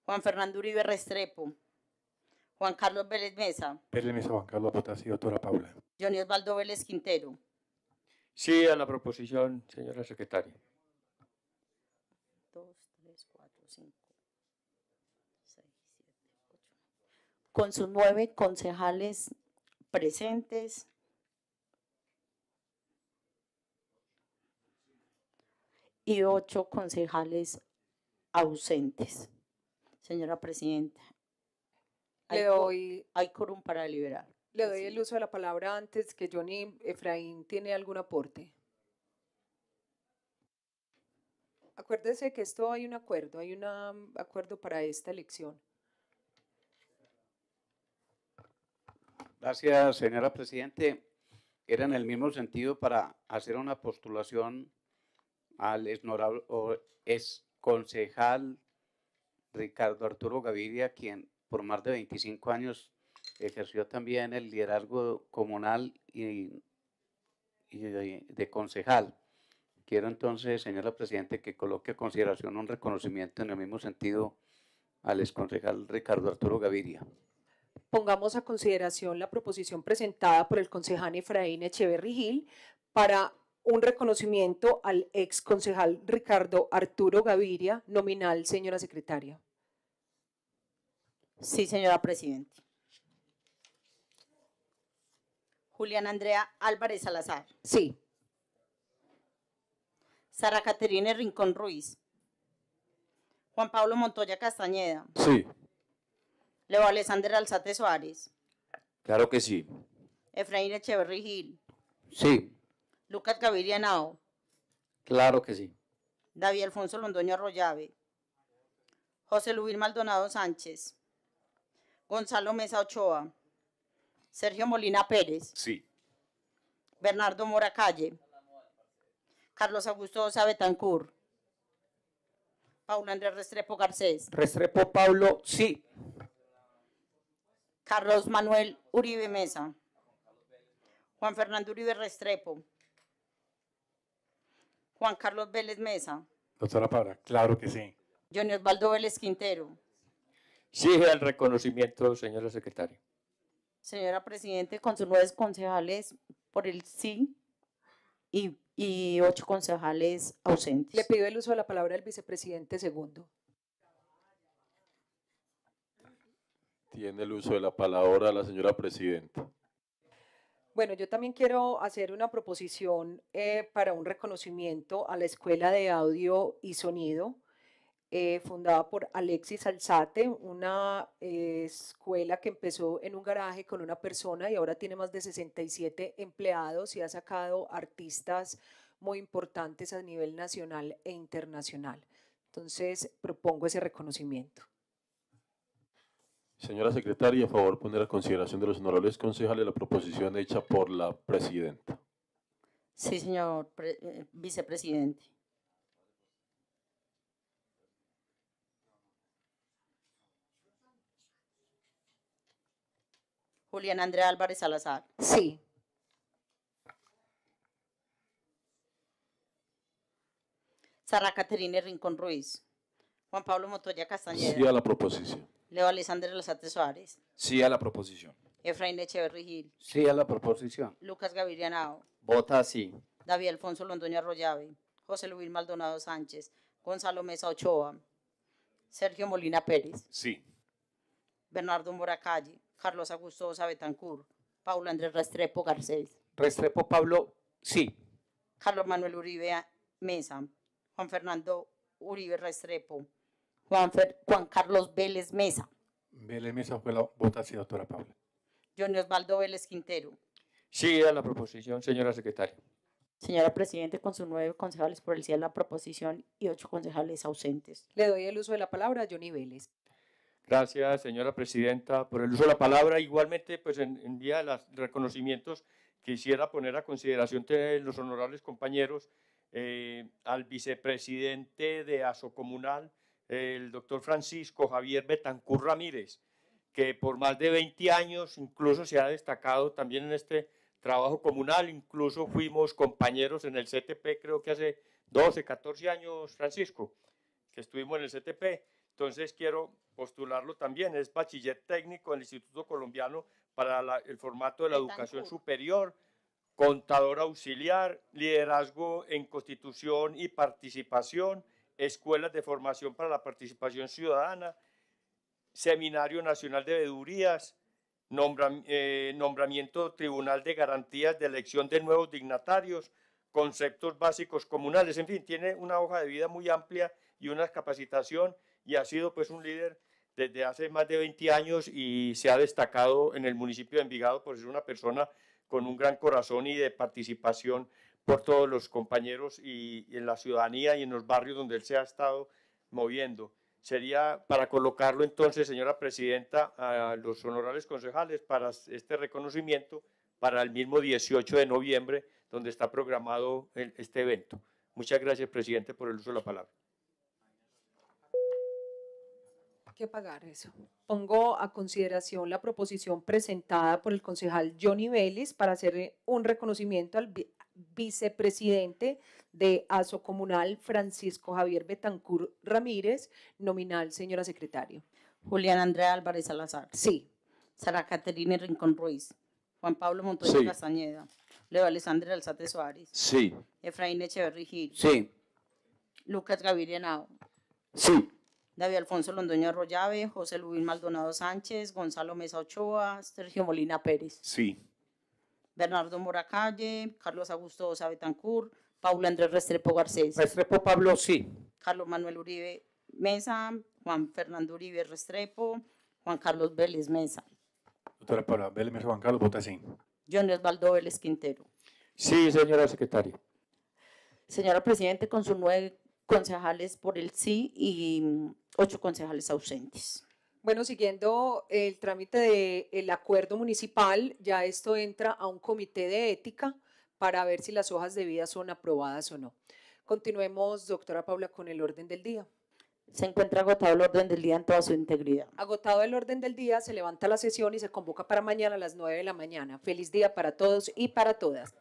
Juan Fernando Uribe Restrepo, Juan Carlos Vélez Mesa. Vélez Mesa, Juan Carlos doctora Paula. Johnny Osvaldo Vélez Quintero. Sí, a la proposición, señora secretaria. Dos, tres, cuatro, cinco. con sus nueve concejales presentes. y ocho concejales ausentes. Señora Presidenta, le doy, hay quórum para liberar. Le doy el uso de la palabra antes que Johnny Efraín tiene algún aporte. Acuérdese que esto hay un acuerdo, hay un acuerdo para esta elección. Gracias, señora Presidente. Era en el mismo sentido para hacer una postulación al ex concejal Ricardo Arturo Gaviria, quien por más de 25 años ejerció también el liderazgo comunal y, de, concejal. Quiero entonces, señora Presidente, que coloque a consideración un reconocimiento en el mismo sentido al ex concejal Ricardo Arturo Gaviria pongamos a consideración la proposición presentada por el concejal Efraín Echeverri Gil para un reconocimiento al ex concejal Ricardo Arturo Gaviria, nominal, señora secretaria. Sí, señora Presidenta. Julián Andrea Álvarez Salazar. Sí. Sara Caterina Rincón Ruiz. Juan Pablo Montoya Castañeda. Sí. Leo Alexander Alzate Suárez. Claro que sí. Efraín Echeverry Gil. Sí. Lucas Gaviria Nao. Claro que sí. David Alfonso Londoño Arroyave. José Luis Maldonado Sánchez. Gonzalo Mesa Ochoa. Sergio Molina Pérez. Sí. Bernardo Mora Calle. Carlos Augusto Osa Betancur. Paula Andrés Restrepo Garcés. Restrepo Pablo, sí. Carlos Manuel Uribe Mesa. Juan Fernando Uribe Restrepo. Juan Carlos Vélez Mesa. Doctora Paula, claro que sí. Johnny Osvaldo Vélez Quintero. Sigue el reconocimiento, señora secretaria. Señora Presidente, con sus nueve concejales por el sí y, y ocho concejales ausentes. Le pido el uso de la palabra al vicepresidente segundo. tiene el uso de la palabra la señora presidenta. Bueno, yo también quiero hacer una proposición eh, para un reconocimiento a la Escuela de Audio y Sonido, eh, fundada por Alexis Alzate, una eh, escuela que empezó en un garaje con una persona y ahora tiene más de 67 empleados y ha sacado artistas muy importantes a nivel nacional e internacional. Entonces, propongo ese reconocimiento. Señora secretaria, a favor poner a consideración de los honorables concejales la proposición hecha por la presidenta. Sí, señor eh, vicepresidente. Julián Andrea Álvarez Salazar. Sí. Sara Caterine Rincón Ruiz. Juan Pablo Motoya Castañeda. Sí a la proposición. Leo Alexander Lozate Suárez. Sí a la proposición. Efraín Echeverri Gil. Sí a la proposición. Lucas Gaviria Nao. Vota sí. David Alfonso Londoño Arroyave. José Luis Maldonado Sánchez. Gonzalo Mesa Ochoa. Sergio Molina Pérez. Sí. Bernardo Moracalle. Carlos Augusto Zabetancur. Paulo Andrés Restrepo Garcés. Restrepo Pablo, sí. Carlos Manuel Uribe Mesa. Juan Fernando Uribe Restrepo. Juan, Carlos Vélez Mesa. Vélez Mesa fue la votación, doctora Paula. Johnny Osvaldo Vélez Quintero. Sí, a la proposición, señora secretaria. Señora Presidente, con sus nueve concejales por el sí a la proposición y ocho concejales ausentes. Le doy el uso de la palabra a Johnny Vélez. Gracias, señora Presidenta, por el uso de la palabra. Igualmente, pues en, vía de los reconocimientos, quisiera poner a consideración de los honorables compañeros eh, al vicepresidente de Comunal, el doctor Francisco Javier Betancur Ramírez, que por más de 20 años incluso se ha destacado también en este trabajo comunal, incluso fuimos compañeros en el CTP, creo que hace 12, 14 años, Francisco, que estuvimos en el CTP. Entonces quiero postularlo también, es bachiller técnico en el Instituto Colombiano para el formato de la educación superior, contador auxiliar, liderazgo en constitución y participación, escuelas de formación para la participación ciudadana, Seminario Nacional de Vedurías, eh, nombramiento Tribunal de Garantías de Elección de Nuevos Dignatarios, conceptos básicos comunales, en fin, tiene una hoja de vida muy amplia y una capacitación y ha sido pues un líder desde hace más de 20 años y se ha destacado en el municipio de Envigado por ser una persona con un gran corazón y de participación por todos los compañeros y, en la ciudadanía y en los barrios donde él se ha estado moviendo. Sería para colocarlo entonces, señora presidenta, a los honorables concejales para este reconocimiento para el mismo 18 de noviembre, donde está programado este evento. Muchas gracias, presidente, por el uso de la palabra. que pagar eso. Pongo a consideración la proposición presentada por el concejal Johnny Vélez para hacer un reconocimiento al, vicepresidente de ASO Comunal, Francisco Javier Betancur Ramírez, nominal, señora secretario. Julián Andrea Álvarez Salazar. Sí. Sara Caterina Rincón Ruiz. Juan Pablo Montoya Castañeda. Leo Alessandra Alzate Suárez. Sí. Efraín Echeverri Gil. Sí. Lucas Gaviria Nao. Sí. David Alfonso Londoño Arroyave, José Luis Maldonado Sánchez, Gonzalo Mesa Ochoa, Sergio Molina Pérez. Sí. Bernardo Moracalle, Carlos Augusto Sábetancur, Paula Andrés Restrepo Garcés. Restrepo Pablo, sí. Carlos Manuel Uribe Mesa, Juan Fernando Uribe Restrepo, Juan Carlos Vélez Mesa. Doctora Paula Vélez Mesa, Juan Carlos, vota sí. John Osvaldo Vélez Quintero. Sí, señora secretaria. Señora Presidente, con sus nueve concejales por el sí y ocho concejales ausentes. Bueno, siguiendo el trámite del el acuerdo municipal, ya esto entra a un comité de ética para ver si las hojas de vida son aprobadas o no. Continuemos, doctora Paula, con el orden del día. Se encuentra agotado el orden del día en toda su integridad. Agotado el orden del día, se levanta la sesión y se convoca para mañana a las 9 de la mañana. Feliz día para todos y para todas.